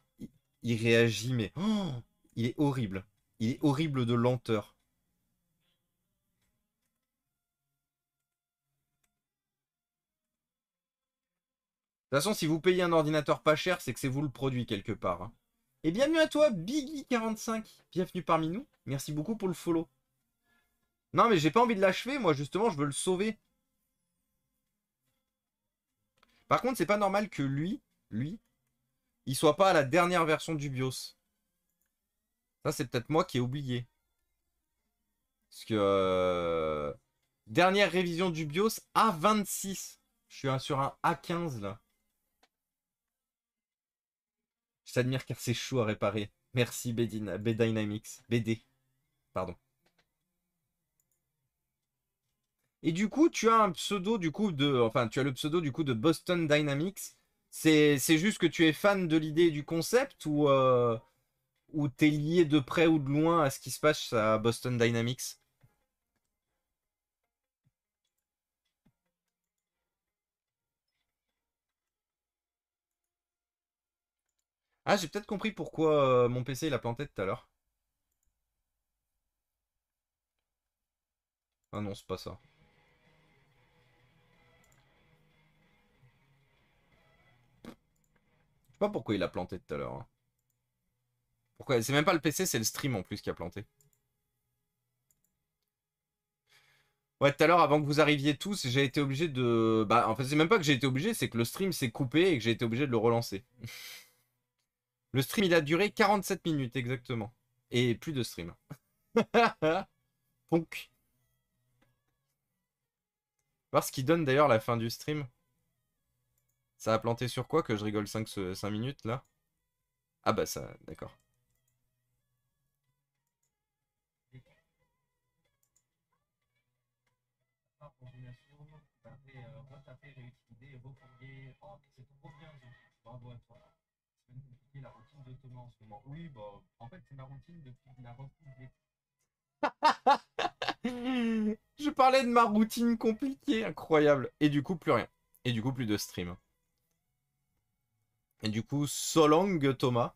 il, réagit, mais... Oh, il est horrible. Il est horrible de lenteur. De toute façon, si vous payez un ordinateur pas cher, c'est que c'est vous le produit quelque part. Hein. Et bienvenue à toi, Biggie45. Bienvenue parmi nous. Merci beaucoup pour le follow. Non, mais j'ai pas envie de l'achever. Moi, justement, je veux le sauver. Par contre, c'est pas normal que lui, lui, il soit pas à la dernière version du BIOS. Ça, c'est peut-être moi qui ai oublié. Parce que... Euh, dernière révision du BIOS A26. Je suis sur un A15, là. Je t'admire car c'est chaud à réparer. Merci B-Dynamics. BD. Pardon. Et du coup, tu as un pseudo du coup de. Enfin, tu as le pseudo du coup de Boston Dynamics. C'est juste que tu es fan de l'idée du concept ou, tu euh, ou t'es lié de près ou de loin à ce qui se passe à Boston Dynamics Ah, j'ai peut-être compris pourquoi euh, mon PC il a planté tout à l'heure. Ah non, c'est pas ça. Je sais pas pourquoi il a planté tout à l'heure. Hein. Pourquoi C'est même pas le PC, c'est le stream en plus qui a planté. Ouais, tout à l'heure, avant que vous arriviez tous, j'ai été obligé de... Bah, en fait, c'est même pas que j'ai été obligé, c'est que le stream s'est coupé et que j'ai été obligé de le relancer. Le stream, il a duré 47 minutes exactement. Et plus de stream. Donc, Voir ce qui donne d'ailleurs la fin du stream. Ça a planté sur quoi que je rigole 5, minutes là Ah bah ça, d'accord. Euh, oh, Bravo à toi en ce moment. Oui, bah, en fait, c'est ma routine depuis la Je parlais de ma routine compliquée, incroyable. Et du coup, plus rien. Et du coup, plus de stream. Et du coup, Solong Thomas.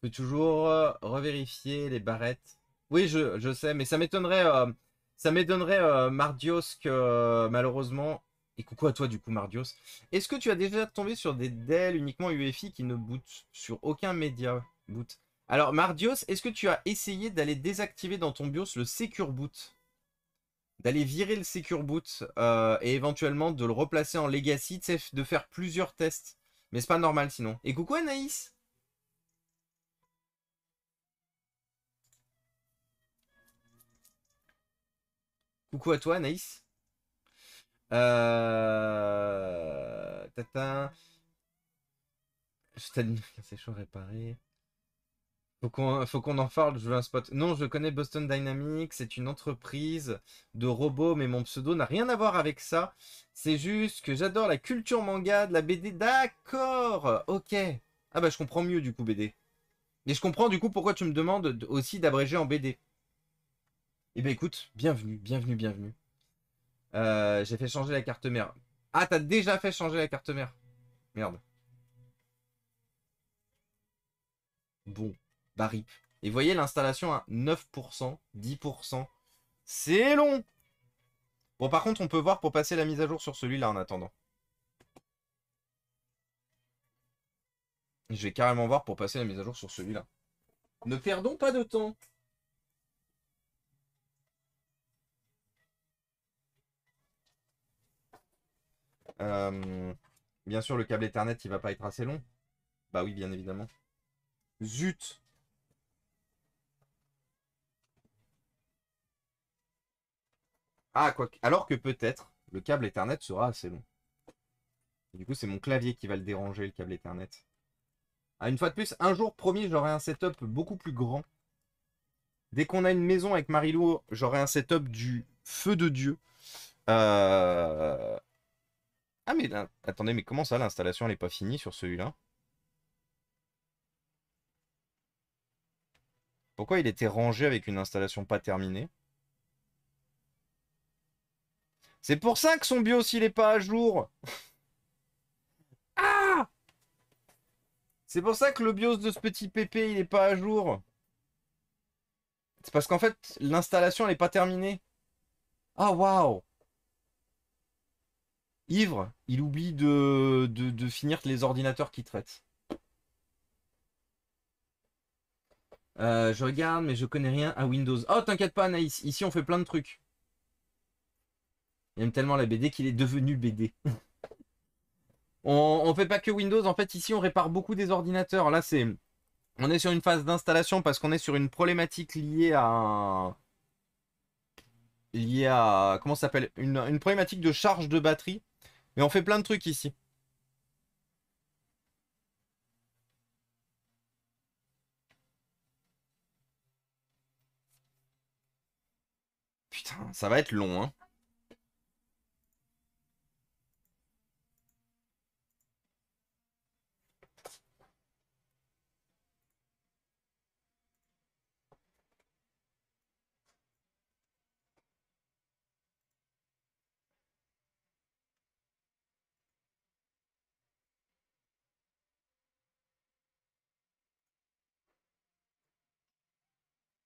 Peut toujours euh, revérifier les barrettes. Oui, je, sais, mais ça m'étonnerait. Euh, ça m'étonnerait Mardiosque euh, Mardios que malheureusement et coucou à toi du coup Mardios. Est-ce que tu as déjà tombé sur des Dell uniquement UEFI qui ne bootent sur aucun média boot Alors Mardios, est-ce que tu as essayé d'aller désactiver dans ton BIOS le Secure Boot D'aller virer le Secure Boot euh, et éventuellement de le replacer en Legacy, de faire plusieurs tests. Mais c'est pas normal sinon. Et coucou Anaïs Coucou à toi Anaïs euh... Tata. Je t'admire, c'est chaud réparé. Faut qu'on, faut qu'on en parle, je veux un spot. Non, je connais Boston Dynamics, c'est une entreprise de robots, mais mon pseudo n'a rien à voir avec ça. C'est juste que j'adore la culture manga, de la BD. D'accord, ok. Ah bah je comprends mieux du coup BD. Et je comprends du coup pourquoi tu me demandes aussi d'abréger en BD. Eh ben écoute, bienvenue, bienvenue, bienvenue. Euh, j'ai fait changer la carte mère. Ah, t'as déjà fait changer la carte mère. Merde. Bon, bah rip. Et voyez l'installation à 9%, 10%. C'est long Bon, par contre, on peut voir pour passer la mise à jour sur celui-là en attendant. Je vais carrément voir pour passer la mise à jour sur celui-là. Ne perdons pas de temps Euh, bien sûr, le câble Ethernet, il va pas être assez long. Bah oui, bien évidemment. Zut Ah, quoi Alors que peut-être, le câble Ethernet sera assez long. du coup, c'est mon clavier qui va le déranger, le câble Ethernet. Ah, une fois de plus, un jour, promis, j'aurai un setup beaucoup plus grand. Dès qu'on a une maison avec Marilou, j'aurai un setup du feu de Dieu. Euh... Ah mais attendez, mais comment ça l'installation elle est pas finie sur celui-là Pourquoi il était rangé avec une installation pas terminée C'est pour ça que son BIOS il est pas à jour Ah C'est pour ça que le BIOS de ce petit pépé il est pas à jour C'est parce qu'en fait l'installation elle est pas terminée Ah waouh ivre, il oublie de, finir les ordinateurs qu'il traite. Euh, je regarde, mais je connais rien à Windows. Oh, t'inquiète pas, Anaïs, ici on fait plein de trucs. Il aime tellement la BD qu'il est devenu BD. on, ne fait pas que Windows, en fait, ici on répare beaucoup des ordinateurs. Là, c'est. On est sur une phase d'installation parce qu'on est sur une problématique liée à. Liée à. Comment ça s'appelle une problématique de charge de batterie mais on fait plein de trucs ici. Putain, ça va être long, hein.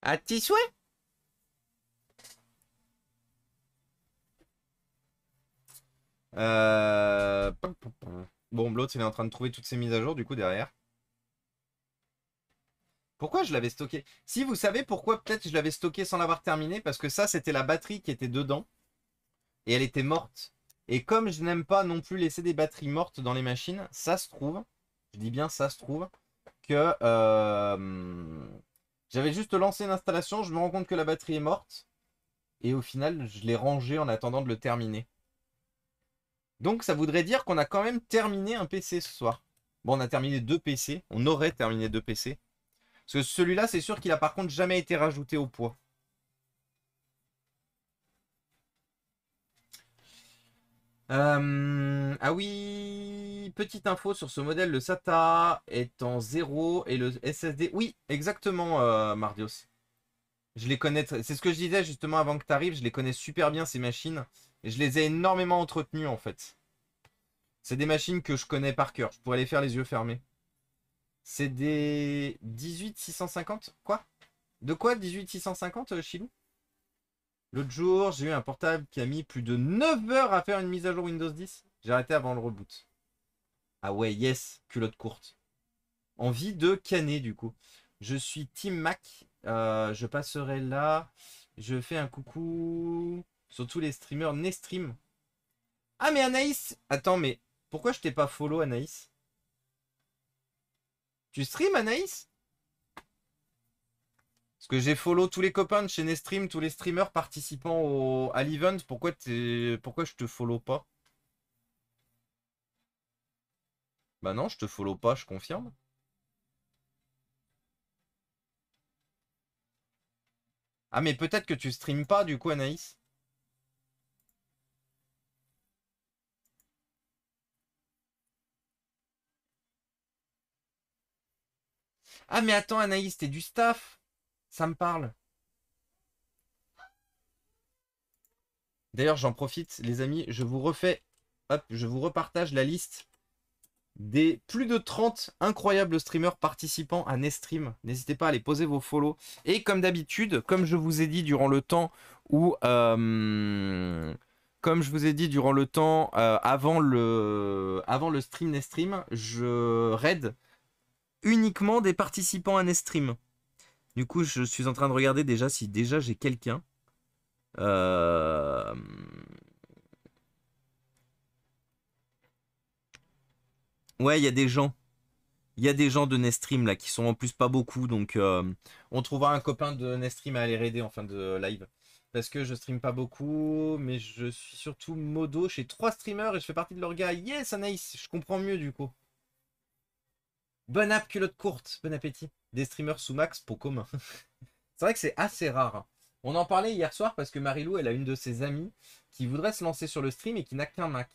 À tes euh, Bon, l'autre, il est en train de trouver toutes ses mises à jour, du coup, derrière. Pourquoi je l'avais stocké Si, vous savez pourquoi peut-être je l'avais stocké sans l'avoir terminé, parce que ça, c'était la batterie qui était dedans, et elle était morte. Et comme je n'aime pas non plus laisser des batteries mortes dans les machines, ça se trouve, je dis bien ça se trouve, que... Euh, j'avais juste lancé l'installation, je me rends compte que la batterie est morte. Et au final, je l'ai rangé en attendant de le terminer. Donc ça voudrait dire qu'on a quand même terminé un PC ce soir. Bon, on a terminé deux PC. On aurait terminé deux PC. Parce que celui-là, c'est sûr qu'il a par contre jamais été rajouté au poids. Euh, ah oui petite info sur ce modèle, le SATA est en 0 et le SSD... Oui, exactement, euh, Mardios. Je les connais, c'est ce que je disais justement avant que tu arrives, je les connais super bien ces machines. Et je les ai énormément entretenues en fait. C'est des machines que je connais par cœur, je pourrais les faire les yeux fermés. C'est des 18650 Quoi De quoi 18650 euh, Chilou L'autre jour, j'ai eu un portable qui a mis plus de 9 heures à faire une mise à jour Windows 10. J'ai arrêté avant le reboot. Ah ouais, yes, culotte courte. Envie de canner du coup. Je suis Team Mac. Euh, je passerai là. Je fais un coucou sur tous les streamers Nestream. Ah mais Anaïs Attends, mais pourquoi je t'ai pas follow Anaïs Tu stream Anaïs Parce que j'ai follow tous les copains de chez Nestream, tous les streamers participants au... à l'event. Pourquoi, pourquoi je te follow pas Bah non, je te follow pas, je confirme. Ah mais peut-être que tu stream pas du coup Anaïs. Ah mais attends Anaïs, t'es du staff Ça me parle. D'ailleurs j'en profite les amis, je vous refais, hop, je vous repartage la liste des plus de 30 incroyables streamers participants à Nestream. N'hésitez pas à les poser vos follow. Et comme d'habitude, comme je vous ai dit durant le temps où... Euh, comme je vous ai dit durant le temps, euh, avant, le, avant le stream Nestream, je raid uniquement des participants à Nestream. Du coup, je suis en train de regarder déjà si déjà j'ai quelqu'un. Euh... Ouais, il y a des gens. Il y a des gens de Nestream là qui sont en plus pas beaucoup, donc euh, on trouvera un copain de Nestream à aller aider en fin de live. Parce que je stream pas beaucoup, mais je suis surtout modo chez trois streamers et je fais partie de leur gars. Yes, Anaïs, je comprends mieux du coup. Bon app, culotte courte, bon appétit. Des streamers sous max, pour commun. c'est vrai que c'est assez rare. Hein. On en parlait hier soir parce que Marilou, elle a une de ses amies qui voudrait se lancer sur le stream et qui n'a qu'un Mac.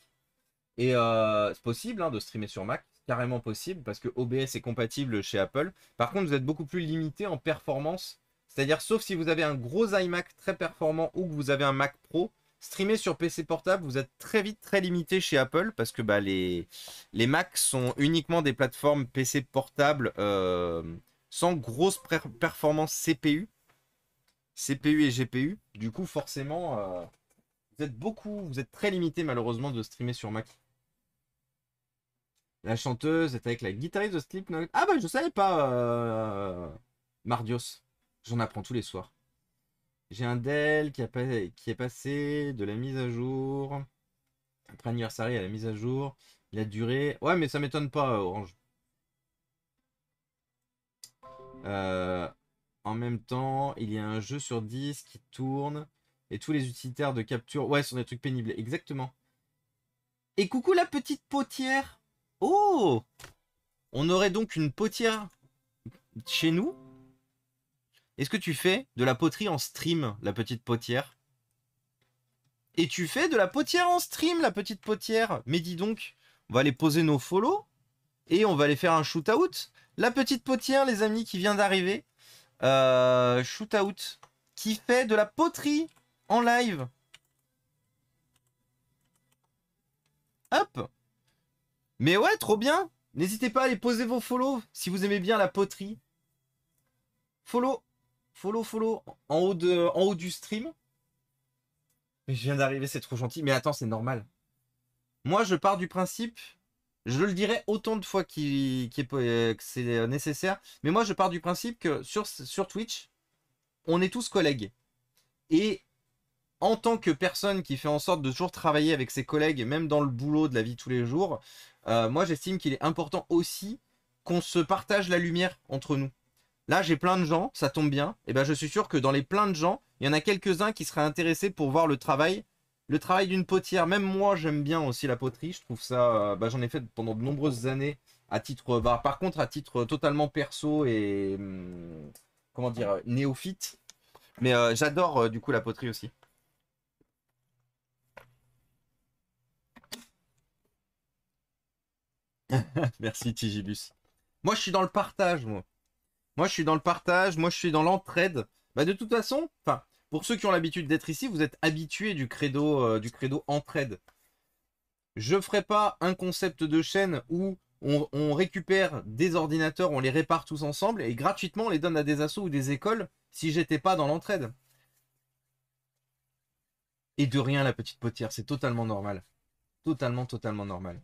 Et euh, c'est possible hein, de streamer sur Mac, carrément possible, parce que OBS est compatible chez Apple. Par contre, vous êtes beaucoup plus limité en performance. C'est-à-dire, sauf si vous avez un gros iMac très performant ou que vous avez un Mac Pro, streamer sur PC portable, vous êtes très vite très limité chez Apple parce que bah, les, les Macs sont uniquement des plateformes PC portables euh, sans grosse performance CPU, CPU et GPU. Du coup, forcément, euh, vous êtes beaucoup, vous êtes très limité malheureusement de streamer sur Mac. La chanteuse est avec la guitariste de Slipknot. Ah bah je savais pas, euh, Mardios. J'en apprends tous les soirs. J'ai un Dell qui, a qui est passé de la mise à jour. Après anniversaire à la mise à jour. La durée. Ouais mais ça m'étonne pas, euh, Orange. Euh, en même temps, il y a un jeu sur 10 qui tourne. Et tous les utilitaires de capture. Ouais, sont des trucs pénibles. Exactement. Et coucou la petite potière Oh On aurait donc une potière chez nous Est-ce que tu fais de la poterie en stream, la petite potière Et tu fais de la potière en stream, la petite potière Mais dis donc, on va aller poser nos follow et on va aller faire un shootout. out La petite potière, les amis, qui vient d'arriver. Euh, shoot-out. Qui fait de la poterie en live. Hop mais ouais, trop bien N'hésitez pas à aller poser vos follows si vous aimez bien la poterie. Follow, follow, follow en haut, de, en haut du stream. Mais je viens d'arriver, c'est trop gentil. Mais attends, c'est normal. Moi, je pars du principe, je le dirai autant de fois euh, que c'est nécessaire, mais moi, je pars du principe que sur, sur Twitch, on est tous collègues. Et en tant que personne qui fait en sorte de toujours travailler avec ses collègues, même dans le boulot de la vie tous les jours, euh, moi j'estime qu'il est important aussi qu'on se partage la lumière entre nous. Là, j'ai plein de gens, ça tombe bien. Et eh ben, je suis sûr que dans les plein de gens, il y en a quelques-uns qui seraient intéressés pour voir le travail, le travail d'une potière. Même moi, j'aime bien aussi la poterie. Je trouve ça, euh, bah, j'en ai fait pendant de nombreuses années à titre, bah, par contre, à titre totalement perso et hum, comment dire néophyte. Mais euh, j'adore du coup la poterie aussi. Merci Tigibus. Moi je suis dans le partage, moi. Moi je suis dans le partage, moi je suis dans l'entraide. Bah de toute façon, enfin, pour ceux qui ont l'habitude d'être ici, vous êtes habitués du credo, euh, du credo entraide. Je ferai pas un concept de chaîne où on, récupère des ordinateurs, on les répare tous ensemble et gratuitement on les donne à des assos ou des écoles si j'étais pas dans l'entraide. Et de rien la petite potière, c'est totalement normal. Totalement, totalement normal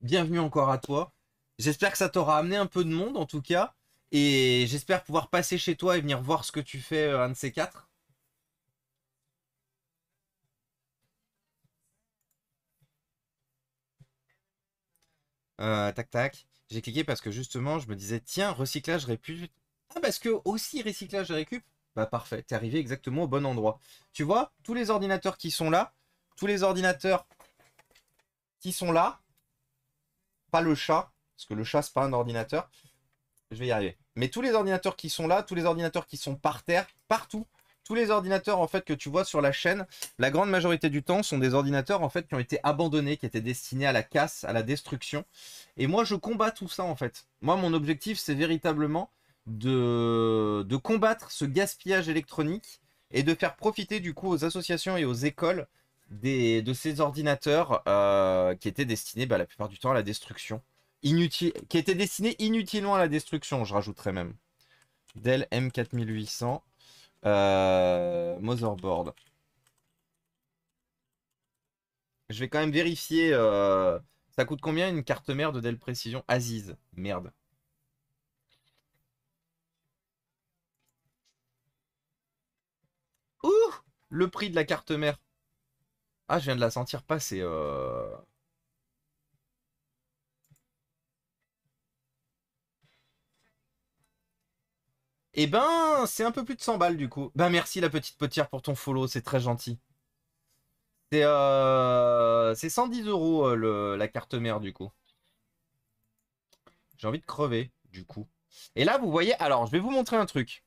bienvenue encore à toi. J'espère que ça t'aura amené un peu de monde en tout cas. Et j'espère pouvoir passer chez toi et venir voir ce que tu fais euh, un de ces quatre. Euh, tac tac. J'ai cliqué parce que justement, je me disais, tiens, recyclage, récup. Ah, parce que aussi recyclage récup. Bah parfait, t'es arrivé exactement au bon endroit. Tu vois, tous les ordinateurs qui sont là, tous les ordinateurs qui sont là, le chat, parce que le chat, c'est pas un ordinateur. Je vais y arriver. Mais tous les ordinateurs qui sont là, tous les ordinateurs qui sont par terre, partout, tous les ordinateurs en fait que tu vois sur la chaîne, la grande majorité du temps sont des ordinateurs en fait qui ont été abandonnés, qui étaient destinés à la casse, à la destruction. Et moi je combats tout ça en fait. Moi mon objectif c'est véritablement de... de combattre ce gaspillage électronique et de faire profiter du coup aux associations et aux écoles de ces ordinateurs euh, qui étaient destinés bah, la plupart du temps à la destruction. Inutile, qui étaient destinés inutilement à la destruction, je rajouterais même. Dell M4800, euh, Motherboard. Je vais quand même vérifier. Euh, ça coûte combien une carte mère de Dell Précision Aziz. Merde. Ouh Le prix de la carte mère. Ah, je viens de la sentir passer. Euh... Eh ben, c'est un peu plus de 100 balles du coup. Ben merci la petite potière pour ton follow, c'est très gentil. C'est euh... 110 euros euh, le... la carte mère du coup. J'ai envie de crever du coup. Et là, vous voyez, alors je vais vous montrer un truc.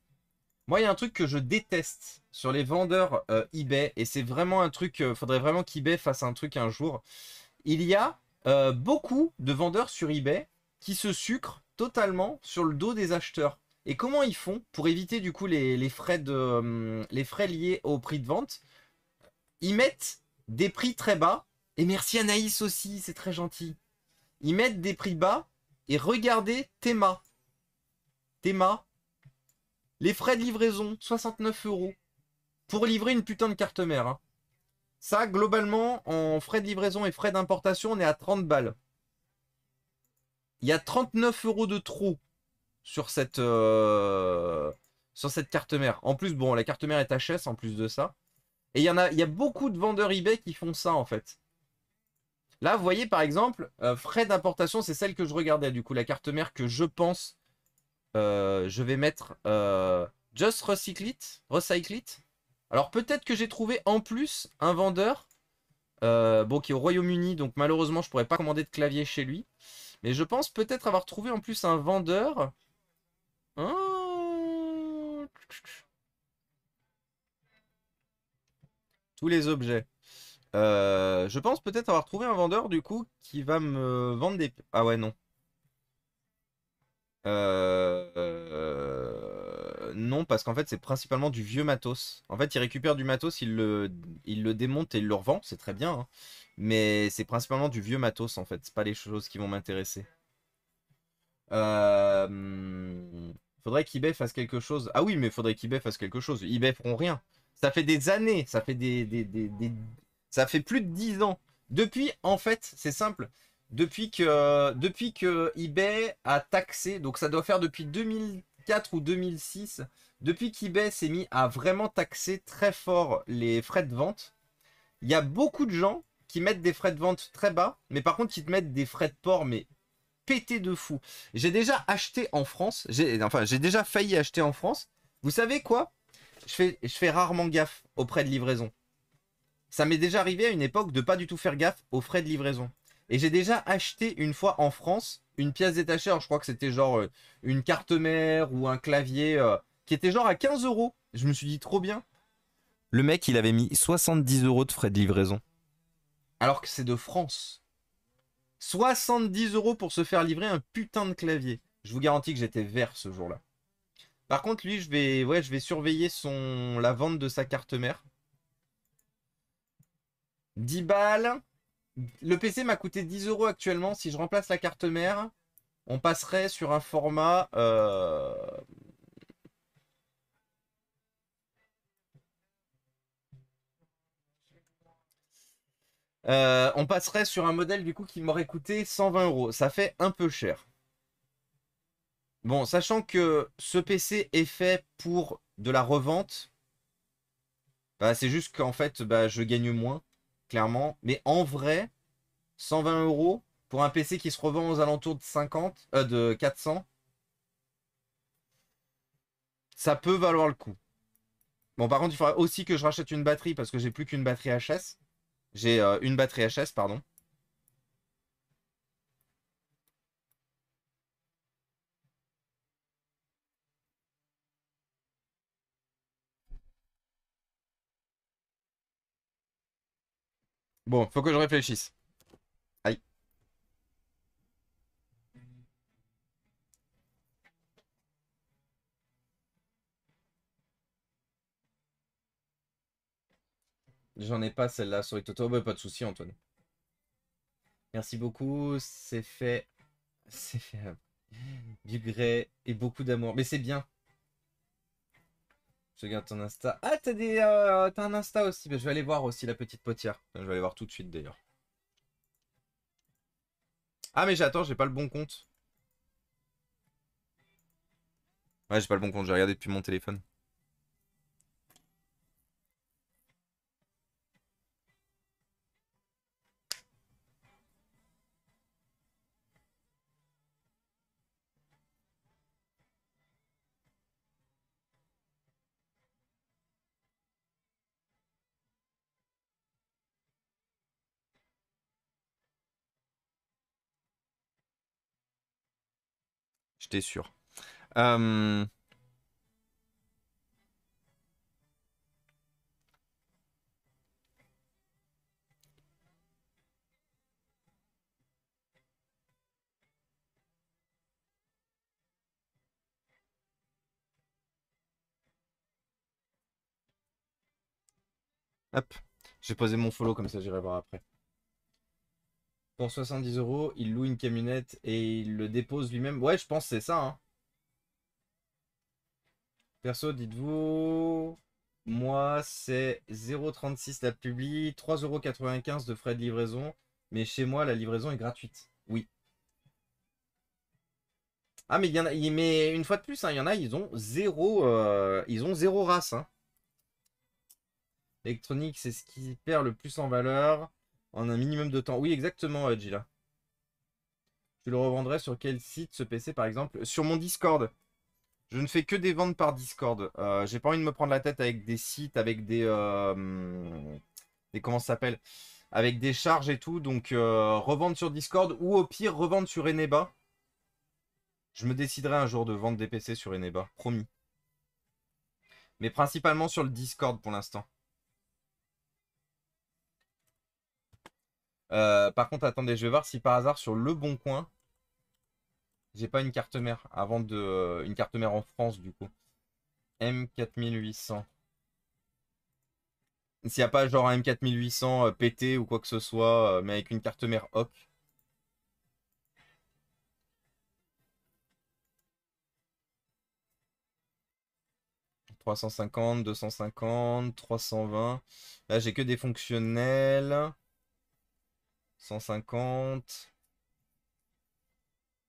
Moi, il y a un truc que je déteste sur les vendeurs euh, eBay, et c'est vraiment un truc, Il euh, faudrait vraiment qu'eBay fasse un truc un jour. Il y a euh, beaucoup de vendeurs sur eBay qui se sucrent totalement sur le dos des acheteurs. Et comment ils font pour éviter du coup les, frais, de, les frais liés au prix de vente Ils mettent des prix très bas, et merci Anaïs aussi, c'est très gentil. Ils mettent des prix bas, et regardez Théma. Théma, les frais de livraison, 69 euros. Pour livrer une putain de carte mère. Hein. Ça, globalement, en frais de livraison et frais d'importation, on est à 30 balles. Il y a 39 euros de trop sur cette, euh, sur cette carte mère. En plus, bon, la carte mère est HS en plus de ça. Et il y en a, il y a beaucoup de vendeurs eBay qui font ça en fait. Là, vous voyez par exemple, euh, frais d'importation, c'est celle que je regardais du coup, la carte mère que je pense euh, je vais mettre euh, Just Recycle It. Recycle It. Alors peut-être que j'ai trouvé en plus un vendeur euh, bon, qui est au Royaume-Uni, donc malheureusement je pourrais pas commander de clavier chez lui. Mais je pense peut-être avoir trouvé en plus un vendeur. Hein Tous les objets. je pense peut-être avoir trouvé un vendeur du coup qui va me vendre des... Ah ouais non. Euh, non, parce qu'en fait, c'est principalement du vieux matos. En fait, il récupère du matos, il le, il le démonte et il le revend, c'est très bien. Hein. Mais c'est principalement du vieux matos, en fait. C'est pas les choses qui vont m'intéresser. Euh, faudrait qu'eBay fasse quelque chose. Ah oui, mais faudrait qu'eBay fasse quelque chose. eBay feront rien. Ça fait des années, ça fait des, des, des, ça fait plus de 10 ans. Depuis, en fait, c'est simple depuis que, depuis que eBay a taxé, donc ça doit faire depuis 2004 ou 2006, depuis qu'eBay s'est mis à vraiment taxer très fort les frais de vente, il y a beaucoup de gens qui mettent des frais de vente très bas, mais par contre qui te mettent des frais de port, mais pété de fou. J'ai déjà acheté en France, j'ai enfin j'ai déjà failli acheter en France. Vous savez quoi je fais, je fais rarement gaffe aux frais de livraison. Ça m'est déjà arrivé à une époque de pas du tout faire gaffe aux frais de livraison. Et j'ai déjà acheté une fois en France une pièce détachée. je crois que c'était genre euh, une carte mère ou un clavier euh, qui était genre à 15 euros. Je me suis dit trop bien. Le mec, il avait mis 70 euros de frais de livraison. Alors que c'est de France. 70 euros pour se faire livrer un putain de clavier. Je vous garantis que j'étais vert ce jour-là. Par contre, lui, je vais, ouais, je vais surveiller son... la vente de sa carte mère. 10 balles. Le PC m'a coûté 10 euros actuellement. Si je remplace la carte mère, on passerait sur un format. Euh, euh, on passerait sur un modèle du coup qui m'aurait coûté 120 euros. Ça fait un peu cher. Bon, sachant que ce PC est fait pour de la revente, bah, c'est juste qu'en fait, bah, je gagne moins clairement. Mais en vrai, 120 euros pour un PC qui se revend aux alentours de 50, euh, de 400, ça peut valoir le coup. Bon, par contre, il faudrait aussi que je rachète une batterie parce que j'ai plus qu'une batterie HS. J'ai euh, une batterie HS, pardon. Bon, faut que je réfléchisse. Aïe. J'en ai pas celle-là sur les Toto. Bah, pas de souci, Antoine. Merci beaucoup. C'est fait. C'est fait. Du gré et beaucoup d'amour. Mais c'est bien. Je garde ton Insta. Ah, t'as euh, un Insta aussi. Bah, je vais aller voir aussi la petite potière. Je vais aller voir tout de suite d'ailleurs. Ah, mais j'attends, j'ai pas le bon compte. Ouais, j'ai pas le bon compte, j'ai regardé depuis mon téléphone. J'étais sûr. Euh, Hop, j'ai posé mon follow comme ça j'irai voir après. Pour 70 euros, il loue une camionnette et il le dépose lui-même. Ouais, je pense que c'est ça. Hein. Perso, dites-vous, moi, c'est 0,36 la publi, euros de frais de livraison. Mais chez moi, la livraison est gratuite. Oui. Ah, mais, y en a, mais une fois de plus, hein, il y en a, ils ont zéro, euh, ils ont zéro race. Hein. L'électronique, c'est ce qui perd le plus en valeur en un minimum de temps. Oui, exactement, euh, Gila. Tu le revendrais sur quel site ce PC par exemple Sur mon Discord. Je ne fais que des ventes par Discord. Euh, j'ai pas envie de me prendre la tête avec des sites, avec des. Euh, hum, comment ça s'appelle Avec des charges et tout. Donc, revendre sur Discord ou au pire, revendre sur Eneba. Je me déciderai un jour de vendre des PC sur Eneba, promis. Mais principalement sur le Discord pour l'instant. Euh, par contre, attendez, je vais voir si par hasard sur le bon coin, j'ai pas une carte mère avant de. Euh, une carte mère en France du coup. M4800. S'il n'y a pas genre un M4800 euh, pété ou quoi que ce soit, mais avec une carte mère hoc. « 350, 250, 320. Là, j'ai que des fonctionnels. 150.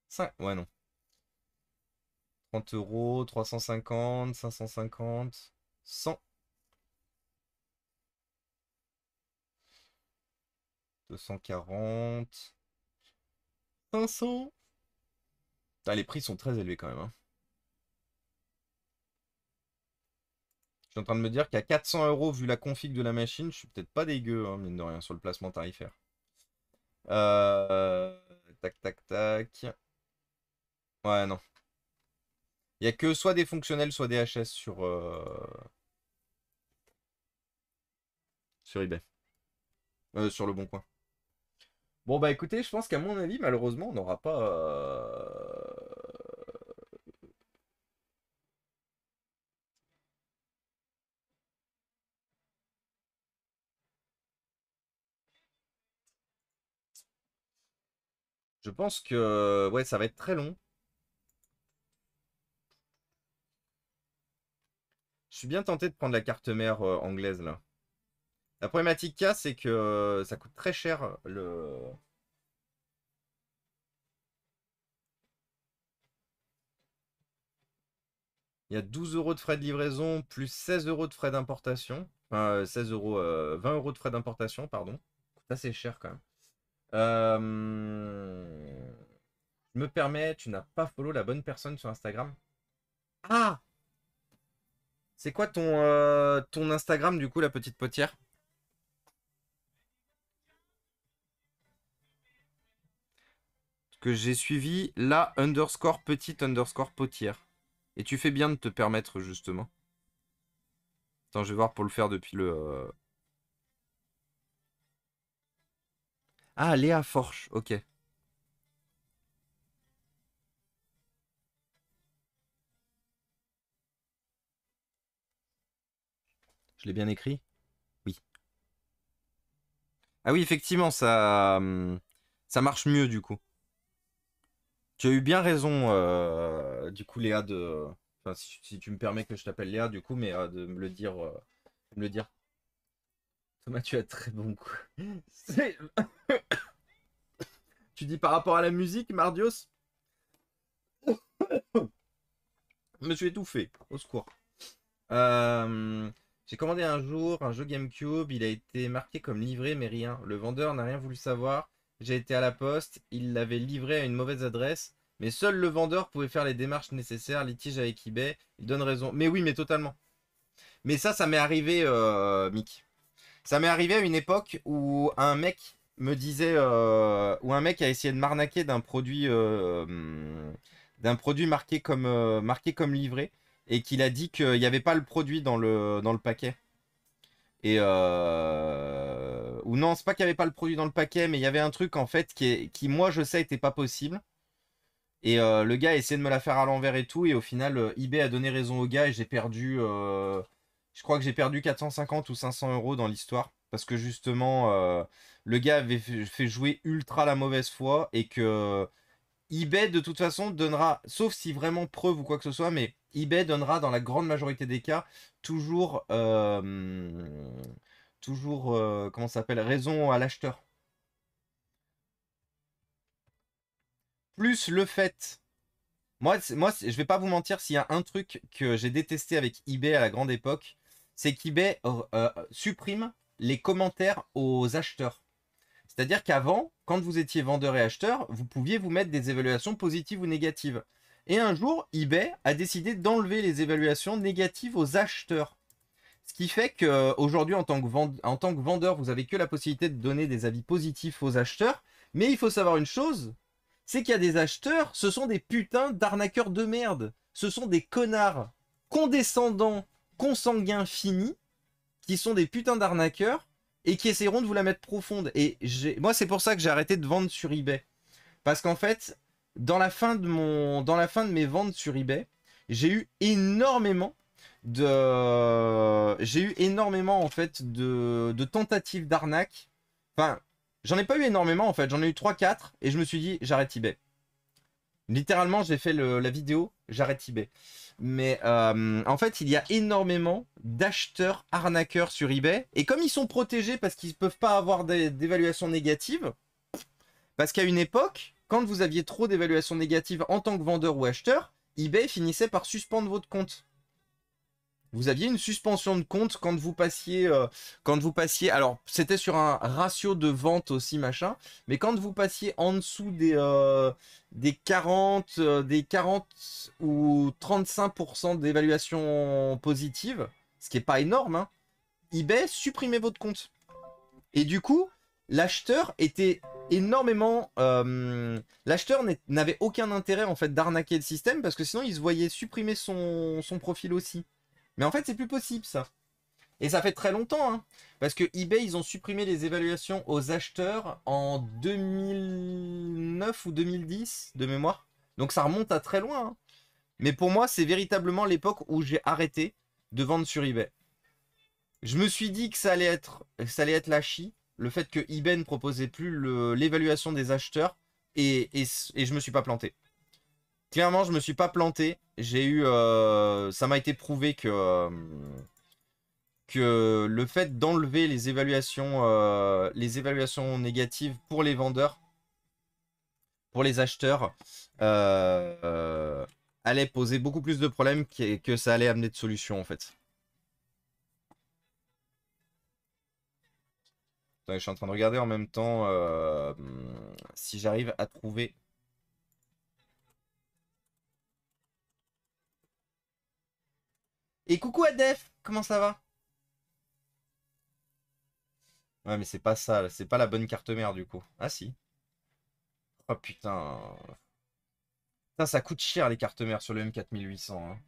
5... Ouais, non. 30 euros, 350, 550, 100. 240. 500. les prix sont très élevés quand même. Hein. Je suis en train de me dire qu'à 400 euros, vu la config de la machine, je suis peut-être pas dégueu, hein, mine de rien, sur le placement tarifaire. Euh, tac, tac, tac. Ouais, non. Il n'y a que soit des fonctionnels, soit des HS sur, euh, sur eBay. Euh, sur le bon coin. Bon, bah écoutez, je pense qu'à mon avis, malheureusement, on n'aura pas... Je pense que ouais, ça va être très long. Je suis bien tenté de prendre la carte mère euh, anglaise là. La problématique qu'il c'est que euh, ça coûte très cher le. Il y a 12 euros de frais de livraison, plus 16 euros de frais d'importation. Enfin, 16 euh, euros, euh, 20 euros de frais d'importation, pardon. Ça C'est cher quand même. Je euh, me permets, tu n'as pas follow la bonne personne sur Instagram. Ah C'est quoi ton, euh, ton Instagram du coup, la petite potière Que j'ai suivi la underscore petite underscore potière. Et tu fais bien de te permettre justement. Attends, je vais voir pour le faire depuis le, euh, Ah, Léa Forche, ok. Je l'ai bien écrit Oui. Ah oui, effectivement, ça, hum, ça marche mieux du coup. Tu as eu bien raison, euh, du coup, Léa, de... Enfin, si, tu me permets que je t'appelle Léa, du coup, mais euh, de me le dire, euh, me le dire tu as très bon coup. tu dis par rapport à la musique, Mardios Je me suis étouffé, au secours. Euh, j'ai commandé un jour un jeu GameCube, il a été marqué comme livré, mais rien. Le vendeur n'a rien voulu savoir. J'ai été à la poste, il l'avait livré à une mauvaise adresse, mais seul le vendeur pouvait faire les démarches nécessaires, litige avec eBay, il donne raison. Mais oui, mais totalement. Mais ça, ça m'est arrivé, euh, Mick. Ça m'est arrivé à une époque où un mec me disait, euh, où un mec a essayé de m'arnaquer d'un produit, euh, hmm, d'un produit marqué comme, euh, marqué comme livré, et qu'il a dit qu'il n'y avait pas le produit dans le, dans le paquet. Et ou non, c'est pas qu'il n'y avait pas le produit dans le paquet, mais il y avait un truc en fait qui, est, qui moi je sais était pas possible. Et le gars a essayé de me la faire à l'envers et tout, et au final eBay a donné raison au gars et j'ai perdu je crois que j'ai perdu 450 ou 500 euros dans l'histoire parce que justement euh, le gars avait fait jouer ultra la mauvaise foi et que eBay de toute façon donnera, sauf si vraiment preuve ou quoi que ce soit, mais eBay donnera dans la grande majorité des cas toujours euh, toujours euh, comment s'appelle raison à l'acheteur. Plus le fait moi, moi, je vais pas vous mentir, s'il y a un truc que j'ai détesté avec eBay à la grande époque, c'est qu'eBay euh, euh, supprime les commentaires aux acheteurs. C'est-à-dire qu'avant, quand vous étiez vendeur et acheteur, vous pouviez vous mettre des évaluations positives ou négatives. Et un jour, eBay a décidé d'enlever les évaluations négatives aux acheteurs. Ce qui fait qu'aujourd'hui, euh, en, en tant que vendeur, vous n'avez que la possibilité de donner des avis positifs aux acheteurs. Mais il faut savoir une chose, c'est qu'il y a des acheteurs, ce sont des putains d'arnaqueurs de merde. Ce sont des connards condescendants consanguins finis qui sont des putains d'arnaqueurs et qui essaieront de vous la mettre profonde. Et moi, c'est pour ça que j'ai arrêté de vendre sur eBay. Parce qu'en fait, dans la, fin de mon... dans la fin de mes ventes sur eBay, j'ai eu énormément de... J'ai eu énormément, en fait, de, tentatives d'arnaque. Enfin, j'en ai pas eu énormément, en fait. J'en ai eu 3-4 et je me suis dit, j'arrête eBay. Littéralement, j'ai fait la vidéo, j'arrête eBay. Mais euh, en fait, il y a énormément d'acheteurs arnaqueurs sur eBay. Et comme ils sont protégés parce qu'ils ne peuvent pas avoir d'évaluation négative, parce qu'à une époque, quand vous aviez trop d'évaluations négatives en tant que vendeur ou acheteur, eBay finissait par suspendre votre compte. Vous aviez une suspension de compte quand vous passiez, euh, quand vous passiez. Alors c'était sur un ratio de vente aussi machin, mais quand vous passiez en dessous des euh, des 40, euh, des 40 ou 35% d'évaluation positive, ce qui est pas énorme, hein, eBay supprimait votre compte. Et du coup, l'acheteur était énormément. L'acheteur n'avait aucun intérêt en fait d'arnaquer le système parce que sinon il se voyait supprimer son, son profil aussi. Mais en fait, c'est plus possible ça. Et ça fait très longtemps, hein. parce que eBay, ils ont supprimé les évaluations aux acheteurs en 2009 ou 2010 de mémoire. Donc ça remonte à très loin. Hein. Mais pour moi, c'est véritablement l'époque où j'ai arrêté de vendre sur eBay. Je me suis dit que ça allait être, ça allait être la chie, le fait que eBay ne proposait plus l'évaluation des acheteurs, et, et, et je me suis pas planté clairement, je me suis pas planté. J'ai eu, euh, ça m'a été prouvé que euh, que le fait d'enlever les évaluations, euh, les évaluations négatives pour les vendeurs, pour les acheteurs, allait poser beaucoup plus de problèmes que, que ça allait amener de solutions en fait. je suis en train de regarder en même temps si j'arrive à trouver Et coucou Adef, comment ça va Ouais, mais c'est pas ça, c'est pas la bonne carte mère du coup. Ah si. Oh putain. ça coûte cher les cartes mères sur le M4800. Hein.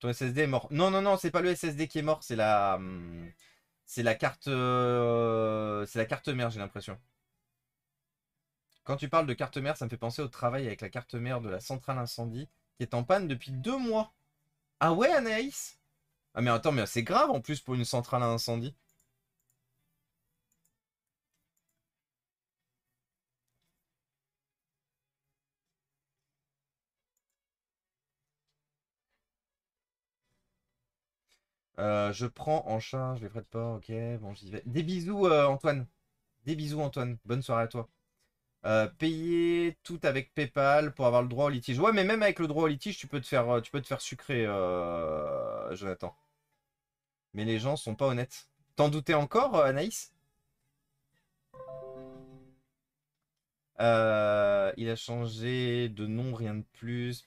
Ton SSD est mort. Non, non, non, c'est pas le SSD qui est mort, c'est la. Hum, c'est la carte. Euh, c'est la carte mère, j'ai l'impression. Quand tu parles de carte mère, ça me fait penser au travail avec la carte mère de la centrale incendie qui est en panne depuis deux mois. Ah ouais, Anaïs Ah mais attends, mais c'est grave en plus pour une centrale à incendie. Euh, je prends en charge les frais de port, ok, bon j'y vais. Des bisous euh, Antoine. Des bisous Antoine. Bonne soirée à toi. Euh, payer tout avec PayPal pour avoir le droit au litige. Ouais, mais même avec le droit au litige, tu peux te faire, euh, tu peux te faire sucrer, euh, Jonathan. Mais les gens sont pas honnêtes. T'en doutais encore, Anaïs Il a changé de nom, rien de plus.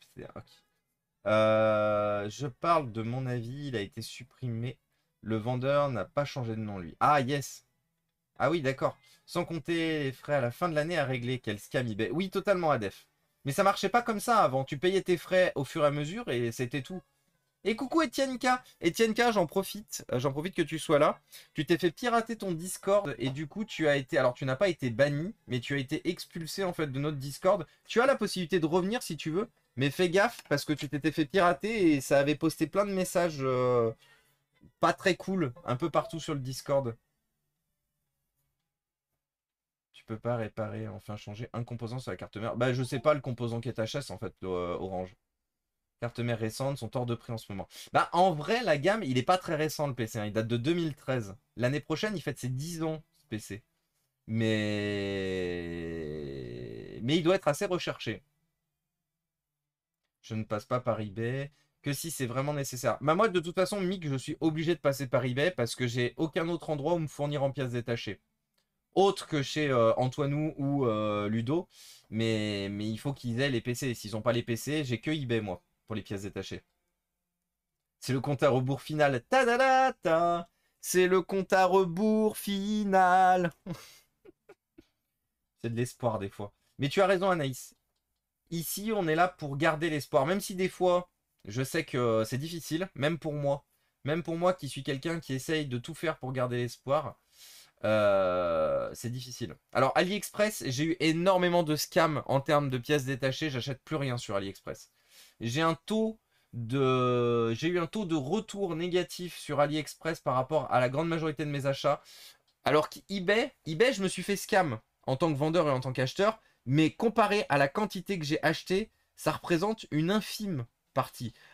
je parle de mon avis, il a été supprimé. Le vendeur n'a pas changé de nom, lui. Ah, yes ah oui, d'accord. Sans compter les frais à la fin de l'année à régler. Quel scam eBay. Oui, totalement, Adef. Mais ça marchait pas comme ça avant. Tu payais tes frais au fur et à mesure et c'était tout. Et coucou Etienne K. Etienne K, j'en profite. Euh, j'en profite que tu sois là. Tu t'es fait pirater ton Discord et du coup, tu as été. Alors, tu n'as pas été banni, mais tu as été expulsé en fait de notre Discord. Tu as la possibilité de revenir si tu veux, mais fais gaffe parce que tu t'étais fait pirater et ça avait posté plein de messages euh, pas très cool un peu partout sur le Discord tu peux pas réparer, enfin changer un composant sur la carte mère. Bah, je sais pas le composant qui est à en fait, euh, Orange. Carte mère récente, sont hors de prix en ce moment. Bah, en vrai, la gamme, il est pas très récent le PC, hein. il date de 2013. L'année prochaine, il fait ses 10 ans, ce PC. Mais. Mais il doit être assez recherché. Je ne passe pas par eBay que si c'est vraiment nécessaire. Bah moi, de toute façon, Mick, je suis obligé de passer par eBay parce que j'ai aucun autre endroit où me fournir en pièces détachées autre que chez euh, Antoine ou euh, Ludo. Mais, mais il faut qu'ils aient les PC. S'ils n'ont pas les PC, j'ai que eBay, moi, pour les pièces détachées. C'est le compte à rebours final. Ta C'est le compte à rebours final. C'est de l'espoir des fois. Mais tu as raison, Anaïs. Ici, on est là pour garder l'espoir. Même si des fois, je sais que c'est difficile, même pour moi. Même pour moi qui suis quelqu'un qui essaye de tout faire pour garder l'espoir. Euh, c'est difficile. Alors AliExpress, j'ai eu énormément de scams en termes de pièces détachées. J'achète plus rien sur AliExpress. J'ai un taux de, j'ai eu un taux de retour négatif sur AliExpress par rapport à la grande majorité de mes achats. Alors qu'eBay, eBay, je me suis fait scam en tant que vendeur et en tant qu'acheteur, mais comparé à la quantité que j'ai acheté, ça représente une infime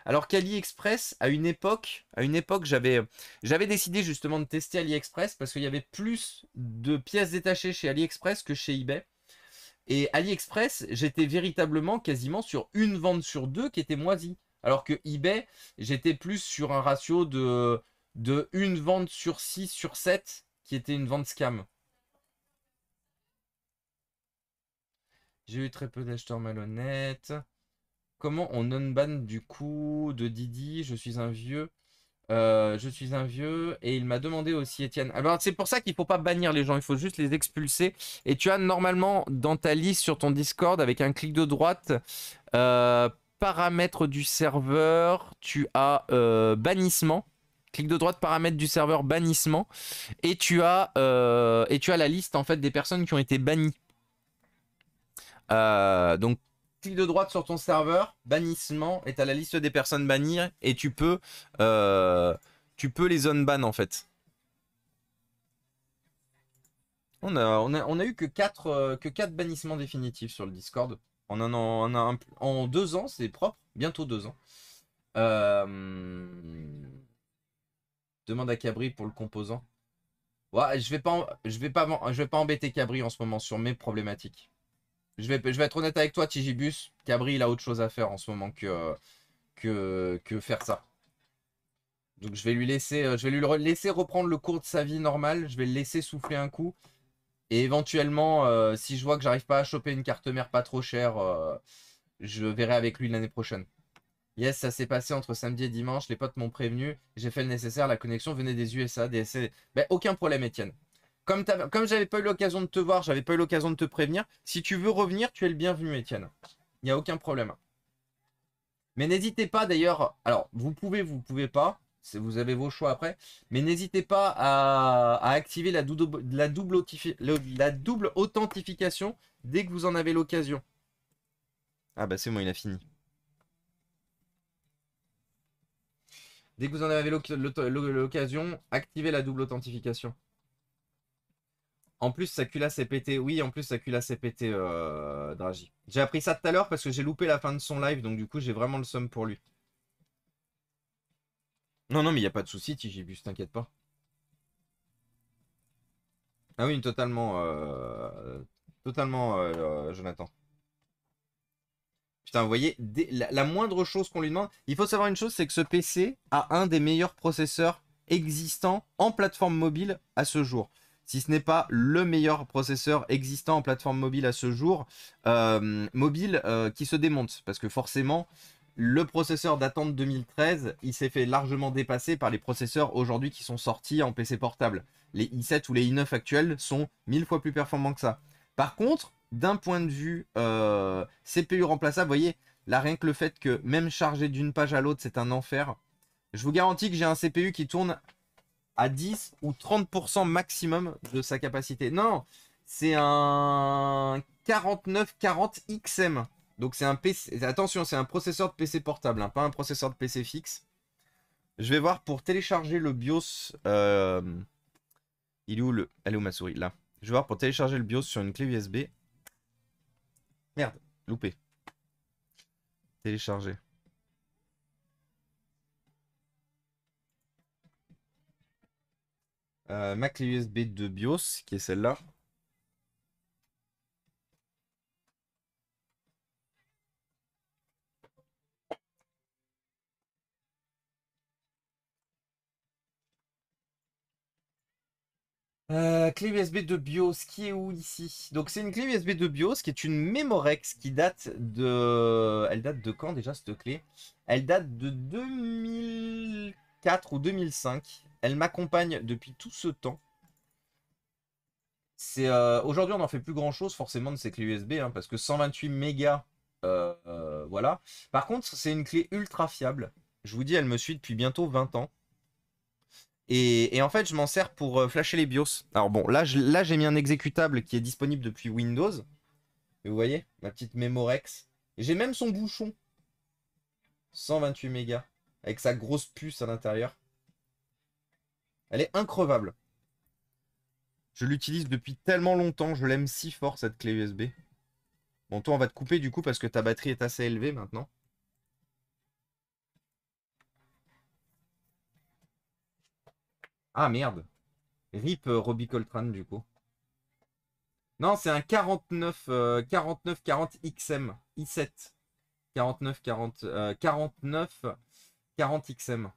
alors qu'AliExpress, à une époque, à une époque, euh, j'avais, décidé justement de tester AliExpress parce qu'il y avait plus de pièces détachées chez AliExpress que chez eBay. Et AliExpress, j'étais véritablement quasiment sur une vente sur deux qui était moisie. Alors que eBay, j'étais plus sur un ratio de, de une vente sur 6 sur 7 qui était une vente scam. J'ai eu très peu d'acheteurs malhonnêtes. Comment on unban du coup de Didi Je suis un vieux. Euh, je suis un vieux et il m'a demandé aussi Étienne. Alors c'est pour ça qu'il faut pas bannir les gens, il faut juste les expulser. Et tu as normalement dans ta liste sur ton Discord avec un clic de droite euh, paramètres du serveur, tu as euh, bannissement. Clic de droite paramètres du serveur bannissement et tu as et tu as la liste en fait des personnes qui ont été bannies. donc clic de droite sur ton serveur, bannissement, et tu as la liste des personnes bannir et tu peux, euh, tu peux les zones en fait. On a, on a, on a eu que 4, euh, que quatre bannissements définitifs sur le Discord. En, un en, deux ans, c'est propre, bientôt deux ans. Euh, demande à Cabri pour le composant. je vais pas, je vais pas, je vais pas embêter Cabri en ce moment sur mes problématiques. Je vais, être honnête avec toi, Tigibus. Cabri, il a autre chose à faire en ce moment que, que, faire ça. Donc je vais lui laisser, euh, je vais lui laisser reprendre le cours de sa vie normale. Je vais le laisser souffler un coup. Et éventuellement, euh, si je vois que j'arrive pas à choper une carte mère pas trop chère, euh, je verrai avec lui l'année prochaine. Yes, ça s'est passé entre samedi et dimanche. Les potes m'ont prévenu. J'ai fait le nécessaire. La connexion venait des USA, des SC... Ben, aucun problème, Étienne. Comme, je j'avais pas eu l'occasion de te voir, j'avais pas eu l'occasion de te prévenir. Si tu veux revenir, tu es le bienvenu, Étienne. Il n'y a aucun problème. Mais n'hésitez pas d'ailleurs. Alors, vous pouvez, vous pouvez pas. Vous avez vos choix après. Mais n'hésitez pas à, activer la, double, la, double la double authentification dès que vous en avez l'occasion. Ah bah c'est moi, il a fini. Dès que vous en avez l'occasion, activez la double authentification. En plus, sa culasse est pétée. Oui, en plus, sa culasse est pétée, euh, J'ai appris ça tout à l'heure parce que j'ai loupé la fin de son live, donc du coup, j'ai vraiment le somme pour lui. Non, non, mais il n'y a pas de souci, Tigibus, t'inquiète pas. Ah oui, totalement, euh, totalement, euh, euh, Jonathan. Putain, vous voyez, la, moindre chose qu'on lui demande, il faut savoir une chose, c'est que ce PC a un des meilleurs processeurs existants en plateforme mobile à ce jour si ce n'est pas le meilleur processeur existant en plateforme mobile à ce jour, euh, mobile euh, qui se démonte. Parce que forcément, le processeur d'attente 2013, il s'est fait largement dépasser par les processeurs aujourd'hui qui sont sortis en PC portable. Les i7 ou les i9 actuels sont mille fois plus performants que ça. Par contre, d'un point de vue euh, CPU remplaçable, vous voyez, là rien que le fait que même chargé d'une page à l'autre, c'est un enfer. Je vous garantis que j'ai un CPU qui tourne 10 ou 30% maximum de sa capacité. Non, c'est un 4940XM. Donc c'est un PC. Attention, c'est un processeur de PC portable, hein, pas un processeur de PC fixe. Je vais voir pour télécharger le BIOS. Euh, il est où le. Elle est où ma souris Là. Je vais voir pour télécharger le BIOS sur une clé USB. Merde, loupé. Télécharger. Euh, ma clé USB de BIOS, qui est celle-là. Euh, clé USB de BIOS, qui est où ici Donc c'est une clé USB de BIOS qui est une Memorex qui date de... Elle date de quand déjà cette clé Elle date de 2000... 2004 ou 2005. Elle m'accompagne depuis tout ce temps. C'est euh, aujourd'hui on n'en fait plus grand chose forcément de ces clés USB hein, parce que 128 mégas, euh, euh, voilà. Par contre, c'est une clé ultra fiable. Je vous dis, elle me suit depuis bientôt 20 ans. Et, en fait, je m'en sers pour flasher les BIOS. Alors bon, là, là j'ai mis un exécutable qui est disponible depuis Windows. vous voyez, ma petite Memorex. J'ai même son bouchon. 128 mégas avec sa grosse puce à l'intérieur. Elle est increvable. Je l'utilise depuis tellement longtemps, je l'aime si fort cette clé USB. Bon, toi, on va te couper du coup parce que ta batterie est assez élevée maintenant. Ah merde. RIP euh, Coltrane du coup. Non, c'est un 49, XM i7. 49 40 49 40XM.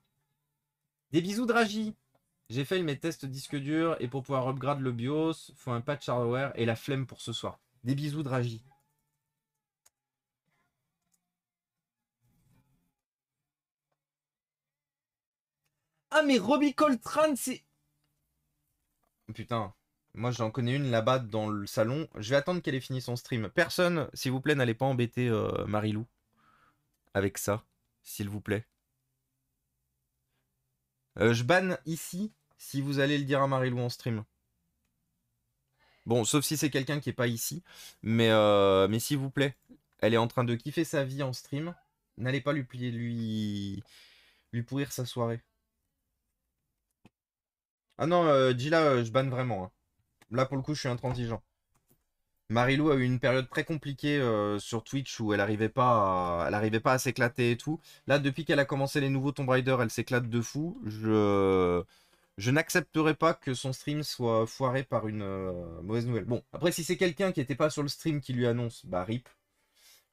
Des bisous Dragi. J'ai fait mes tests disque dur et pour pouvoir upgrade le BIOS, faut un patch hardware et la flemme pour ce soir. Des bisous Dragi. Ah mais Robbie Coltrane c'est... Putain, moi j'en connais une là-bas dans le salon. Je vais attendre qu'elle ait fini son stream. Personne, s'il vous plaît, n'allez pas embêter euh, Marilou avec ça, s'il vous plaît. Euh, je banne ici si vous allez le dire à Marilou en stream. Bon, sauf si c'est quelqu'un qui n'est pas ici. Mais, euh, mais s'il vous plaît, elle est en train de kiffer sa vie en stream. N'allez pas lui, plier, lui, lui pourrir sa soirée. Ah non, dis euh, Gila, je banne vraiment. Hein. Là, pour le coup, je suis intransigeant. Marilou a eu une période très compliquée euh, sur Twitch où elle n'arrivait pas, à, elle pas à s'éclater et tout. Là, depuis qu'elle a commencé les nouveaux Tomb Raider, elle s'éclate de fou. Je, je n'accepterai pas que son stream soit foiré par une euh, mauvaise nouvelle. Bon, après, si c'est quelqu'un qui n'était pas sur le stream qui lui annonce, bah rip.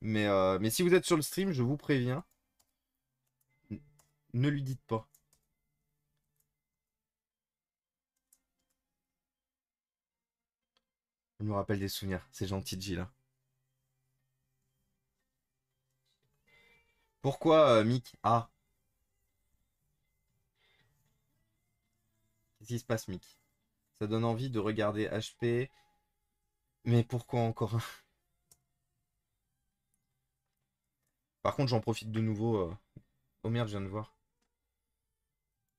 Mais, euh, mais si vous êtes sur le stream, je vous préviens, ne lui dites pas. Il nous rappelle des souvenirs. ces gentils gentil, là. Pourquoi, euh, Mick Ah. Qu'est-ce qui se passe, Mick Ça donne envie de regarder HP. Mais pourquoi encore un Par contre, j'en profite de nouveau. Oh euh. merde, je viens de voir.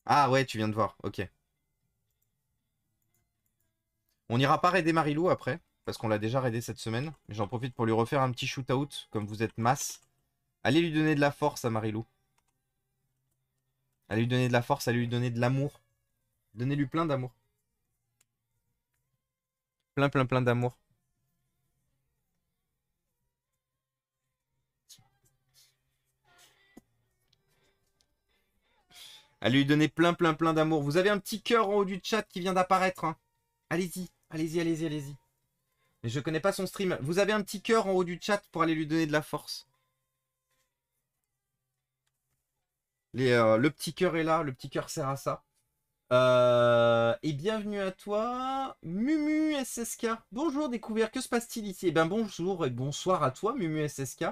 Ah ouais, tu viens de voir. Ok. On n'ira pas raider Marilou après, parce qu'on l'a déjà raidé cette semaine. J'en profite pour lui refaire un petit shoot-out, comme vous êtes masse. Allez lui donner de la force à Marilou. Allez lui donner de la force, allez lui donner de l'amour. Donnez-lui plein d'amour. Plein, plein, plein d'amour. Allez lui donner plein, plein, plein d'amour. Vous avez un petit cœur en haut du chat qui vient d'apparaître. Hein. Allez-y. Allez-y, allez-y, allez-y. Mais je connais pas son stream. Vous avez un petit cœur en haut du chat pour aller lui donner de la force. Euh, le petit cœur est là, le petit cœur sert à ça. Euh, et bienvenue à toi, Mumu SSK. Bonjour, découvert, que se passe-t-il ici Eh bien bonjour et bonsoir à toi, Mumu SSK.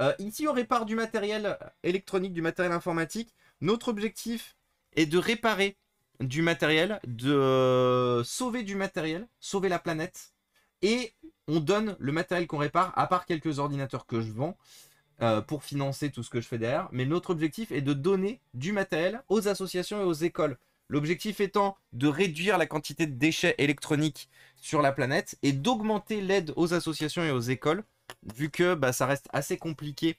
Euh, ici, on répare du matériel électronique, du matériel informatique. Notre objectif est de réparer du matériel, de euh, sauver du matériel, sauver la planète, et on donne le matériel qu'on répare, à part quelques ordinateurs que je vends, euh, pour financer tout ce que je fais derrière. Mais notre objectif est de donner du matériel aux associations et aux écoles. L'objectif étant de réduire la quantité de déchets électroniques sur la planète et d'augmenter l'aide aux associations et aux écoles, vu que bah, ça reste assez compliqué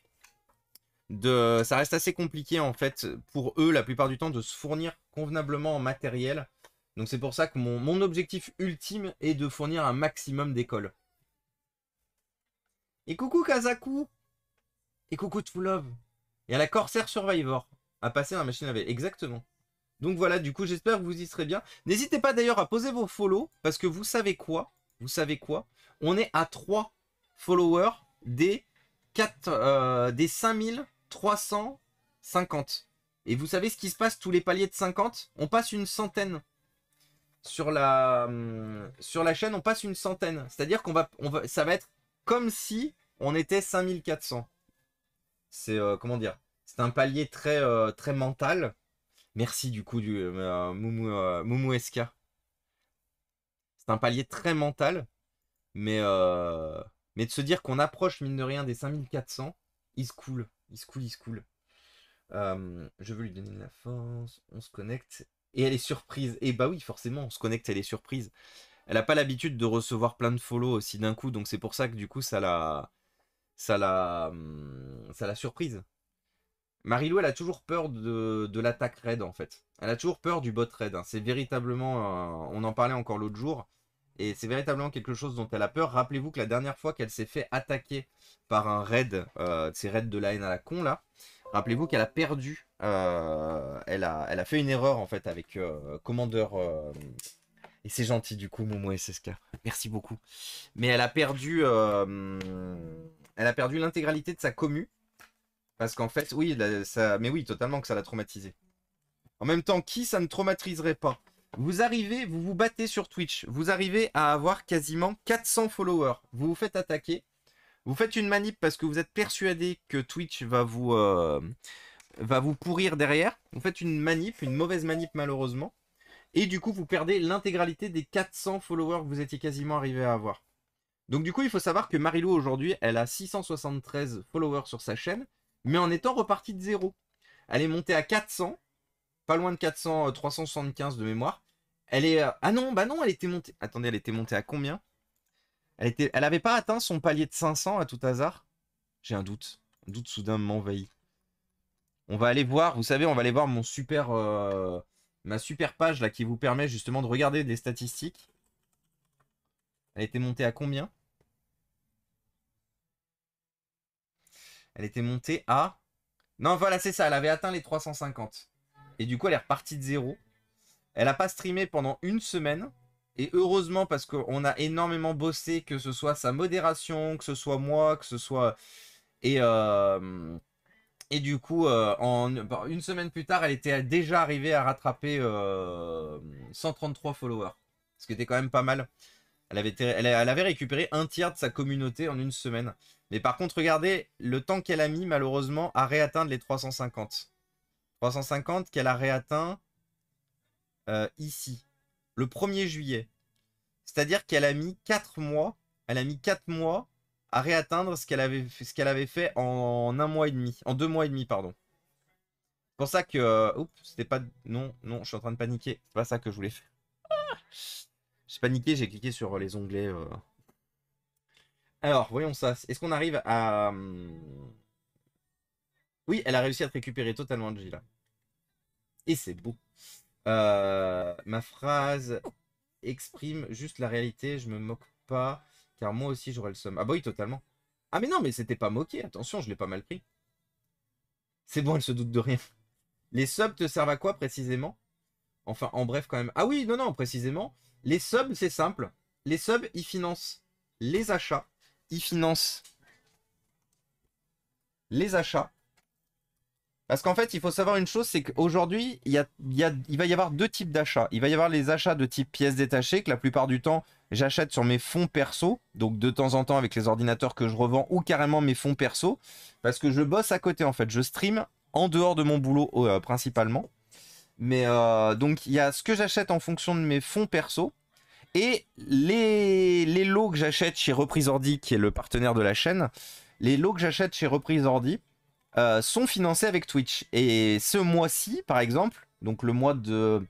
ça reste assez compliqué en fait pour eux la plupart du temps de se fournir convenablement en matériel. Donc c'est pour ça que mon, objectif ultime est de fournir un maximum d'écoles. Et coucou Kazaku Et coucou Love, Et à la Corsair Survivor, à passer dans la machine à laver, exactement. Donc voilà, du coup j'espère que vous y serez bien. N'hésitez pas d'ailleurs à poser vos follow, parce que vous savez quoi Vous savez quoi On est à 3 followers des, 4, euh, des 5000 350. Et vous savez ce qui se passe tous les paliers de 50 On passe une centaine. Sur la, hum, sur la chaîne, on passe une centaine. C'est-à-dire qu'on va, on ça va être comme si on était 5400. C'est, euh, comment dire C'est un palier très, euh, très mental. Merci du coup du euh, Moumou, C'est un palier très mental. Mais, mais de se dire qu'on approche, mine de rien, des 5400, il se coule il se coule, il se coule, je veux lui donner de la force. On se connecte. Et elle est surprise. Et bah oui, forcément, on se connecte, elle est surprise. Elle n'a pas l'habitude de recevoir plein de follow aussi d'un coup, donc c'est pour ça que du coup, ça la. Ça la. Hmm, ça la surprise. Marilou, elle a toujours peur de, de l'attaque raid en fait. Elle a toujours peur du bot raid. Hein. C'est véritablement. Euh, on en parlait encore l'autre jour. Et c'est véritablement quelque chose dont elle a peur. Rappelez-vous que la dernière fois qu'elle s'est fait attaquer par un raid, euh, ces raids de la haine à la con là, rappelez-vous qu'elle a perdu. Euh, elle, a, elle a fait une erreur en fait avec euh, Commander. Euh, et c'est gentil du coup, Momo SSK. Merci beaucoup. Mais elle a perdu. elle a perdu l'intégralité de sa commu. Parce qu'en fait, oui, ça, mais oui, totalement que ça l'a traumatisé. En même temps, qui ça ne traumatiserait pas vous arrivez, vous vous battez sur Twitch, vous arrivez à avoir quasiment 400 followers, vous vous faites attaquer, vous faites une manip parce que vous êtes persuadé que Twitch va vous, euh, va vous pourrir derrière, vous faites une manip, une mauvaise manip malheureusement, et du coup vous perdez l'intégralité des 400 followers que vous étiez quasiment arrivé à avoir. Donc du coup il faut savoir que Marilou aujourd'hui elle a 673 followers sur sa chaîne, mais en étant repartie de zéro. Elle est montée à 400, pas loin de 400, 375 euh, de mémoire. Elle est. Euh, ah non, bah non, elle était montée. Attendez, elle était montée à combien elle, était, elle avait pas atteint son palier de 500 à tout hasard J'ai un doute. Un doute soudain m'envahit. On va aller voir, vous savez, on va aller voir mon super. Euh, ma super page là qui vous permet justement de regarder des statistiques. Elle était montée à combien Elle était montée à. Non, voilà, c'est ça, elle avait atteint les 350. Et du coup, elle est repartie de zéro. Elle n'a pas streamé pendant une semaine. Et heureusement, parce qu'on a énormément bossé, que ce soit sa modération, que ce soit moi, que ce soit. Et, euh, et du coup, euh, en... Bah, une semaine plus tard, elle était déjà arrivée à rattraper 133 euh, followers. Ce qui était quand même pas mal. Elle avait, elle avait récupéré un tiers de sa communauté en une semaine. Mais par contre, regardez le temps qu'elle a mis, malheureusement, à réatteindre les 350. 350 qu'elle a réatteint euh, ici, le 1er juillet. C'est-à-dire qu'elle a mis 4 mois, elle a mis 4 mois à réatteindre ce qu'elle avait, ce avait fait en, un mois et demi, en deux mois et demi, pardon. C'est pour ça que, euh, oups, c'était pas, non, non, je suis en train de paniquer, c'est pas ça que je voulais faire. Ah j'ai paniqué, j'ai cliqué sur les onglets. Euh. Alors, voyons ça. Est-ce qu'on arrive à... Hum, oui, elle a réussi à te récupérer totalement, de Gila. Et c'est beau. Euh, ma phrase exprime juste la réalité, je me moque pas, car moi aussi j'aurais le somme. Ah bah oui, totalement. Ah mais non, mais c'était pas moqué, attention, je l'ai pas mal pris. C'est bon, elle se doute de rien. Les subs te servent à quoi précisément Enfin, en bref quand même. Ah oui, non, non, précisément. Les subs, c'est simple. Les subs, ils financent les achats. Ils financent les achats. Parce qu'en fait, il faut savoir une chose, c'est qu'aujourd'hui, il, y il, va y avoir deux types d'achats. Il va y avoir les achats de type pièces détachées, que la plupart du temps, j'achète sur mes fonds perso, donc de temps en temps avec les ordinateurs que je revends, ou carrément mes fonds perso, parce que je bosse à côté, en fait. Je stream en dehors de mon boulot, euh, principalement. Mais euh, donc, il y a ce que j'achète en fonction de mes fonds perso, et les, les lots que j'achète chez Reprise Ordi, qui est le partenaire de la chaîne, les lots que j'achète chez Reprise Ordi, euh, sont financés avec Twitch. Et ce mois-ci, par exemple, donc le mois de...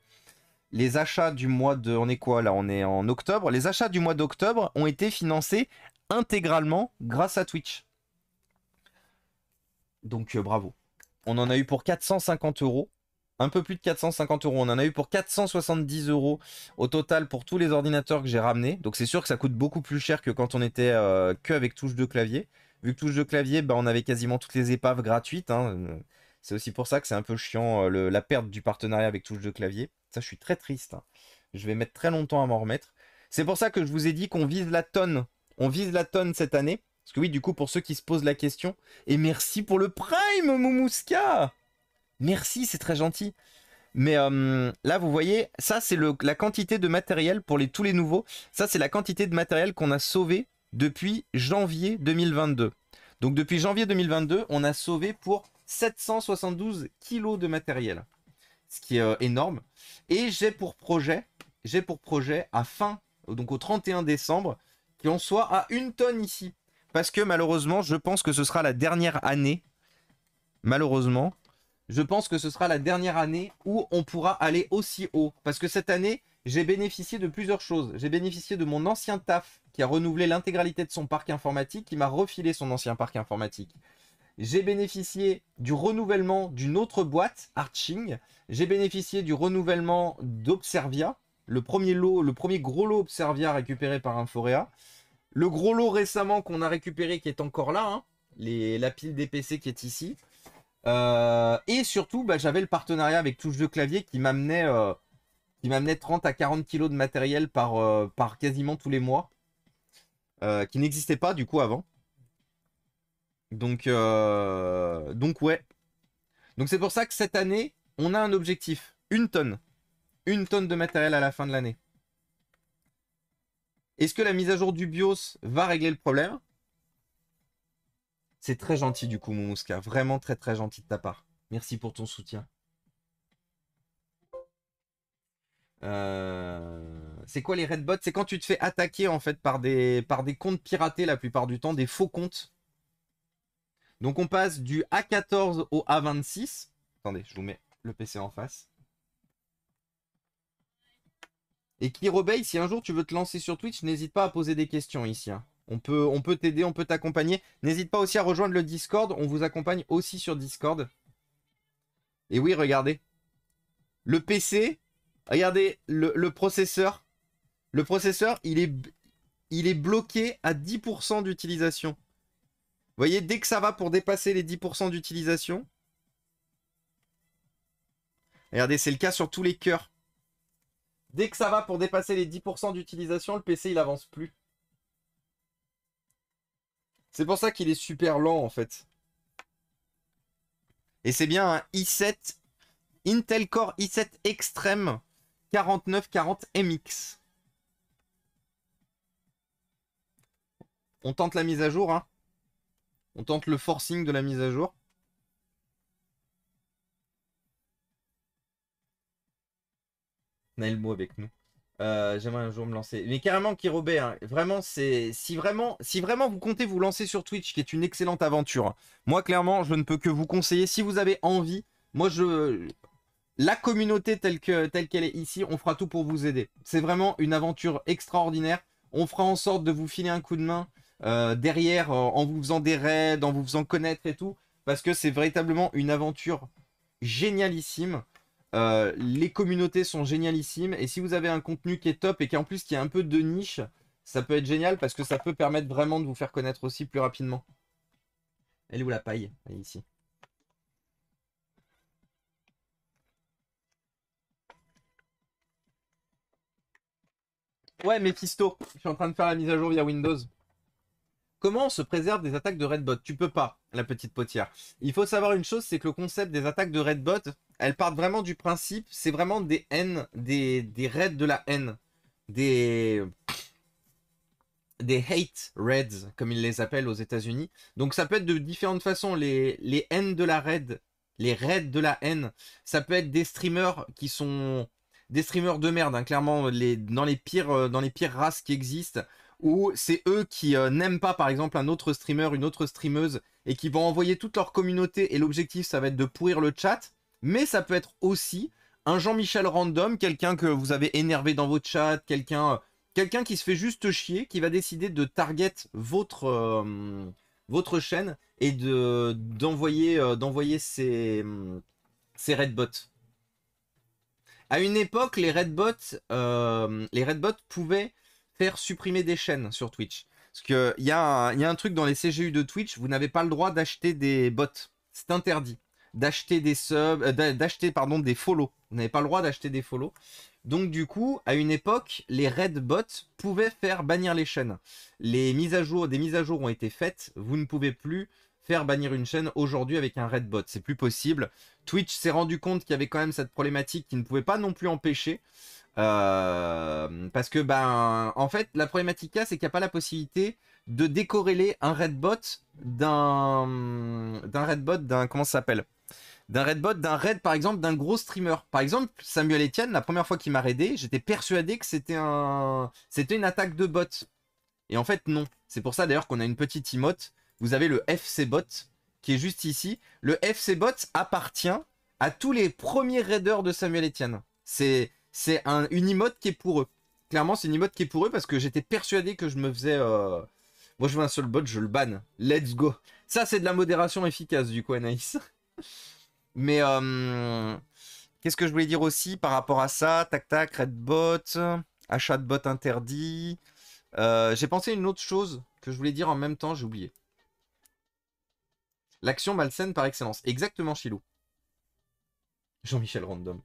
Les achats du mois de... On est quoi là On est en octobre. Les achats du mois d'octobre ont été financés intégralement grâce à Twitch. Donc euh, bravo. On en a eu pour 450 euros. Un peu plus de 450 euros. On en a eu pour 470 euros au total pour tous les ordinateurs que j'ai ramenés. Donc c'est sûr que ça coûte beaucoup plus cher que quand on était euh, que avec touche de clavier vu que touche de clavier, bah, on avait quasiment toutes les épaves gratuites. Hein, euh, c'est aussi pour ça que c'est un peu chiant euh, la perte du partenariat avec touche de clavier. Ça, je suis très triste. Hein. Je vais mettre très longtemps à m'en remettre. C'est pour ça que je vous ai dit qu'on vise la tonne. On vise la tonne cette année. Parce que oui, du coup, pour ceux qui se posent la question, et merci pour le prime, Moumouska Merci, c'est très gentil. Mais euh, là, vous voyez, ça, c'est la quantité de matériel pour les, tous les nouveaux. Ça, c'est la quantité de matériel qu'on a sauvé depuis janvier 2022. Donc depuis janvier 2022, on a sauvé pour 772 kilos de matériel, ce qui est euh, énorme. Et j'ai pour projet, j'ai pour projet à fin, donc au 31 décembre, qu'on soit à une tonne ici. Parce que malheureusement, je pense que ce sera la dernière année. Malheureusement, je pense que ce sera la dernière année où on pourra aller aussi haut. Parce que cette année, j'ai bénéficié de plusieurs choses. J'ai bénéficié de mon ancien taf qui a renouvelé l'intégralité de son parc informatique, qui m'a refilé son ancien parc informatique. J'ai bénéficié du renouvellement d'une autre boîte, Arching. J'ai bénéficié du renouvellement d'Observia, le premier lot, le premier gros lot Observia récupéré par Inforea. Le gros lot récemment qu'on a récupéré qui est encore là, hein, la pile des PC qui est ici. Euh, et surtout, bah, j'avais le partenariat avec Touche de Clavier qui m'amenait euh, qui m'amenait 30 à 40 kilos de matériel par, euh, par quasiment tous les mois, euh, qui n'existait pas du coup avant. Donc, euh, donc ouais. Donc c'est pour ça que cette année, on a un objectif, une tonne. Une tonne de matériel à la fin de l'année. Est-ce que la mise à jour du BIOS va régler le problème C'est très gentil du coup, Mouska. Vraiment très très gentil de ta part. Merci pour ton soutien. Euh, c'est quoi les red bots C'est quand tu te fais attaquer en fait par des, par des comptes piratés la plupart du temps, des faux comptes. Donc on passe du A14 au A26. Attendez, je vous mets le PC en face. Et Kirobey, si un jour tu veux te lancer sur Twitch, n'hésite pas à poser des questions ici. Hein. On peut on peut t'aider, on peut t'accompagner. N'hésite pas aussi à rejoindre le Discord. On vous accompagne aussi sur Discord. Et oui, regardez. Le PC, Regardez, le, processeur, le processeur, il est, il est bloqué à 10% d'utilisation. Vous voyez, dès que ça va pour dépasser les 10% d'utilisation, regardez, c'est le cas sur tous les cœurs. Dès que ça va pour dépasser les 10% d'utilisation, le PC, il avance plus. C'est pour ça qu'il est super lent, en fait. Et c'est bien un i7, Intel Core i7 Extrême. 4940 MX. On tente la mise à jour, hein. On tente le forcing de la mise à jour. On a le mot avec nous. Euh, j'aimerais un jour me lancer. Mais carrément, qui hein, vraiment, c'est si vraiment, si vraiment vous comptez vous lancer sur Twitch, qui est une excellente aventure. moi, clairement, je ne peux que vous conseiller si vous avez envie. Moi, je, la communauté telle qu'elle est ici, on fera tout pour vous aider. C'est vraiment une aventure extraordinaire. On fera en sorte de vous filer un coup de main euh, derrière euh, en vous faisant des raids, en vous faisant connaître et tout. Parce que c'est véritablement une aventure génialissime. Euh, les communautés sont génialissimes. Et si vous avez un contenu qui est top et qui en plus qui est un peu de niche, ça peut être génial parce que ça peut permettre vraiment de vous faire connaître aussi plus rapidement. Elle est où la paille ici. Ouais, Mephisto, je suis en train de faire la mise à jour via Windows. Comment on se préserve des attaques de Redbot Tu peux pas, la petite potière. Il faut savoir une chose, c'est que le concept des attaques de Redbot, elles partent vraiment du principe, c'est vraiment des haines, des, raids de la haine, des des hate raids, comme ils les appellent aux États-Unis. Donc ça peut être de différentes façons. Les, les haines de la raid, les raids de la haine, ça peut être des streamers qui sont des streamers de merde, hein, clairement, les, dans, les pires, euh, dans les pires races qui existent, où c'est eux qui euh, n'aiment pas, par exemple, un autre streamer, une autre streameuse, et qui vont envoyer toute leur communauté, et l'objectif, ça va être de pourrir le chat, mais ça peut être aussi un Jean-Michel random, quelqu'un que vous avez énervé dans votre chat, quelqu'un euh, qui se fait juste chier, qui va décider de target votre, votre chaîne et de d'envoyer ses, ses redbots. À une époque, les Redbots, euh, les pouvaient faire supprimer des chaînes sur Twitch. Parce qu'il y, y, a un truc dans les CGU de Twitch, vous n'avez pas le droit d'acheter des bots. C'est interdit. D'acheter des subs, euh, d'acheter, pardon, des follow. Vous n'avez pas le droit d'acheter des follow. Donc du coup, à une époque, les Redbots pouvaient faire bannir les chaînes. Les mises à jour, des mises à jour ont été faites. Vous ne pouvez plus faire bannir une chaîne aujourd'hui avec un Redbot. C'est plus possible. Twitch s'est rendu compte qu'il y avait quand même cette problématique qui ne pouvait pas non plus empêcher. Euh, parce que, ben, en fait, la problématique c'est qu'il n'y a pas la possibilité de décorréler un Redbot d'un. d'un Redbot d'un. comment ça s'appelle d'un Redbot, d'un red par exemple d'un gros streamer. Par exemple, Samuel Etienne, la première fois qu'il m'a raidé, j'étais persuadé que c'était un c'était une attaque de bot. Et en fait non. C'est pour ça d'ailleurs qu'on a une petite emote vous avez le FC Bot qui est juste ici. Le FC Bot appartient à tous les premiers raiders de Samuel Etienne. C'est c'est un, une emote qui est pour eux. Clairement, c'est une emote qui est pour eux parce que j'étais persuadé que je me faisais. Euh, moi, je veux un seul bot, je le banne. Let's go. Ça, c'est de la modération efficace, du coup, Anaïs. Mais euh, qu'est-ce que je voulais dire aussi par rapport à ça Tac tac, red bot, achat de bot interdit. Euh, j'ai pensé une autre chose que je voulais dire en même temps, j'ai oublié. L'action malsaine par excellence. Exactement, Chilou. Jean-Michel Random.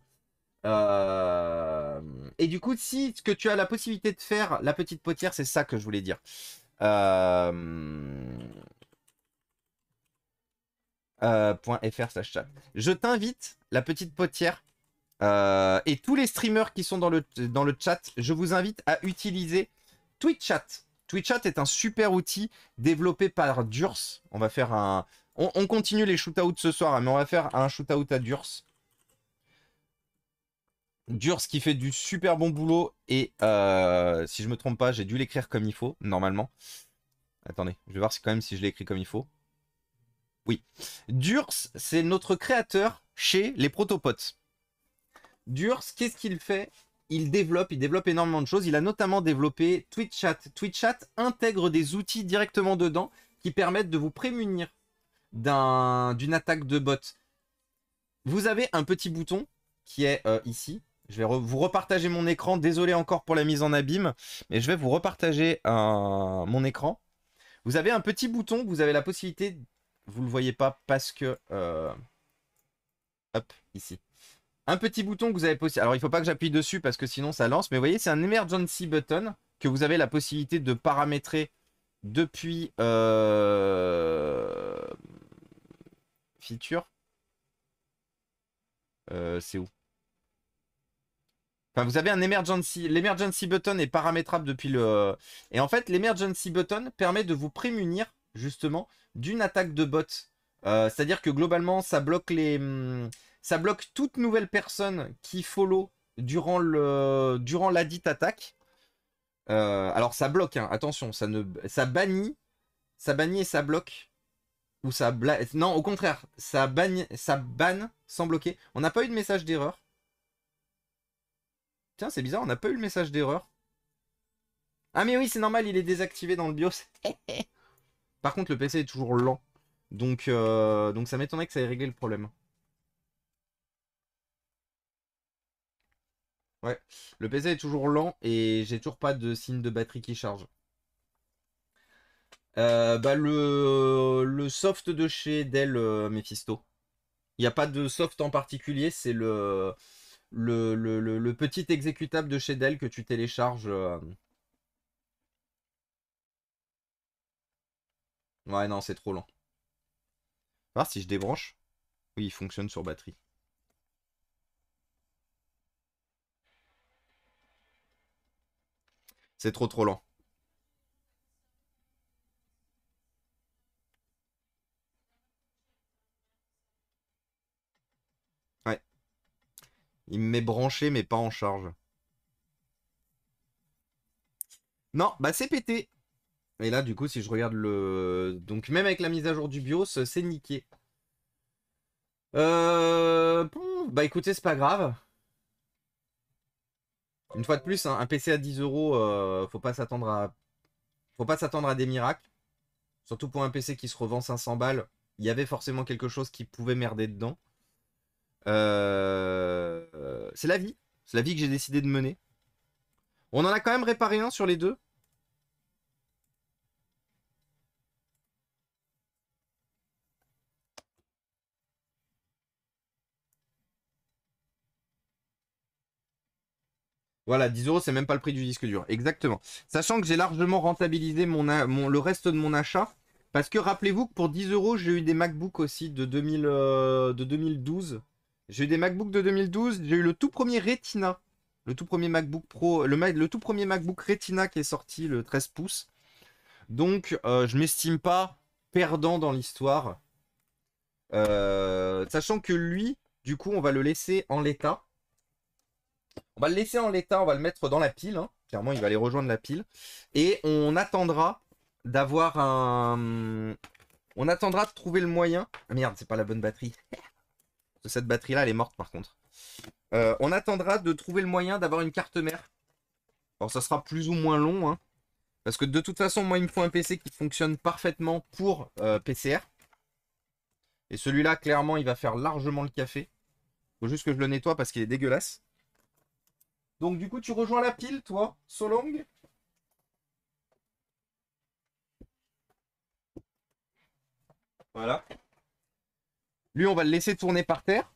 Euh, et du coup, si ce que tu as la possibilité de faire, la petite potière, c'est ça que je voulais dire. Euh, euh, slash chat. Je t'invite, la petite potière, et tous les streamers qui sont dans le, dans le chat, je vous invite à utiliser Twitch Chat. Twitch Chat est un super outil développé par Durs. On va faire un, on, continue les shootouts ce soir, hein, mais on va faire un shootout à Durs. Durs qui fait du super bon boulot et euh, si je me trompe pas, j'ai dû l'écrire comme il faut, normalement. Attendez, je vais voir si, quand même si je l'ai écrit comme il faut. Oui. Durs, c'est notre créateur chez les protopotes. Durs, qu'est-ce qu'il fait il développe, il développe énormément de choses. Il a notamment développé Twitch Chat. Twitch Chat intègre des outils directement dedans qui permettent de vous prémunir d'une attaque de bot. Vous avez un petit bouton qui est euh, ici. Je vais vous repartager mon écran. Désolé encore pour la mise en abîme, mais je vais vous repartager mon écran. Vous avez un petit bouton, vous avez la possibilité, vous le voyez pas parce que... Euh, hop, ici. Un petit bouton que vous avez possible. Alors il faut pas que j'appuie dessus parce que sinon ça lance, mais vous voyez c'est un emergency button que vous avez la possibilité de paramétrer depuis... Euh, Feature euh, C'est où vous avez un emergency. L'emergency button est paramétrable depuis le... Et en fait, l'emergency button permet de vous prémunir, justement, d'une attaque de bot. Euh, c'est-à-dire que globalement, ça bloque les... Hmm, ça bloque toute nouvelle personne qui follow durant, le... durant la dite attaque. Euh, alors ça bloque, hein, attention, ça, ne... ça bannit, ça bannit et ça bloque ou ça bla... Non, au contraire, ça, bagne... ça banne sans bloquer. On n'a pas eu de message d'erreur. Tiens, c'est bizarre, on n'a pas eu le message d'erreur. Ah mais oui, c'est normal, il est désactivé dans le BIOS. Par contre, le PC est toujours lent. Donc, euh, donc ça m'étonnerait que ça ait réglé le problème. Ouais, le PC est toujours lent et j'ai toujours pas de signe de batterie qui charge. Euh, bah le, le, soft de chez Dell euh, Mephisto. Il n'y a pas de soft en particulier, c'est le le, petit exécutable de chez Dell que tu télécharges. Euh. Ouais, non, c'est trop lent. Voir si je débranche. Oui, il fonctionne sur batterie. C'est trop trop lent. Il me met branché, mais pas en charge. Non, bah c'est pété. Et là, du coup, si je regarde le... Donc, même avec la mise à jour du BIOS, c'est niqué. Euh... Bah écoutez, c'est pas grave. Une fois de plus, hein, un PC à 10 euros, euh, faut pas s'attendre à... Faut pas s'attendre à des miracles. Surtout pour un PC qui se revend 500 balles, il y avait forcément quelque chose qui pouvait merder dedans. Euh, c'est la vie. C'est la vie que j'ai décidé de mener. On en a quand même réparé un sur les deux. Voilà, 10 euros, c'est même pas le prix du disque dur. Exactement. Sachant que j'ai largement rentabilisé mon, le reste de mon achat. Parce que rappelez-vous que pour 10 euros, j'ai eu des MacBook aussi de, euh, de 2012. J'ai eu des MacBooks de 2012. J'ai eu le tout premier Retina. Le tout premier MacBook Pro. Le, tout premier MacBook Retina qui est sorti, le 13 pouces. Donc, je euh, je m'estime pas perdant dans l'histoire. Euh, sachant que lui, du coup, on va le laisser en l'état. On va le laisser en l'état, on va le mettre dans la pile. Hein. Clairement, il va aller rejoindre la pile. Et on attendra d'avoir un... On attendra de trouver le moyen... Ah merde, c'est pas la bonne batterie. Cette batterie-là, elle est morte par contre. Euh, on attendra de trouver le moyen d'avoir une carte mère. alors ça sera plus ou moins long. Hein. parce que de toute façon, moi, il me faut un PC qui fonctionne parfaitement pour euh, PCR. Et celui-là, clairement, il va faire largement le café. Faut juste que je le nettoie parce qu'il est dégueulasse. Donc du coup, tu rejoins la pile, toi, Solong Voilà. Lui, on va le laisser tourner par terre.